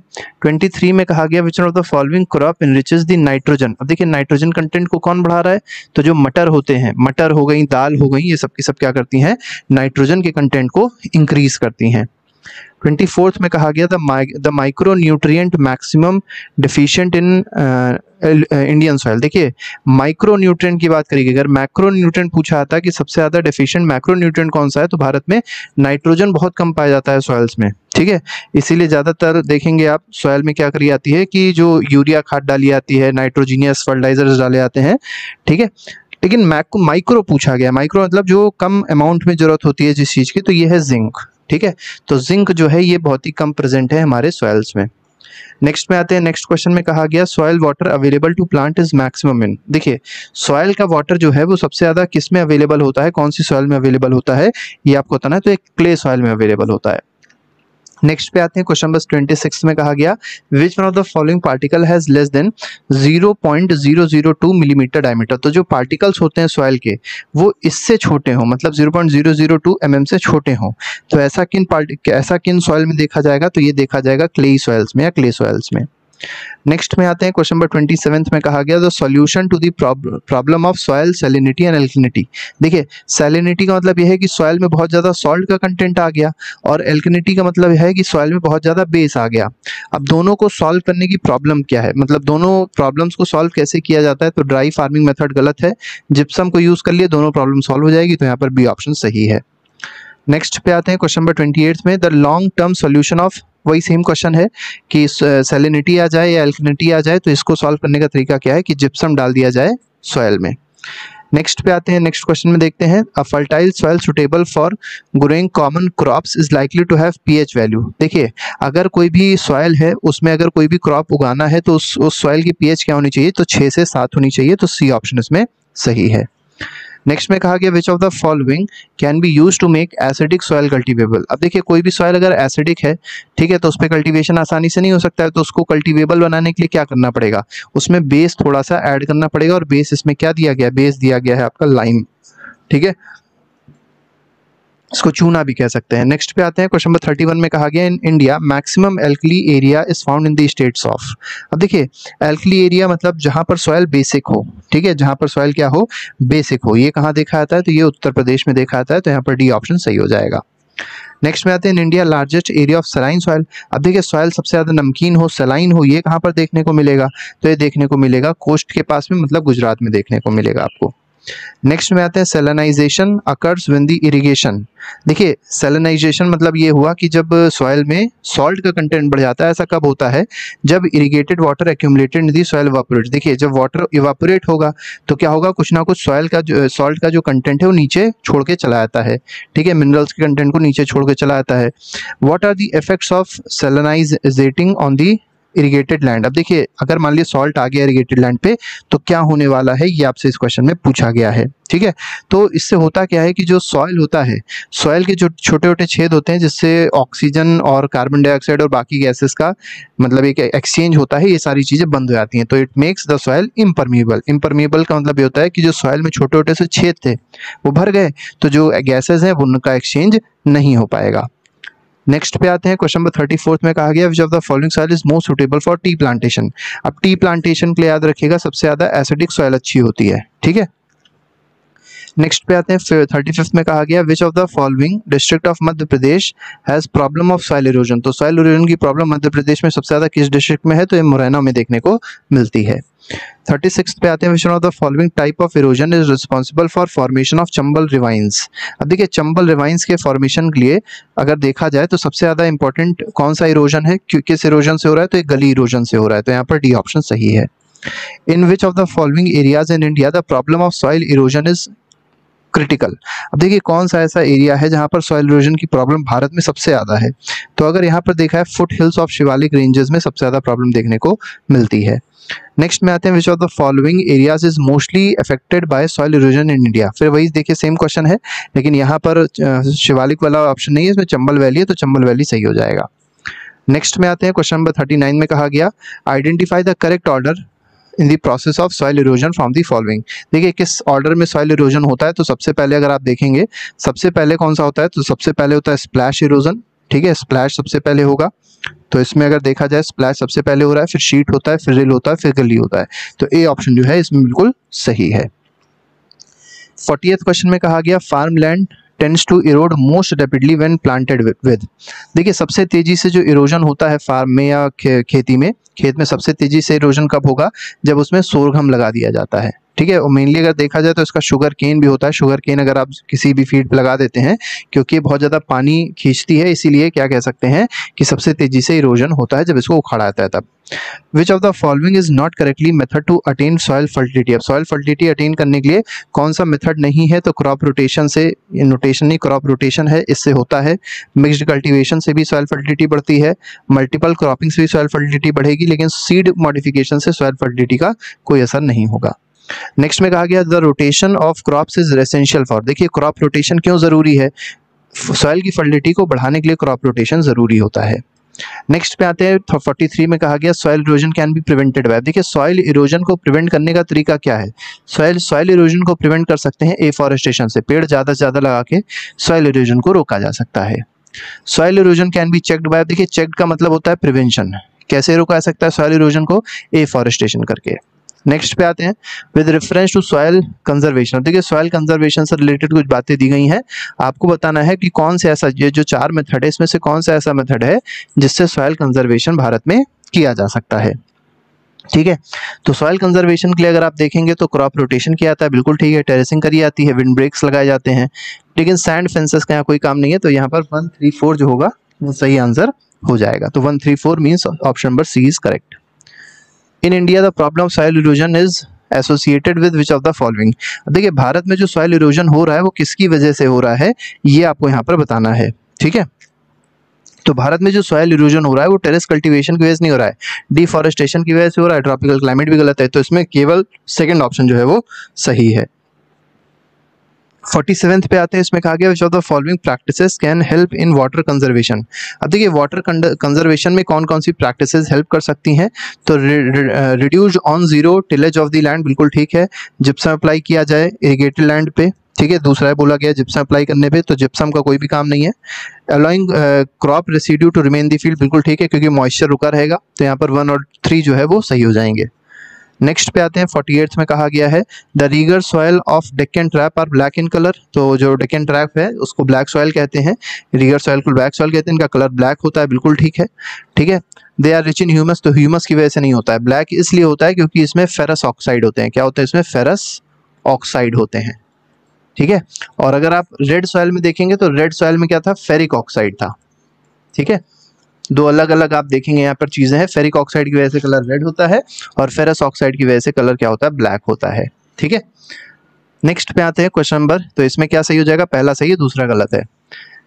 ट्वेंटी थ्री में कहा गया which of the following crop enriches the nitrogen अब देखिए नाइट्रोजन कंटेंट को कौन बढ़ा रहा है तो जो मटर होते हैं मटर हो गई दाल हो गई ये सब की सब क्या करती हैं नाइट्रोजन के कंटेंट को इंक्रीज करती हैं ट्वेंटी फोर्थ में कहा गया the micro nutrient maximum deficient in Indian soil देखिए माइक्रो न्यूट्रिएंट की बात करिए अगर मैक्रो न्यूट्रिएंट पूछा जाता है कि सबसे ज़्यादा डिफिशियंट मैक्रो न्यूट्रिय कौन सा है तो भारत में नाइट्रोजन बहुत कम पाया जाता है सॉइल्स में ठीक है इसीलिए ज़्यादातर देखेंगे आप सॉयल में क्या करी जाती है कि जो यूरिया खाद डाली जाती है नाइट्रोजीनियस फर्टिलाइजर्स डाले जाते हैं ठीक है लेकिन माइक्रो पूछा गया माइक्रो मतलब जो कम अमाउंट में ज़रूरत होती है जिस चीज़ की तो ये है जिंक ठीक है तो जिंक जो है ये बहुत ही कम प्रेजेंट है हमारे सॉयल्स में नेक्स्ट में आते हैं नेक्स्ट क्वेश्चन में कहा गया soil water available to plant is maximum in देखिए सॉयल का वाटर जो है वो सबसे ज़्यादा किस में अवेलेबल होता है कौन सी सॉयल में अवेलेबल होता है ये आपको बताना है तो एक क्ले सॉयल में अवेलेबल होता है नेक्स्ट पे आते हैं क्वेश्चन नंबर ट्वेंटी सिक्स में कहा गया which one of the following particle has less than 0.002 millimetre mm diameter तो जो पार्टिकल्स होते हैं सॉयल के वो इससे छोटे हों मतलब 0.002 mm से छोटे हों तो ऐसा किन पार्टिक ऐसा किन सॉयल में देखा जाएगा तो ये देखा जाएगा क्ले सॉयल्स में या क्ले सॉयल्स में नेक्स्ट में आते हैं क्वेश्चन नंबर ट्वेंटी सेवन में कहा गया the solution to the problem of soil salinity and alkalinity देखिए सेलिनिटी का मतलब यह है कि सॉयल में बहुत ज़्यादा सॉल्ट का कंटेंट आ गया और एल्किनिटी का मतलब यह है कि सॉयल में बहुत ज़्यादा बेस आ गया अब दोनों को सॉल्व करने की प्रॉब्लम क्या है मतलब दोनों प्रॉब्लम्स को सॉल्व कैसे किया जाता है तो ड्राई फार्मिंग मेथड गलत है जिप्सम को यूज़ कर लिए दोनों प्रॉब्लम सॉल्व हो जाएगी तो यहाँ पर बी ऑप्शन सही है नेक्स्ट पे आते हैं क्वेश्चन नंबर ट्वेंटी में the long term solution of वही सेम क्वेश्चन है कि सेलिनिटी आ जाए या एल्फिनिटी आ जाए तो इसको सॉल्व करने का तरीका क्या है कि जिप्सम डाल दिया जाए सॉयल में नेक्स्ट पे आते हैं नेक्स्ट क्वेश्चन में देखते हैं a fertile soil suitable for growing common crops is likely to have pH value देखिए अगर कोई भी सॉइल है उसमें अगर कोई भी क्रॉप उगाना है तो उस उस सॉइल की पीएच क्या होनी चाहिए तो छः से सात होनी चाहिए तो सी ऑप्शन इसमें सही है नेक्स्ट में कहा गया which of the following can be use to make acidic soil cultivable अब देखिए कोई भी सॉयल अगर एसिडिक है ठीक है तो उस पर कल्टिवेशन आसानी से नहीं हो सकता है तो उसको कल्टिवेबल बनाने के लिए क्या करना पड़ेगा उसमें बेस थोड़ा सा ऐड करना पड़ेगा और बेस इसमें क्या दिया गया बेस दिया गया है आपका लाइम ठीक है इसको चूना भी कह सकते हैं नेक्स्ट पे आते हैं क्वेश्चन नंबर थर्टी वन में कहा गया in India maximum alkali area is found in the states of अब देखिए एल्कली एरिया मतलब जहां पर सॉयल बेसिक हो ठीक है जहां पर सॉयल क्या हो बेसिक हो ये कहाँ देखा जाता है तो ये उत्तर प्रदेश में देखा जाता है तो यहाँ पर डी ऑप्शन सही हो जाएगा नेक्स्ट में आते हैं India largest area of saline soil अब देखिए सॉयल सबसे ज़्यादा नमकीन हो सलाइन हो ये कहाँ पर देखने को मिलेगा तो ये देखने को मिलेगा कोस्ट के पास में मतलब गुजरात में देखने को मिलेगा आपको नेक्स्ट में आते हैं salinization occurs when the irrigation देखिए सेलेनाइजेशन मतलब ये हुआ कि जब सॉयल में सॉल्ट का कंटेंट बढ़ जाता है ऐसा कब होता है जब irrigated water accumulated the soil evaporate देखिए जब वाटर इवापोरेट होगा तो क्या होगा कुछ ना कुछ सॉयल का जो सॉल्ट का जो कंटेंट है वो नीचे छोड़ के चला जाता है ठीक है मिनरल्स के कंटेंट को नीचे छोड़ के चला जाता है what are the effects of salinizating on the irrigated land अब देखिए अगर मान लीजिए सॉल्ट आ गया इरिगेटेड लैंड पे तो क्या होने वाला है ये आपसे इस क्वेश्चन में पूछा गया है ठीक है तो इससे होता क्या है कि जो सॉयल होता है सॉयल के जो छोटे छोटे छेद होते हैं जिससे ऑक्सीजन और कार्बन डाइऑक्साइड और बाकी गैसेस का मतलब एक एक्सचेंज होता है ये सारी चीज़ें बंद हो जाती हैं तो it makes the soil impermeable impermeable का मतलब ये होता है कि जो सॉयल में छोटे छोटे से छेद थे वो भर गए तो जो गैसेज हैं उनका एक्सचेंज नहीं हो पाएगा नेक्स्ट पे आते हैं क्वेश्चन नंबर थर्टी फोर्थ में कहा गया which of the following soil is most suitable for tea plantation अब टी प्लांटेशन के लिए याद रखिएगा सबसे ज़्यादा एसिडिक सॉइल अच्छी होती है ठीक है नेक्स्ट पे आते हैं थर्टी फिफ्थ में कहा गया which of the following district of Madhya Pradesh has problem of soil erosion तो सॉइल इरोजन की प्रॉब्लम मध्य प्रदेश में सबसे ज़्यादा किस डिस्ट्रिक्ट में है तो ये मुरैना में देखने को मिलती है थर्टी सिक्स पे आते हैं which of the following type of erosion is responsible for formation of Chambal ravines अब देखिए चंबल रिवाइंस के फॉर्मेशन के लिए अगर देखा जाए तो सबसे ज़्यादा इंपॉर्टेंट कौन सा इरोजन है किस इरोजन से हो रहा है तो एक गली इरोजन से हो रहा है तो यहाँ पर डी ऑप्शन सही है in which of the following areas in india the problem of soil erosion is critical अब देखिए कौन सा ऐसा एरिया है जहाँ पर सॉइल इरोजन की प्रॉब्लम भारत में सबसे ज़्यादा है तो अगर यहाँ पर देखा है foothills of Shivalik ranges में सबसे ज़्यादा प्रॉब्लम देखने को मिलती है नेक्स्ट में आते हैं which of the following areas is mostly affected by soil erosion in India फिर वही देखिए सेम क्वेश्चन है लेकिन यहाँ पर शिवालिक वाला ऑप्शन नहीं है इसमें चंबल वैली है तो चंबल वैली सही हो जाएगा नेक्स्ट में आते हैं क्वेश्चन नंबर थर्टी नाइन में कहा गया identify the correct order in the process of soil erosion from the following देखिए किस ऑर्डर में सॉइल इरोजन होता है तो सबसे पहले अगर आप देखेंगे सबसे पहले कौन सा होता है तो सबसे पहले होता है स्प्लैश इरोजन ठीक है स्प्लैश सबसे पहले होगा तो इसमें अगर देखा जाए स्प्लैश सबसे पहले हो रहा है फिर शीट होता है फिर रिल होता है फिर गली होता है तो ए ऑप्शन जो है इसमें बिल्कुल सही है फोर्टी क्वेश्चन में कहा गया farm land tends to erode most rapidly when planted with देखिए सबसे तेजी से जो इरोजन होता है फार्म में या खेती में खेत में सबसे तेजी से इरोजन कब होगा जब उसमें सोरघम लगा दिया जाता है ठीक है और मेनली अगर देखा जाए तो इसका शुगर केन भी होता है शुगर केन अगर आप किसी भी फीड पर लगा देते हैं क्योंकि बहुत ज़्यादा पानी खींचती है इसीलिए क्या कह सकते हैं कि सबसे तेज़ी से इरोजन होता है जब इसको उखाड़ा जाता है तब which of the following is not correctly method to attain soil fertility अब सॉयल फर्टिलिटी अटेन करने के लिए कौन सा मेथड नहीं है तो क्रॉप रोटेशन से नोटेशन नहीं क्रॉप रोटेशन है इससे होता है मिक्सड कल्टिवेशन से भी सॉयल फर्टिलिटी बढ़ती है मल्टीपल क्रॉपिंग से भी सॉयल फर्टिलिटी बढ़ेगी लेकिन सीड मॉडिफिकेशन से सॉयल फर्टिलिटी का कोई असर नहीं होगा नेक्स्ट में कहा गया the rotation of crops is essential for देखिए क्रॉप रोटेशन क्यों ज़रूरी है सॉइल की फर्टिलिटी को बढ़ाने के लिए क्रॉप रोटेशन ज़रूरी होता है नेक्स्ट पे आते हैं 43 में कहा गया soil erosion can be prevented by देखिए सॉइल इरोजन को प्रिवेंट करने का तरीका क्या है सॉइल सॉइल इरोजन को प्रिवेंट कर सकते हैं एफॉरेस्टेशन से पेड़ ज़्यादा से ज़्यादा लगा के सॉइल इरोजन को रोका जा सकता है soil erosion can be checked by देखिए चेक्ड का मतलब होता है प्रिवेंशन कैसे रोका जा सकता है सॉइल इरोजन को एफॉरेस्टेशन करके नेक्स्ट पे आते हैं with reference to soil conservation देखिए सॉयल कंजर्वेशन से रिलेटेड कुछ बातें दी गई हैं आपको बताना है कि कौन सा ऐसा ये जो चार मेथड है इसमें से कौन सा ऐसा मेथड है जिससे सॉयल कंजर्वेशन भारत में किया जा सकता है ठीक है तो सॉयल कंजर्वेशन के लिए अगर आप देखेंगे तो क्रॉप रोटेशन किया जाता है बिल्कुल ठीक है टेरेसिंग करी जाती है विंड ब्रेक्स लगाए जाते हैं लेकिन सैंड फेंसेस का यहाँ कोई काम नहीं है तो यहाँ पर वन थ्री फोर जो होगा वो सही आंसर हो जाएगा तो one three four means option number C is correct in India the problem soil erosion is associated with which of the following देखिए भारत में जो सॉइल इरोजन हो रहा है वो किसकी वजह से हो रहा है ये आपको यहाँ पर बताना है ठीक है तो भारत में जो सॉयल इरोजन हो रहा है वो टेरेस कल्टीवेशन की वजह से नहीं हो रहा है डिफॉरेस्टेशन की वजह से हो रहा है ट्रॉपिकल क्लाइमेट भी गलत है तो इसमें केवल सेकेंड ऑप्शन जो है वो सही है फोर्टी सेवन पे आते हैं इसमें कहा गया which of the following practices can help in water conservation अब देखिए वाटर कंजर्वेशन में कौन कौन सी प्रैक्टिसेस हेल्प कर सकती हैं तो reduce on zero tillage of the land बिल्कुल ठीक है जिप्सम अप्लाई किया जाए इरीगेटेड लैंड पे ठीक है दूसरा है बोला गया जिप्सम अप्लाई करने पे तो जिप्सम का कोई भी काम नहीं है allowing crop residue to remain the field बिल्कुल ठीक है क्योंकि मॉइस्चर रुका रहेगा तो यहाँ पर वन और थ्री जो है वो सही हो जाएंगे नेक्स्ट पे आते हैं फोर्टी में कहा गया है the regur soil of Deccan trap are black in colour तो जो डेक्कन ट्रैप है उसको ब्लैक सॉयल कहते हैं रीगर सॉयल को ब्लैक सॉयल कहते हैं इनका कलर ब्लैक होता है बिल्कुल ठीक है ठीक है they are rich in humus तो ह्यूमस की वजह से नहीं होता है ब्लैक इसलिए होता है क्योंकि इसमें फेरस ऑक्साइड होते हैं क्या होते हैं इसमें फेरस ऑक्साइड होते हैं ठीक है और अगर आप रेड सॉयल में देखेंगे तो रेड सॉयल में क्या था फेरिक ऑक्साइड था ठीक है दो अलग अलग आप देखेंगे यहाँ पर चीज़ें हैं फेरिक ऑक्साइड की वजह से कलर रेड होता है और फेरस ऑक्साइड की वजह से कलर क्या होता है ब्लैक होता है ठीक है नेक्स्ट पे आते हैं क्वेश्चन नंबर तो इसमें क्या सही हो जाएगा पहला सही है दूसरा गलत है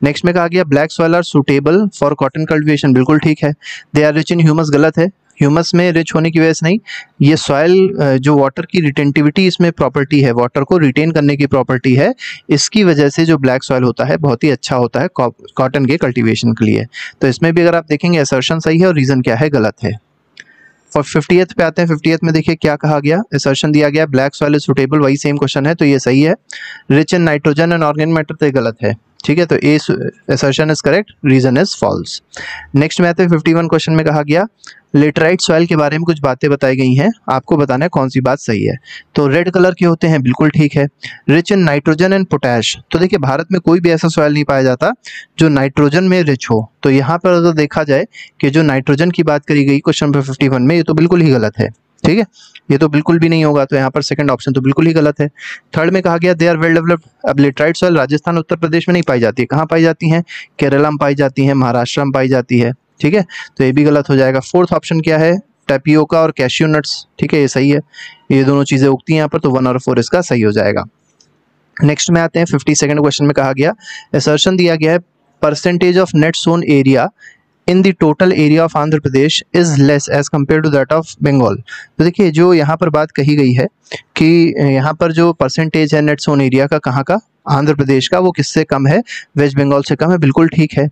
नेक्स्ट में कहा गया black soil are suitable for cotton cultivation बिल्कुल ठीक है they are rich in humus गलत है ह्यूमस में रिच होने की वजह से नहीं ये सॉयल जो वाटर की रिटेंटिविटी इसमें प्रॉपर्टी है वाटर को रिटेन करने की प्रॉपर्टी है इसकी वजह से जो ब्लैक सॉयल होता है बहुत ही अच्छा होता है कॉटन के कल्टिवेशन के लिए तो इसमें भी अगर आप देखेंगे एसर्शन सही है और रीज़न क्या है गलत है और फिफ्टीथ पे आते हैं फिफ्टी में देखिए क्या कहा गया एसर्शन दिया गया ब्लैक सॉयल इज सुटेबल वही सेम क्वेश्चन है तो ये सही है rich in nitrogen and organ matter तो गलत है ठीक है तो assertion is correct reason is false next हैं फिफ्टी वन क्वेश्चन में कहा गया लेटराइट सॉइल के बारे में कुछ बातें बताई गई हैं आपको बताना है कौन सी बात सही है तो रेड कलर के होते हैं बिल्कुल ठीक है rich in nitrogen and potash तो देखिए भारत में कोई भी ऐसा सॉइल नहीं पाया जाता जो नाइट्रोजन में रिच हो तो यहाँ पर अगर देखा जाए कि जो नाइट्रोजन की बात करी गई क्वेश्चन नंबर फिफ्टी वन में ये तो बिल्कुल ही गलत है ठीक है ये तो बिल्कुल भी नहीं होगा तो यहाँ पर सेकंड ऑप्शन तो बिल्कुल ही गलत है थर्ड में कहा गया दे आर वेल डेवलप्ड अब सॉइल राजस्थान उत्तर प्रदेश में नहीं पाई जाती है कहाँ पाई जाती हैं केरला में पाई जाती हैं महाराष्ट्र में पाई जाती है ठीक है तो ये भी गलत हो जाएगा फोर्थ ऑप्शन क्या है टेपियोका और कैशियो नट्स ठीक है ये सही है ये दोनों चीज़ें उगती हैं यहाँ पर तो वन और फोर इसका सही हो जाएगा नेक्स्ट में आते हैं फिफ्टी सेकेंड क्वेश्चन में कहा गया एसर्शन दिया गया है percentage of net sown area in the total area of Andhra Pradesh is less as compare to that of Bengal तो देखिए जो यहाँ पर बात कही गई है कि यहाँ पर जो परसेंटेज है नेट सोन एरिया का कहाँ का आंध्र प्रदेश का वो किससे कम है वेस्ट बंगाल से कम है बिल्कुल ठीक है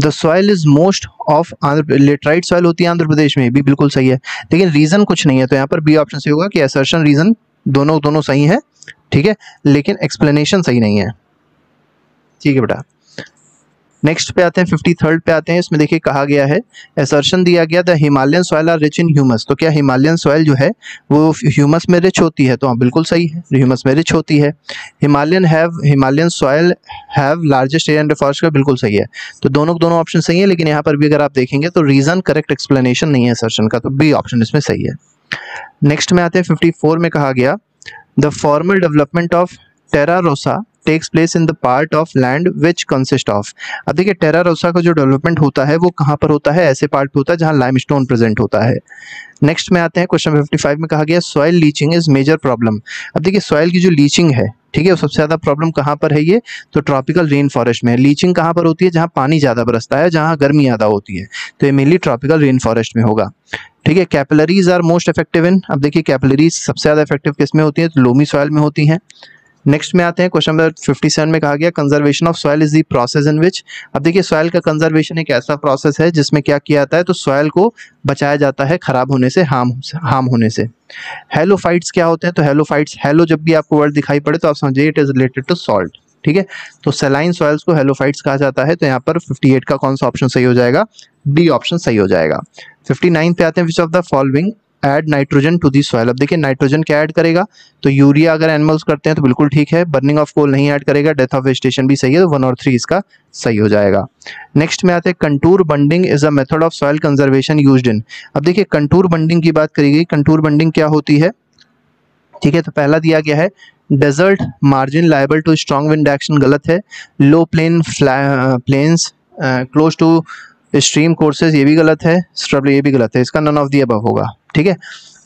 the soil is most of Andhra laterite soil होती है आंध्र प्रदेश में भी बिल्कुल सही है लेकिन रीज़न कुछ नहीं है तो यहाँ पर बी ऑप्शन सही होगा कि असर्शन रीज़न दोनों दोनों सही है ठीक है लेकिन एक्सप्लेनेशन सही नहीं है ठीक है बेटा नेक्स्ट पे आते हैं फिफ्टी थर्ड पे आते हैं इसमें देखिए कहा गया है एसर्शन दिया गया the Himalayan soil are rich in humus तो क्या हिमालयन सॉयल जो है वो ह्यूमस में रिच होती है तो हाँ बिल्कुल सही है ह्यूमस में रिच होती है Himalayan have Himalayan soil have largest area and forest का बिल्कुल सही है तो दोनों दोनों ऑप्शन सही है लेकिन यहाँ पर भी अगर आप देखेंगे तो रीज़न करेक्ट एक्सप्लेनेशन नहीं है एसर्शन का तो बी ऑप्शन इसमें सही है नेक्स्ट में आते हैं फिफ्टी फोर में कहा गया the formal development of terra rosa takes place in the part of land which consist of अब देखिए टेरा रोसा का जो डेवलपमेंट होता है वो कहाँ पर होता है ऐसे पार्ट पे होता है जहाँ लाइम स्टोन प्रेजेंट होता है नेक्स्ट में आते हैं क्वेश्चन 55 में कहा गया soil leaching is major problem अब देखिए सॉइल की जो लीचिंग है ठीक है सबसे ज़्यादा प्रॉब्लम कहाँ पर है ये तो ट्रॉपिकल रेन फॉरेस्ट में है लीचिंग कहाँ पर होती है जहाँ पानी ज़्यादा बरसता है जहाँ गर्मी ज़्यादा होती है तो ये मेनली ट्रॉपिकल रेन फॉरेस्ट में होगा ठीक है capillaries are most effective in अब देखिए कैपलरीज सबसे ज़्यादा इफेक्टिव किस में होती है तो लोमी सॉइल में होती हैं नेक्स्ट में आते हैं क्वेश्चन नंबर 57 में कहा गया conservation of soil is the process in which अब देखिए सॉइल का कंजर्वेशन एक ऐसा प्रोसेस है जिसमें क्या किया जाता है तो सॉइल को बचाया जाता है खराब होने से हार्म हार्म होने से हेलोफाइट्स क्या होते हैं तो हेलोफाइट्स हेलो जब भी आपको वर्ड दिखाई पड़े तो आप समझिए it is related to salt ठीक है तो सेलाइन सॉइल्स को हेलोफाइट्स कहा जाता है तो यहाँ पर 58 का कौन सा ऑप्शन सही हो जाएगा डी ऑप्शन सही हो जाएगा 59 पे आते हैं which of the following add nitrogen to the soil अब देखिए नाइट्रोजन क्या ऐड करेगा तो यूरिया अगर एनिमल्स करते हैं तो बिल्कुल ठीक है बर्निंग ऑफ कोल नहीं ऐड करेगा डेथ ऑफ वेजिटेशन भी सही है तो वन और थ्री इसका सही हो जाएगा नेक्स्ट में आते हैं contour bunding is a method of soil conservation use in अब देखिए कंटूर बंडिंग की बात करी गई कंटूर बंडिंग क्या होती है ठीक है तो पहला दिया गया है desert margin liable to strong wind action गलत है low plain plains close to stream courses ये भी गलत है स्ट्रबल ये भी गलत है इसका नन ऑफ दी अब होगा ठीक है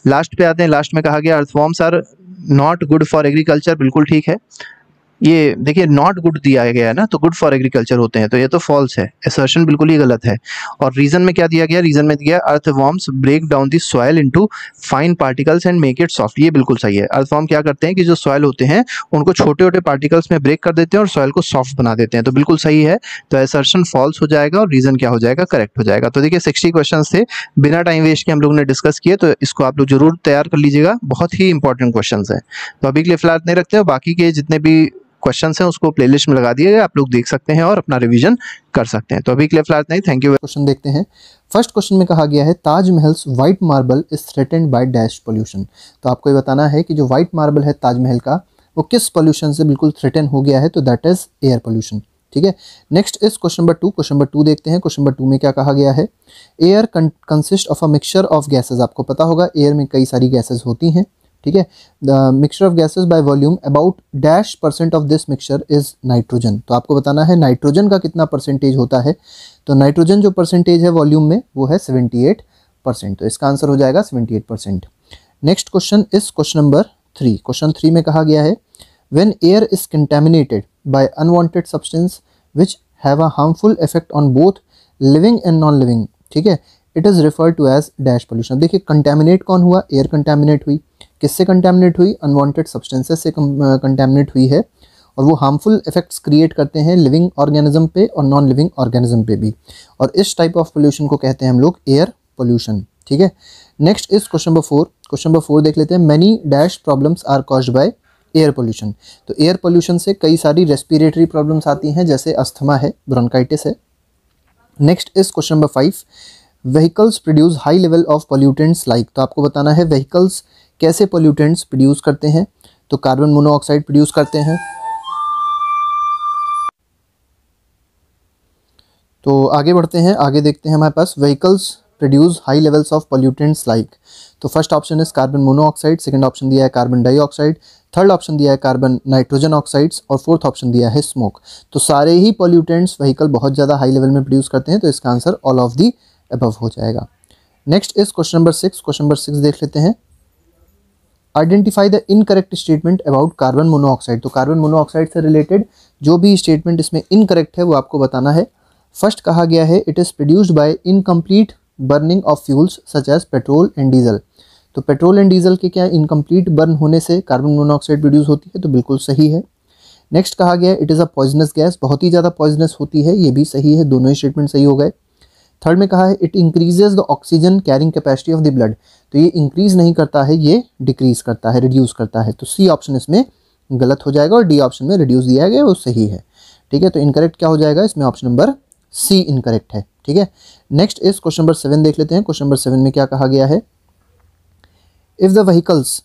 लास्ट पे आते हैं लास्ट में कहा गया earthworms are not good for agriculture बिल्कुल ठीक है ये देखिए नॉट गुड दिया गया है ना तो गुड फॉर एग्रीकल्चर होते हैं तो ये तो फॉल्स है एसर्शन बिल्कुल ही गलत है और रीजन में क्या दिया गया रीजन में दिया earthworms break down the soil into fine particles and make it soft ये बिल्कुल सही है अर्थ वॉर्म क्या करते हैं कि जो सॉयल होते हैं उनको छोटे छोटे पार्टिकल्स में ब्रेक कर देते हैं और सॉयल को सॉफ्ट बना देते हैं तो बिल्कुल सही है तो एसर्शन फॉल्स हो जाएगा और रीजन क्या हो जाएगा करेक्ट हो जाएगा तो देखिए सिक्सटी क्वेश्चन थे बिना टाइम वेस्ट के हम लोग ने डिस्कस किए तो इसको आप लोग जरूर तैयार कर लीजिएगा बहुत ही इंपॉर्टेंट क्वेश्चन है तो अभी के लिए फिलहाल नहीं रखते हो बाकी के जितने भी क्वेश्चन है उसको प्ले में लगा दिया आप लोग देख सकते हैं और अपना रिविजन कर सकते हैं तो अभी क्लियर लिए नहीं थैंक यू क्वेश्चन देखते हैं फर्स्ट क्वेश्चन में कहा गया है Taj Mahal white marble is threatened by dash pollution तो आपको ये बताना है कि जो व्हाइट मार्बल है ताजमहल का वो किस पोल्यूशन से बिल्कुल थ्रेटन हो गया है तो दैट इज एयर पोल्यूशन ठीक है नेक्स्ट इस question number two question number two देखते हैं क्वेश्चन नंबर टू में क्या कहा गया है air consist of a mixture of gases आपको पता होगा एयर में कई सारी गैसेज होती हैं ठीक है the mixture of gases by volume about dash percent of this mixture is nitrogen तो आपको बताना है नाइट्रोजन का कितना परसेंटेज होता है तो नाइट्रोजन जो परसेंटेज है वॉल्यूम में वो है सेवेंटी एट परसेंट तो इसका आंसर हो जाएगा seventy eight percent next question is question number three question three में कहा गया है when air is contaminated by unwanted substance which have a harmful effect on both living and non living ठीक है it is referred to as dash pollution देखिए contaminate कौन हुआ air contaminate हुई किससे कंटेमिनेट हुई अनवांटेड सब्सटेंसेस से contaminate हुई है और वो हार्मफुल इफेक्ट्स क्रिएट करते हैं लिविंग ऑर्गेनिज्म पे और नॉन लिविंग ऑर्गेनिज्म पे भी और इस टाइप ऑफ पोल्यूशन को कहते हैं हम लोग एयर पोल्यूशन ठीक है next is question number four question number four देख लेते हैं many dash problems are cause by air pollution तो एयर पोल्यूशन से कई सारी रेस्पिरेटरी प्रॉब्लम्स आती हैं जैसे अस्थमा है ब्रोंकाइटिस है next is question number five vehicles produce high level of pollutants like तो आपको बताना है व्हीकल्स कैसे पोल्यूटेंट्स प्रोड्यूस करते हैं तो कार्बन मोनोऑक्साइड प्रोड्यूस करते हैं तो आगे बढ़ते हैं आगे देखते हैं हमारे पास vehicles produce high levels of pollutants like तो first option is carbon monoxide second option दिया है कार्बन डाइऑक्साइड थर्ड ऑप्शन दिया है कार्बन नाइट्रोजन ऑक्साइड्स और फोर्थ ऑप्शन दिया है स्मोक तो सारे ही पोल्यूटेंट्स व्हीकल बहुत ज़्यादा हाई लेवल में प्रोड्यूस करते हैं तो इसका answer all of the above हो जाएगा next is question number six question number six देख लेते हैं identify the incorrect statement about carbon monoxide तो कार्बन मोनोऑक्साइड से रिलेटेड जो भी स्टेटमेंट इसमें इनकरेक्ट है वो आपको बताना है फर्स्ट कहा गया है it is produced by incomplete burning of fuels such as petrol and diesel तो पेट्रोल एंड डीजल के क्या इनकम्प्लीट बर्न होने से कार्बन मोनोऑक्साइड प्रोड्यूस होती है तो बिल्कुल सही है नेक्स्ट कहा गया it is a poisonous gas बहुत ही ज़्यादा पॉइजनस होती है ये भी सही है दोनों ही स्टेटमेंट सही हो गए थर्ड में कहा है it increases the oxygen carrying capacity of the blood तो ये इंक्रीज नहीं करता है ये डिक्रीज करता है रिड्यूस करता है तो सी ऑप्शन इसमें गलत हो जाएगा और डी ऑप्शन में रिड्यूस दिया गया वो सही है ठीक है तो इनकरेक्ट क्या हो जाएगा इसमें ऑप्शन नंबर सी इनकरेक्ट है ठीक है नेक्स्ट इस क्वेश्चन नंबर सेवन देख लेते हैं क्वेश्चन नंबर सेवन में क्या कहा गया है if the vehicles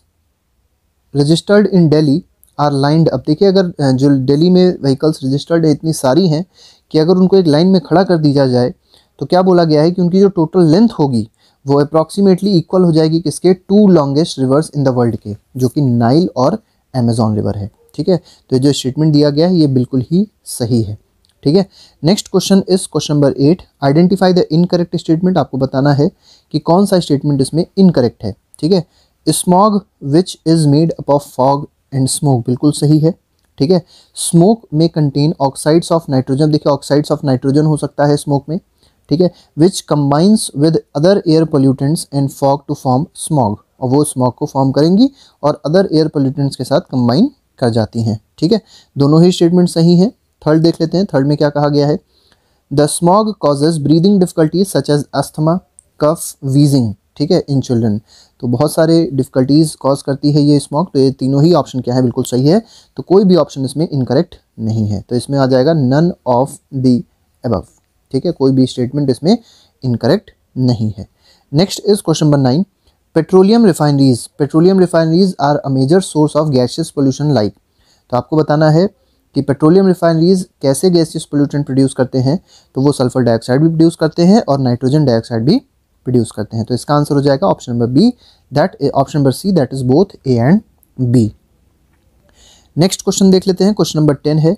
registered in Delhi are lined अब देखिए अगर जो डेली में व्हीकल्स रजिस्टर्ड है इतनी सारी हैं कि अगर उनको एक लाइन में खड़ा कर दिया जाए तो क्या बोला गया है कि उनकी जो टोटल लेंथ होगी वो अप्रॉक्सीमेटली इक्वल हो जाएगी किसके to longest rivers in the world के जो कि नाइल और अमेजोन रिवर है ठीक है तो जो स्टेटमेंट दिया गया है ये बिल्कुल ही सही है ठीक है next question is question number eight identify the incorrect statement आपको बताना है कि कौन सा स्टेटमेंट इसमें इनकरेक्ट है ठीक है smog which is made up of fog and smoke बिल्कुल सही है ठीक है स्मोक में कंटेन ऑक्साइड्स ऑफ नाइट्रोजन देखिए ऑक्साइड्स ऑफ नाइट्रोजन हो सकता है स्मोक में ठीक है which combines with other air pollutants and fog to form smog और वो स्मॉग को फॉर्म करेंगी और अदर एयर पोल्यूटेंट्स के साथ कंबाइन कर जाती हैं ठीक है दोनों ही स्टेटमेंट सही हैं थर्ड देख लेते हैं थर्ड में क्या कहा गया है the smog causes breathing difficulties such as asthma cough wheezing ठीक है इन चिल्ड्रन तो बहुत सारे डिफिकल्टीज़ कॉज करती है ये स्मॉग तो ये तीनों ही ऑप्शन क्या है बिल्कुल सही है तो कोई भी ऑप्शन इसमें इनकरेक्ट नहीं है तो इसमें आ जाएगा नन ऑफ दी अबव ठीक है कोई भी स्टेटमेंट इसमें इनकरेक्ट नहीं है next is question number nine petroleum refineries petroleum refineries are a major source of gaseous pollution like तो आपको बताना है कि पेट्रोलियम रिफाइनरीज कैसे गैसियस पोल्यूटेंट प्रोड्यूस करते हैं तो वो सल्फर डाइऑक्साइड भी प्रोड्यूस करते हैं और नाइट्रोजन डाइऑक्साइड भी प्रोड्यूस करते हैं तो इसका आंसर हो जाएगा option number B that option number C that is both A and B next question देख लेते हैं क्वेश्चन नंबर टेन है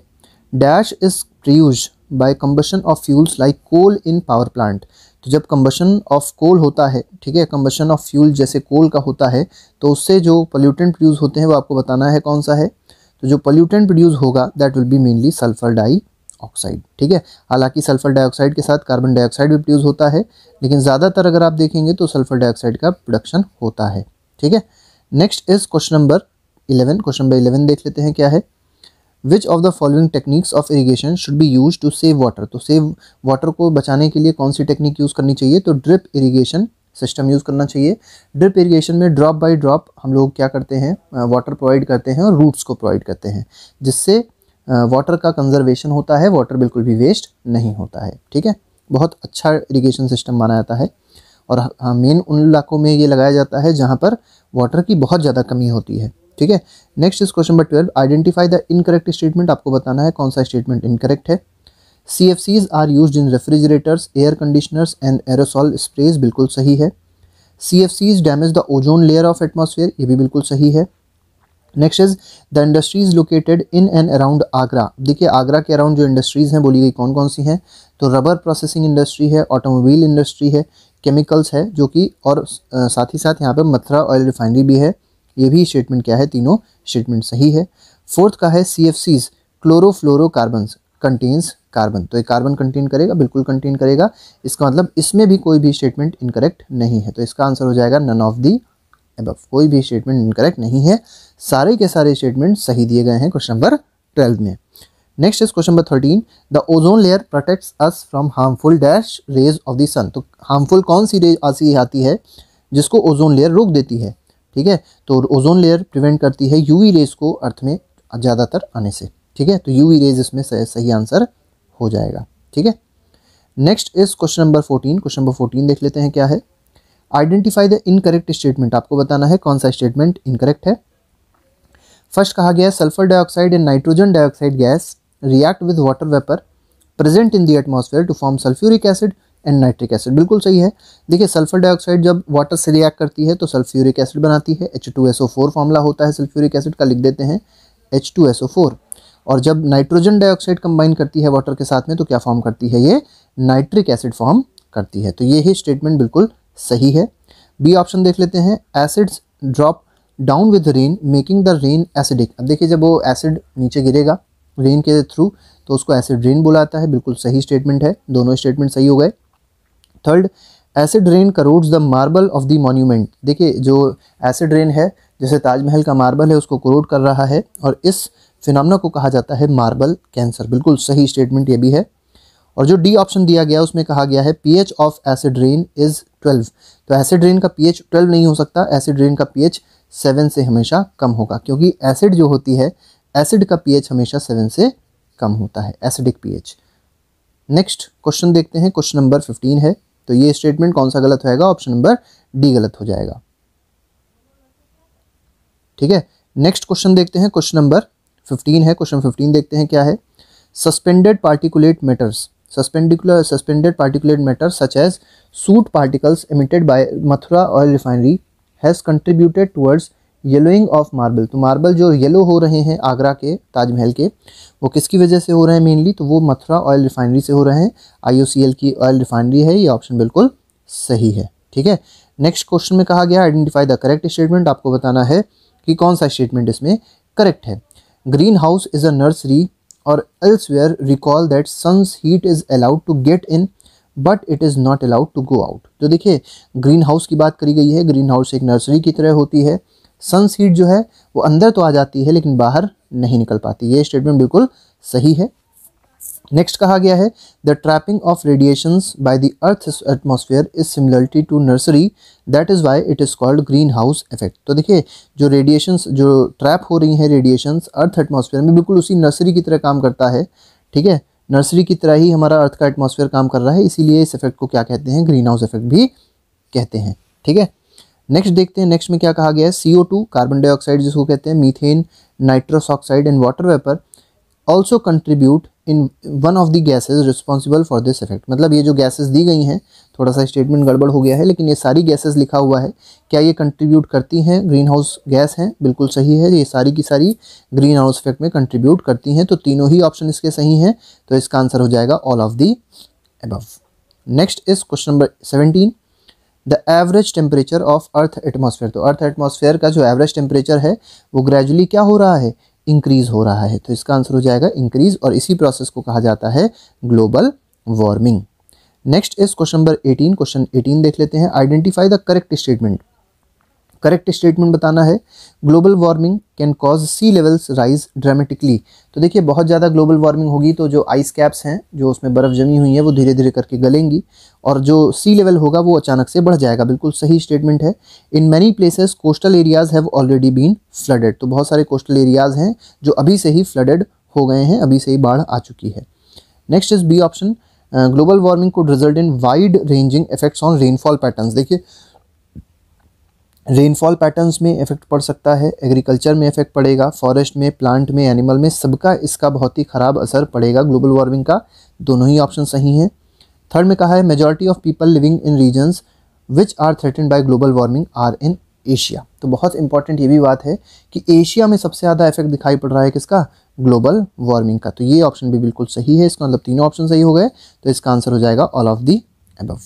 dash is produced by combustion of fuels like coal in power plant तो जब combustion of coal होता है ठीक है कम्बशन ऑफ फ्यूल जैसे कोल का होता है तो उससे जो पोल्यूटेंट प्रोड्यूस होते हैं वो आपको बताना है कौन सा है तो जो पोल्यूटेंट प्रोड्यूस होगा that will be mainly sulphur dioxide ठीक है हालांकि सल्फर डाइऑक्साइड के साथ कार्बन डाइऑक्साइड भी प्रोड्यूस होता है लेकिन ज़्यादातर अगर आप देखेंगे तो सल्फर डाइऑक्साइड का प्रोडक्शन होता है ठीक है next is question number eleven question number eleven देख लेते हैं क्या है which of the following techniques of irrigation should be use to save water तो सेव वाटर को बचाने के लिए कौन सी टेक्निक यूज़ करनी चाहिए तो ड्रिप इरीगेशन सिस्टम यूज़ करना चाहिए ड्रिप इरीगेशन में ड्रॉप बाई ड्रॉप हम लोग क्या करते हैं वाटर प्रोवाइड करते हैं और रूट्स को प्रोवाइड करते हैं जिससे वाटर का कंजर्वेशन होता है वाटर बिल्कुल भी वेस्ट नहीं होता है ठीक है बहुत अच्छा इरीगेशन सिस्टम माना जाता है और हाँ मेन उन इलाकों में ये लगाया जाता है जहाँ पर वाटर की बहुत ज़्यादा कमी होती है ठीक है next is question number twelve identify the incorrect statement आपको बताना है कौन सा स्टेटमेंट इनकरेक्ट है C F Cs are use in refrigerators air conditioners and aerosol sprays बिल्कुल सही है C F Cs damage the ozone layer of atmosphere ये भी बिल्कुल सही है next is the industries located in and around Agra देखिए आगरा के अराउंड जो इंडस्ट्रीज़ हैं बोली गई कौन कौन सी हैं तो रबर प्रोसेसिंग इंडस्ट्री है ऑटोमोबाइल इंडस्ट्री है केमिकल्स है जो कि और साथ ही साथ यहाँ पर मथुरा ऑयल रिफाइनरी भी है ये भी स्टेटमेंट क्या है तीनों स्टेटमेंट सही है फोर्थ का है C F Cs chlorofluorocarbons contains carbon तो ये कार्बन कंटेन करेगा बिल्कुल कंटेन करेगा इसका मतलब इसमें भी कोई भी स्टेटमेंट इनकरेक्ट नहीं है तो इसका आंसर हो जाएगा नन ऑफ दी एबव कोई भी स्टेटमेंट इनकरेक्ट नहीं है सारे के सारे स्टेटमेंट सही दिए गए हैं क्वेश्चन नंबर ट्वेल्व में next is question number thirteen the ozone layer protects us from harmful dash rays of the sun तो हार्मफुल कौन सी रेज आती है जिसको ओजोन लेयर रोक देती है ठीक है तो ओजोन लेयर प्रिवेंट करती है यूवी रेज को अर्थ में ज़्यादातर आने से ठीक है तो यूवी रेज इसमें सही आंसर हो जाएगा ठीक है next is question number fourteen question number fourteen देख लेते हैं क्या है आइडेंटिफाई द इनकरेक्ट स्टेटमेंट आपको बताना है कौन सा स्टेटमेंट इनकरेक्ट है फर्स्ट कहा गया है sulphur dioxide and nitrogen dioxide gas react with water vapour present in the atmosphere to form sulphuric acid and nitric acid बिल्कुल सही है देखिए सल्फर डाइऑक्साइड जब वाटर से रिएक्ट करती है तो सल्फ्यूरिक एसिड बनाती है H two S O four formula होता है सल्फ्यूरिक एसिड का लिख देते हैं H two S O four और जब नाइट्रोजन डाइऑक्साइड कंबाइन करती है वाटर के साथ में तो क्या फॉर्म करती है ये नाइट्रिक एसिड फॉर्म करती है तो ये ही स्टेटमेंट बिल्कुल सही है बी ऑप्शन देख लेते हैं acids drop down with rain making the rain acidic अब देखिए जब वो एसिड नीचे गिरेगा रेन के थ्रू तो उसको एसिड रेन बोला जाता है बिल्कुल सही स्टेटमेंट है दोनों स्टेटमेंट सही हो गए third acid rain corrodes the marble of the monument देखिए जो एसिड रेन है जैसे ताजमहल का मार्बल है उसको करोड कर रहा है और इस फिनमना को कहा जाता है मार्बल कैंसर बिल्कुल सही स्टेटमेंट ये भी है और जो डी ऑप्शन दिया गया उसमें कहा गया है pH of acid rain is twelve तो एसिड रेन का पीएच ट्वेल्व नहीं हो सकता एसिड रेन का पीएच सेवन से हमेशा कम होगा क्योंकि एसिड जो होती है एसिड का पीएच हमेशा सेवन से कम होता है एसिडिक पीएच नेक्स्ट क्वेश्चन देखते हैं क्वेश्चन नंबर फिफ्टीन है तो ये स्टेटमेंट कौन सा गलत होएगा ऑप्शन नंबर डी गलत हो जाएगा ठीक है नेक्स्ट क्वेश्चन देखते हैं क्वेश्चन नंबर फिफ्टीन है क्वेश्चन फिफ्टीन देखते हैं क्या है suspended particulate matters suspended suspended particulate matter such as soot particles emitted by Mathura oil refinery has contributed towards yellowing of marble तो मार्बल जो येलो हो रहे हैं आगरा के ताजमहल के वो किसकी वजह से हो रहे हैं मेनली तो वो मथुरा ऑयल रिफाइनरी से हो रहे हैं आईओसीएल की ऑयल रिफाइनरी है ये ऑप्शन बिल्कुल सही है ठीक है नेक्स्ट क्वेश्चन में कहा गया आइडेंटिफाई द करेक्ट स्टेटमेंट आपको बताना है कि कौन सा स्टेटमेंट इसमें करेक्ट है green greenhouse is a nursery और elsewhere recall that sun's heat is allowed to get in but it is not allowed to go out तो देखिए ग्रीन हाउस की बात करी गई है ग्रीन हाउस एक नर्सरी की तरह होती है सन सीट जो है वो अंदर तो आ जाती है लेकिन बाहर नहीं निकल पाती ये स्टेटमेंट बिल्कुल सही है नेक्स्ट कहा गया है the trapping of radiations by the earth atmosphere is similarity to nursery that is why it is called greenhouse effect तो देखिए जो रेडिएशंस जो ट्रैप हो रही हैं रेडिएशंस अर्थ एटमोसफियर में बिल्कुल उसी नर्सरी की तरह काम करता है ठीक है नर्सरी की तरह ही हमारा अर्थ का एटमोसफियर काम कर रहा है इसीलिए इस इफेक्ट को क्या कहते हैं ग्रीन हाउस इफेक्ट भी कहते हैं ठीक है नेक्स्ट देखते हैं नेक्स्ट में क्या कहा गया है सी कार्बन डाइऑक्साइड जिसको कहते हैं methane nitrous oxide and water vapour also contribute in one of the gases responsible for this effect मतलब ये जो गैसेज दी गई हैं थोड़ा सा स्टेटमेंट गड़बड़ हो गया है लेकिन ये सारी गैसेज लिखा हुआ है क्या ये कंट्रीब्यूट करती हैं ग्रीन हाउस गैस हैं बिल्कुल सही है ये सारी की सारी ग्रीन हाउस इफेक्ट में कंट्रीब्यूट करती हैं तो तीनों ही ऑप्शन इसके सही हैं तो इसका आंसर हो जाएगा all of the above next is question number seventeen the average temperature of earth atmosphere तो अर्थ एटमोसफेयर का जो एवरेज टेम्परेचर है वो ग्रेजुअली क्या हो रहा है इंक्रीज हो रहा है तो इसका आंसर हो जाएगा इंक्रीज और इसी प्रोसेस को कहा जाता है ग्लोबल वार्मिंग नेक्स्ट इस क्वेश्चन नंबर 18 क्वेश्चन 18 देख लेते हैं identify the correct statement correct statement बताना है global warming can cause sea levels rise dramatically तो देखिए बहुत ज़्यादा ग्लोबल वार्मिंग होगी तो जो आइस कैप्स हैं जो उसमें बर्फ़ जमी हुई है वो धीरे धीरे करके गलेंगी और जो सी लेवल होगा वो अचानक से बढ़ जाएगा बिल्कुल सही स्टेटमेंट है in many places coastal areas have already been flooded तो बहुत सारे कोस्टल एरियाज़ हैं जो अभी से ही फ्लडेड हो गए हैं अभी से ही बाढ़ आ चुकी है next is B option global warming को result in wide ranging effects on rainfall patterns देखिए रेनफॉल पैटर्न्स में इफेक्ट पड़ सकता है एग्रीकल्चर में इफेक्ट पड़ेगा फॉरेस्ट में प्लांट में एनिमल में सबका इसका बहुत ही ख़राब असर पड़ेगा ग्लोबल वार्मिंग का दोनों ही ऑप्शन सही हैं थर्ड में कहा है majority of people living in regions which are threaten by global warming are in Asia तो बहुत इंपॉर्टेंट ये भी बात है कि एशिया में सबसे ज़्यादा इफेक्ट दिखाई पड़ रहा है किसका ग्लोबल वार्मिंग का तो ये ऑप्शन भी बिल्कुल सही है इसका मतलब तीनों ऑप्शन सही हो गए तो इसका आंसर हो जाएगा all of the above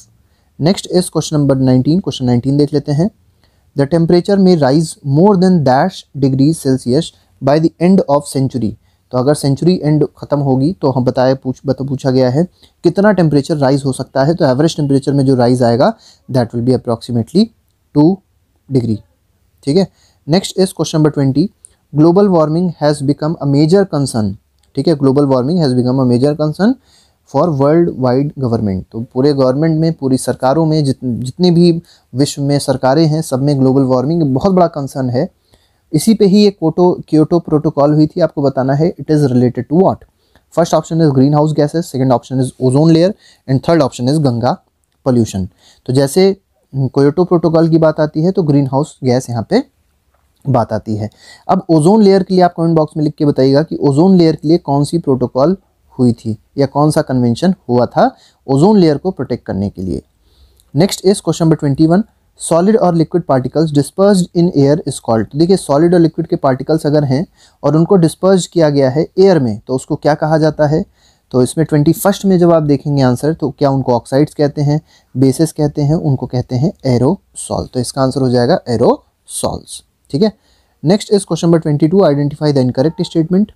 next इस question number nineteen question nineteen देख लेते हैं the temperature may rise more than dash degree Celsius by the end of century तो अगर सेंचुरी एंड ख़त्म होगी तो हम बताया पूछ बता पूछा गया है कितना टेम्परेचर राइज हो सकता है तो एवरेज टेम्परेचर में जो राइज आएगा that will be approximately two degree ठीक है next is question number twenty global warming has become a major concern ठीक है global warming has become a major concern for world wide government तो पूरे government में पूरी सरकारों में जित जितनी भी विश्व में सरकारें हैं सब में ग्लोबल वार्मिंग बहुत बड़ा कंसर्न है इसी पे ही एक कोटो क्योटो प्रोटोकॉल हुई थी आपको बताना है it is related to what first option is green house gases second option is ozone layer and third option is Ganga pollution तो जैसे कोयोटो प्रोटोकॉल की बात आती है तो ग्रीन हाउस गैस यहाँ पे बात आती है अब ओजोन लेयर के लिए आप कमेंट बॉक्स में लिख के बताइएगा कि ओजोन लेयर के लिए कौन सी प्रोटोकॉल हुई थी या कौन सा कन्वेंशन हुआ था ओजोन लेयर को प्रोटेक्ट करने के लिए next is question number twenty one solid और liquid particles disperse in air is called देखिए सॉलिड और लिक्विड के पार्टिकल्स अगर हैं और उनको डिस्पर्ज किया गया है एयर में तो उसको क्या कहा जाता है तो इसमें ट्वेंटी फर्स्ट में जब आप देखेंगे आंसर तो क्या उनको ऑक्साइड्स कहते हैं बेसिस कहते हैं उनको कहते हैं एरोसॉल तो इसका आंसर हो जाएगा एरोसॉल्स ठीक है next is question number twenty two identify the incorrect statement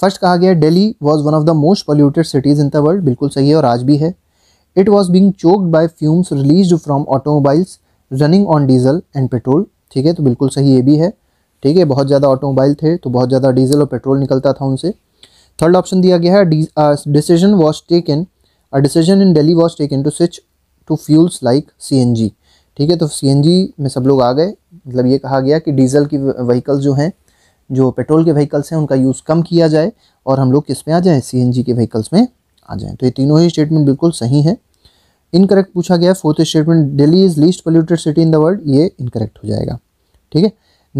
first कहा गया Delhi was one of the most polluted cities in the world बिल्कुल सही है और आज भी है it was being choked by fumes release from automobiles running on diesel and petrol ठीक है तो बिल्कुल सही ये भी है ठीक है बहुत ज़्यादा ऑटोमोबाइल थे तो बहुत ज़्यादा डीजल और पेट्रोल निकलता था उनसे थर्ड ऑप्शन दिया गया है decision was taken a decision in Delhi was taken to switch to fuels like C ठीक है तो सी में सब लोग आ गए मतलब ये कहा गया कि डीजल की व्हीकल्स जो हैं जो पेट्रोल के व्हीकल्स हैं उनका यूज़ कम किया जाए और हम लोग किस में आ जाएँ सी के व्हीकल्स में आ जाएँ तो ये तीनों ही स्टेटमेंट बिल्कुल सही है इनकरेक्ट पूछा गया fourth statement Delhi is least polluted city in the world ये इनकरेक्ट हो जाएगा ठीक है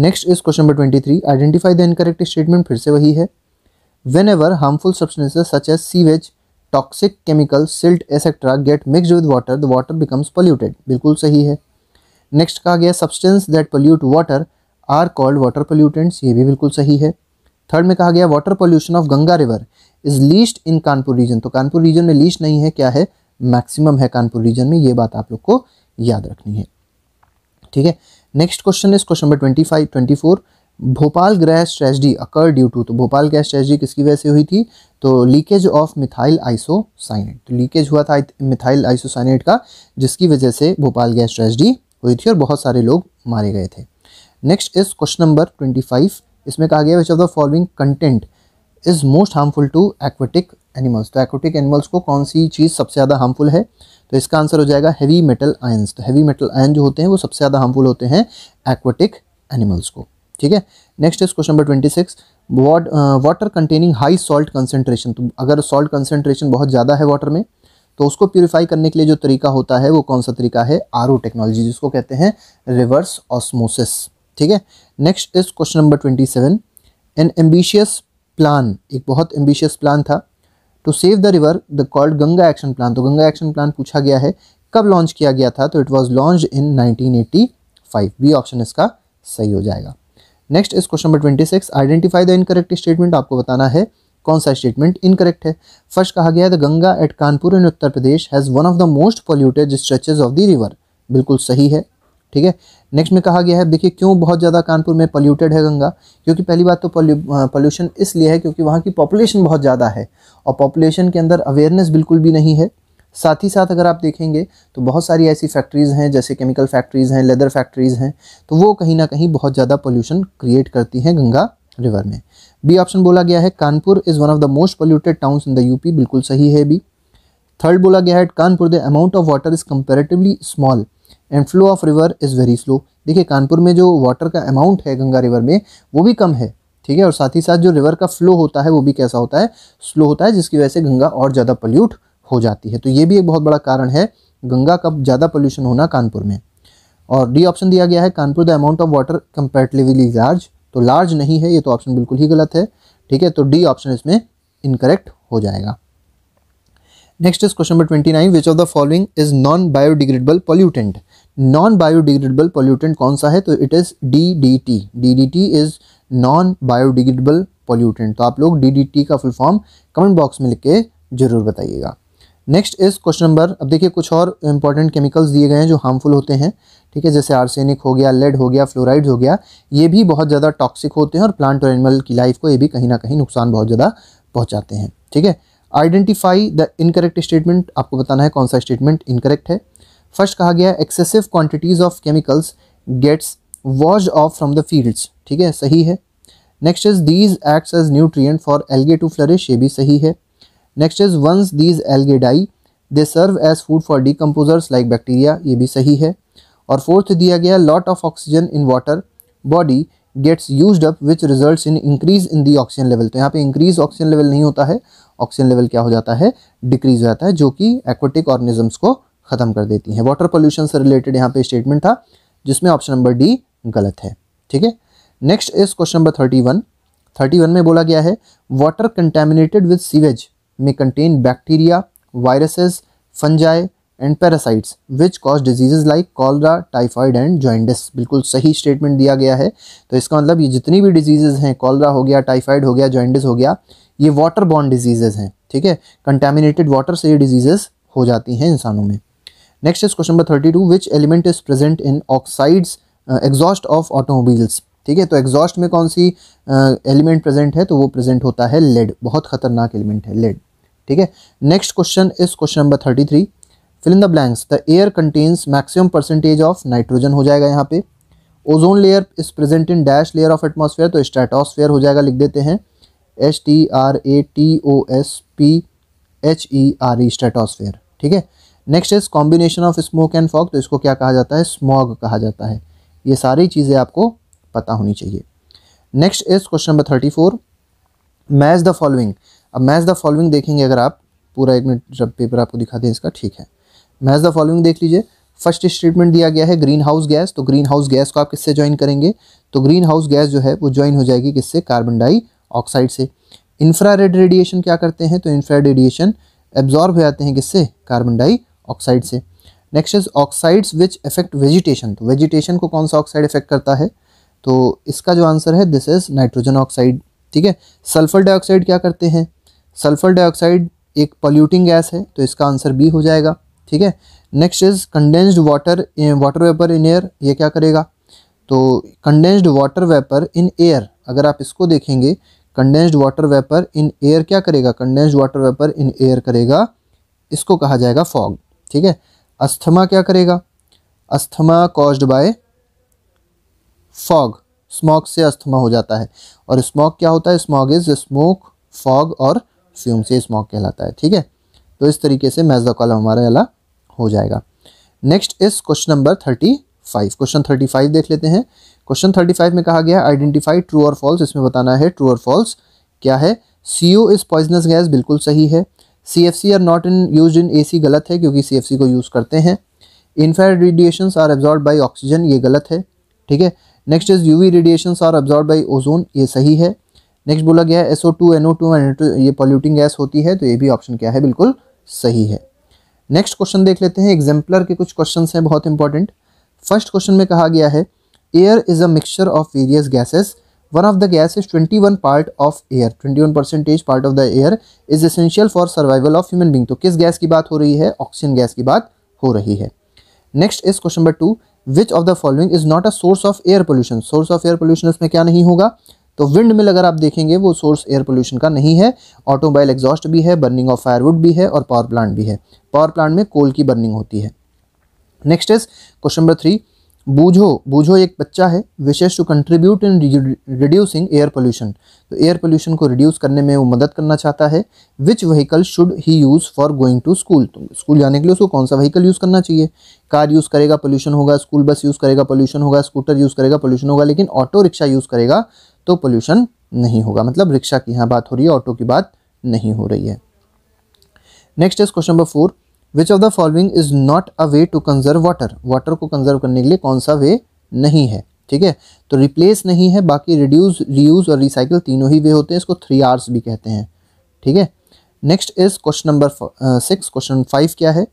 next is question number twenty three identify the incorrect statement फिर से वही है whenever harmful substances such as sewage toxic chemical silt etcetera get mixed with water the water becomes polluted बिल्कुल सही है नेक्स्ट कहा गया substance that pollute water are called water pollutants ये भी बिल्कुल सही है थर्ड में कहा गया water pollution of Ganga river is least in Kanpur region तो कानपुर रीजन में लीस्ट नहीं है क्या है मैक्सिमम है कानपुर रीजन में ये बात आप लोग को याद रखनी है ठीक है next question is question number twenty five twenty four Bhopal gas tragedy occur due to तो भोपाल गैस ट्रेजडी किसकी वजह से हुई थी तो लीकेज ऑफ मिथाइल आइसोसाइनेट तो लीकेज हुआ था मिथाइल आइसोसाइनेट का जिसकी वजह से भोपाल गैस ट्रेजडी हुई थी और बहुत सारे लोग मारे गए थे next is question number twenty five इसमें कहा गया which of the following content is most harmful to aquatic animals तो एक्वेटिक एनिमल्स को कौन सी चीज़ सबसे ज़्यादा हार्मफुल है तो इसका आंसर हो जाएगा हैवी मेटल आयंस तो हैवी मेटल आयन जो होते हैं वो सबसे ज़्यादा हार्मफुल होते हैं एक्वेटिक एनिमल्स को ठीक है next is question number twenty six water containing high salt concentration तो अगर सॉल्ट कंसेंट्रेशन बहुत ज़्यादा है वाटर में तो उसको प्योरीफाई करने के लिए जो तरीका होता है वो कौन सा तरीका है आर टेक्नोलॉजी जिसको कहते हैं रिवर्स ऑस्मोसिस ठीक है next is question number twenty seven an ambitious plan एक बहुत एम्बिशियस प्लान था to save the river the called Ganga action plan तो गंगा एक्शन प्लान पूछा गया है कब लॉन्च किया गया था तो it was launch in nineteen five B option इसका सही हो जाएगा नेक्स्ट इस question number twenty six identify the incorrect statement आपको बताना है कौन सा स्टेटमेंट इनकरेक्ट है फर्स्ट कहा गया the Ganga at Kanpur in Uttar Pradesh has one of the most polluted stretches of the river बिल्कुल सही है ठीक है नेक्स्ट में कहा गया है देखिए क्यों बहुत ज़्यादा कानपुर में पोल्यूटेड है गंगा क्योंकि पहली बात तो पोल्यूशन इसलिए है क्योंकि वहाँ की पॉपुलेशन बहुत ज़्यादा है और पॉपुलेशन के अंदर अवेयरनेस बिल्कुल भी नहीं है साथ ही साथ अगर आप देखेंगे तो बहुत सारी ऐसी फैक्ट्रीज़ हैं जैसे केमिकल फैक्ट्रीज़ हैं लेदर फैक्ट्रीज़ हैं तो वो कहीं ना कहीं बहुत ज़्यादा पोल्यूशन क्रिएट करती हैं गंगा रिवर में बी ऑप्शन बोला गया है Kanpur is one of the most polluted towns in the UP बिल्कुल सही है बी थर्ड बोला गया है Kanpur the amount of water is comparatively small and flow of river is very slow देखिए कानपुर में जो वाटर का अमाउंट है गंगा रिवर में वो भी कम है ठीक है और साथ ही साथ जो रिवर का फ्लो होता है वो भी कैसा होता है स्लो होता है जिसकी वजह से गंगा और ज़्यादा पोल्यूट हो जाती है तो ये भी एक बहुत बड़ा कारण है गंगा का ज़्यादा पोल्यूशन होना कानपुर में और डी ऑप्शन दिया गया है Kanpur the amount of water comparatively large तो लार्ज नहीं है ये तो ऑप्शन बिल्कुल ही गलत है ठीक है तो डी ऑप्शन इसमें इनकरेक्ट हो जाएगा next is question number twenty nine which of the following is non biodegradable pollutant non biodegradable pollutant कौन सा है तो it is D D T D D T is non biodegradable pollutant तो आप लोग डी डी टी का full form comment box में लिख के ज़रूर बताइएगा नेक्स्ट इज़ क्वेश्चन नंबर अब देखिए कुछ और इंपॉर्टेंट केमिकल्स दिए गए हैं जो हार्मफुल होते हैं ठीक है जैसे आर्सेनिक हो गया लेड हो गया फ्लोराइड हो गया ये भी बहुत ज़्यादा टॉक्सिक होते हैं और प्लांट और एनिमल की लाइफ को ये भी कहीं ना कहीं नुकसान बहुत ज़्यादा पहुँचाते हैं ठीक है आइडेंटिफाई द इनकरेक्ट स्टेटमेंट आपको बताना है कौन सा स्टेटमेंट इनकरेक्ट है फर्स्ट कहा गया excessive quantities of chemicals gets wash off from the fields ठीक है सही है next is these acts as nutrient for algae to flourish ये भी सही है next is once these algae die they serve as food for decomposers like bacteria ये भी सही है और फोर्थ दिया गया lot of oxygen in water body gets use up which result in increase in the oxygen level तो यहाँ पे इंक्रीज ऑक्सीजन लेवल नहीं होता है ऑक्सीजन लेवल क्या हो जाता है डिक्रीज हो जाता है जो कि एक्वेटिक ऑर्गेनिजम्स को ख़त्म कर देती हैं वाटर पोल्यूशन से रिलेटेड यहाँ पे स्टेटमेंट था जिसमें ऑप्शन नंबर डी गलत है ठीक है नेक्स्ट इस question number thirty one thirty one में बोला गया है water contaminated with sewage may contain bacteria viruses fungi and parasites which cause diseases like cholera typhoid and jaundice बिल्कुल सही स्टेटमेंट दिया गया है तो इसका मतलब ये जितनी भी डिजीजेज हैं कॉलरा हो गया टाइफाइड हो गया जॉइंडस हो गया ये वाटर बॉन्ड डिजीजेज हैं ठीक है कंटेमिनेटेड वाटर से ये डिजीजेज हो जाती हैं इंसानों में next is question number thirty two which element is present in oxides exhaust of automobiles ठीक है तो एग्जॉस्ट में कौन सी एलिमेंट uh, प्रेजेंट है तो वो प्रेजेंट होता है लेड बहुत खतरनाक एलिमेंट है लेड ठीक है next question is question number thirty three fill in the blanks the air contains maximum percentage of nitrogen हो जाएगा यहाँ पे ozone layer is present in dash layer of atmosphere तो स्ट्रेटोसफेयर हो जाएगा लिख देते हैं H T R A T O S P H E R E stratosphere ठीक है next is combination of smoke and fog तो इसको क्या कहा जाता है स्मॉग कहा जाता है ये सारी चीज़ें आपको पता होनी चाहिए next is question number thirty four match the following अब मैच द फॉलोइंग देखेंगे अगर आप पूरा एक मिनट जब पेपर आपको दिखा दें इसका ठीक है मैच द फॉलोइंग देख लीजिए फर्स्ट स्टेटमेंट दिया गया है ग्रीन हाउस गैस तो ग्रीन हाउस गैस को आप किससे ज्वाइन करेंगे तो ग्रीन हाउस गैस जो है वो ज्वाइन हो जाएगी किससे कार्बन डाइऑक्साइड से इंफ्रारेड रेडिएशन क्या करते हैं तो इंफ्रारेड रेडिएशन एब्जॉर्ब हो जाते हैं किससे कार्बन डाई ऑक्साइड से next is oxides which affect vegetation तो वेजिटेशन को कौन सा ऑक्साइड इफेक्ट करता है तो इसका जो आंसर है दिस इज नाइट्रोजन ऑक्साइड ठीक है सल्फर डाइऑक्साइड क्या करते हैं सल्फर डाइऑक्साइड एक पॉल्यूटिंग गैस है तो इसका आंसर बी हो जाएगा ठीक है next is condensed water water vapour in air ये क्या करेगा तो condensed water vapour in air अगर आप इसको देखेंगे condensed water vapour in air क्या करेगा condensed water vapour in air करेगा इसको कहा जाएगा फॉग ठीक है अस्थमा क्या करेगा asthma caused by fog smog से अस्थमा हो जाता है और स्मॉक क्या होता है स्मॉग इज स्मोक फॉग और फ्यूम से स्मॉक कहलाता है ठीक है तो इस तरीके से मैज द कॉलम हमारा वाला हो जाएगा next is question number thirty five question thirty five देख लेते हैं क्वेश्चन थर्टी फाइव में कहा गया आइडेंटिफाई ट्रू और फॉल्स इसमें बताना है ट्रू और फॉल्स क्या है C O is poisonous gas बिल्कुल सही है C F C are not in use in A C गलत है क्योंकि सी एफ सी को यूज़ करते हैं infra radiation are absorb by oxygen ये गलत है ठीक है next is U V radiation are absorb by ozone ये सही है नेक्स्ट बोला गया है S O two N O two and ये पॉल्यूटिंग गैस होती है तो ये भी ऑप्शन क्या है बिल्कुल सही है नेक्स्ट क्वेश्चन देख लेते हैं एग्जाम्पलर के कुछ क्वेश्चन हैं बहुत इंपॉर्टेंट फर्स्ट क्वेश्चन में कहा गया है air is a mixture of various gases the gas is twenty one part of air twenty one percentage part of the air is essential for survival of human being तो किस gas की बात हो रही है ऑक्सीजन गैस की बात हो रही है next is question number two which of the following is not a source of air pollution source of air pollution इसमें क्या नहीं होगा तो विंड मिल अगर आप देखेंगे वो सोर्स एयर पोल्यूशन का नहीं है ऑटोमोबाइल एग्जॉस्ट भी है बर्निंग ऑफ फायरवुड भी है और पावर प्लांट भी है पावर प्लांट में कोल की बर्निंग होती है next is question number three बूझो बूझो एक बच्चा है wishes to contribute in reducing air pollution तो एयर पोल्यूशन को रिड्यूस करने में वो मदद करना चाहता है which vehicle should he use for going to school तो स्कूल जाने के लिए उसको कौन सा व्हीकल यूज़ करना चाहिए कार यूज़ करेगा पोल्यूशन होगा स्कूल बस यूज़ करेगा पोल्यूशन होगा स्कूटर यूज़ करेगा पोल्यूशन होगा लेकिन ऑटो रिक्शा यूज़ करेगा तो पोल्यूशन नहीं होगा मतलब रिक्शा की यहाँ बात हो रही है ऑटो की बात नहीं हो रही है next is question number four which of the following is not a way to conserve water water को कंजर्व करने के लिए कौन सा वे नहीं है ठीक है तो रिप्लेस नहीं है बाकी रिड्यूस रीयूज और रिसाइकिल तीनों ही वे होते हैं इसको थ्री आर्स भी कहते हैं ठीक है next is question number six question five क्या है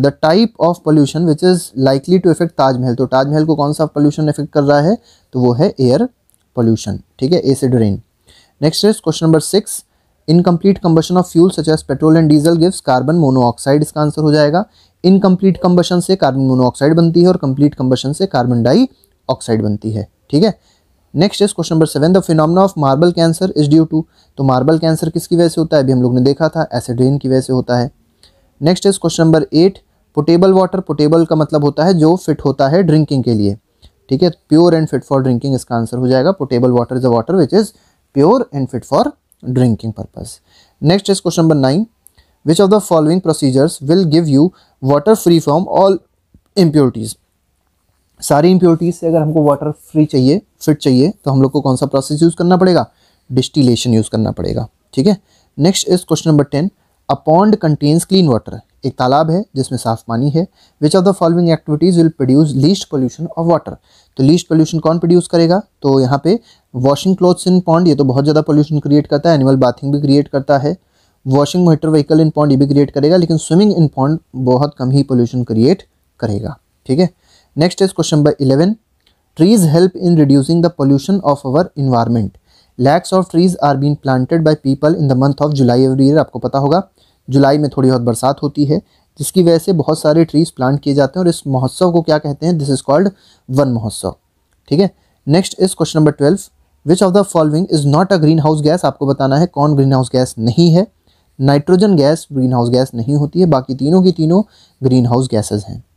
the type of pollution which is likely to affect Taj Mahal तो ताजमहल को कौन सा पोल्यूशन इफेक्ट कर रहा है तो वो है एयर पोल्यूशन ठीक है acid rain next is question number six incomplete combustion of fuel such as petrol and diesel gives carbon monoxide इसका आंसर हो जाएगा इनकम्प्लीट कम्बशन से कार्बन मोनोऑक्साइड बनती है और कंप्लीट कम्बशन से कार्बन डाई ऑक्साइड बनती है ठीक है next is question number seven the phenomena of marble cancer is due to तो मार्बल कैंसर किसकी वजह से होता है अभी हम लोग ने देखा था एसिड रेन की वजह से होता है next is question number eight potable water potable का मतलब होता है जो फिट होता है ड्रिंकिंग के लिए ठीक है pure and fit for drinking इसका आंसर हो जाएगा potable water is a water which is pure and fit for drinking purpose next is question number nine which of the following procedures will give you water free from all impurities सारी impurities से अगर हमको water free चाहिए fit चाहिए तो हम लोग को कौन सा प्रोसेस यूज़ करना पड़ेगा डिस्टिलेशन यूज़ करना पड़ेगा ठीक है next is question number ten a pond contains clean water एक तालाब है जिसमें साफ पानी है which of the following activities will produce least pollution of water तो लीस्ट पोल्यूशन कौन प्रोड्यूस करेगा तो यहाँ पे वॉशिंग क्लॉथ्स इन पॉन्ड ये तो बहुत ज़्यादा पोल्यूशन क्रिएट करता है एनिमल बाथिंग भी क्रिएट करता है washing motor vehicle in pond ये भी क्रिएट करेगा लेकिन स्विमिंग इन पॉन्ड बहुत कम ही पोल्यूशन क्रिएट करेगा ठीक है next is question number eleven trees help in reducing the pollution of our environment lakhs of trees are been planted by people in the month of July every year आपको पता होगा जुलाई में थोड़ी बहुत बरसात होती है जिसकी वजह से बहुत सारे ट्रीज प्लांट किए जाते हैं और इस महोत्सव को क्या कहते हैं this is called one Mahotsav ठीक है next is question number twelve which of the following is not a green house gas आपको बताना है कौन ग्रीन हाउस गैस नहीं है nitrogen gas green house gas नहीं होती है बाकी तीनों की तीनों ग्रीन हाउस गैसेज हैं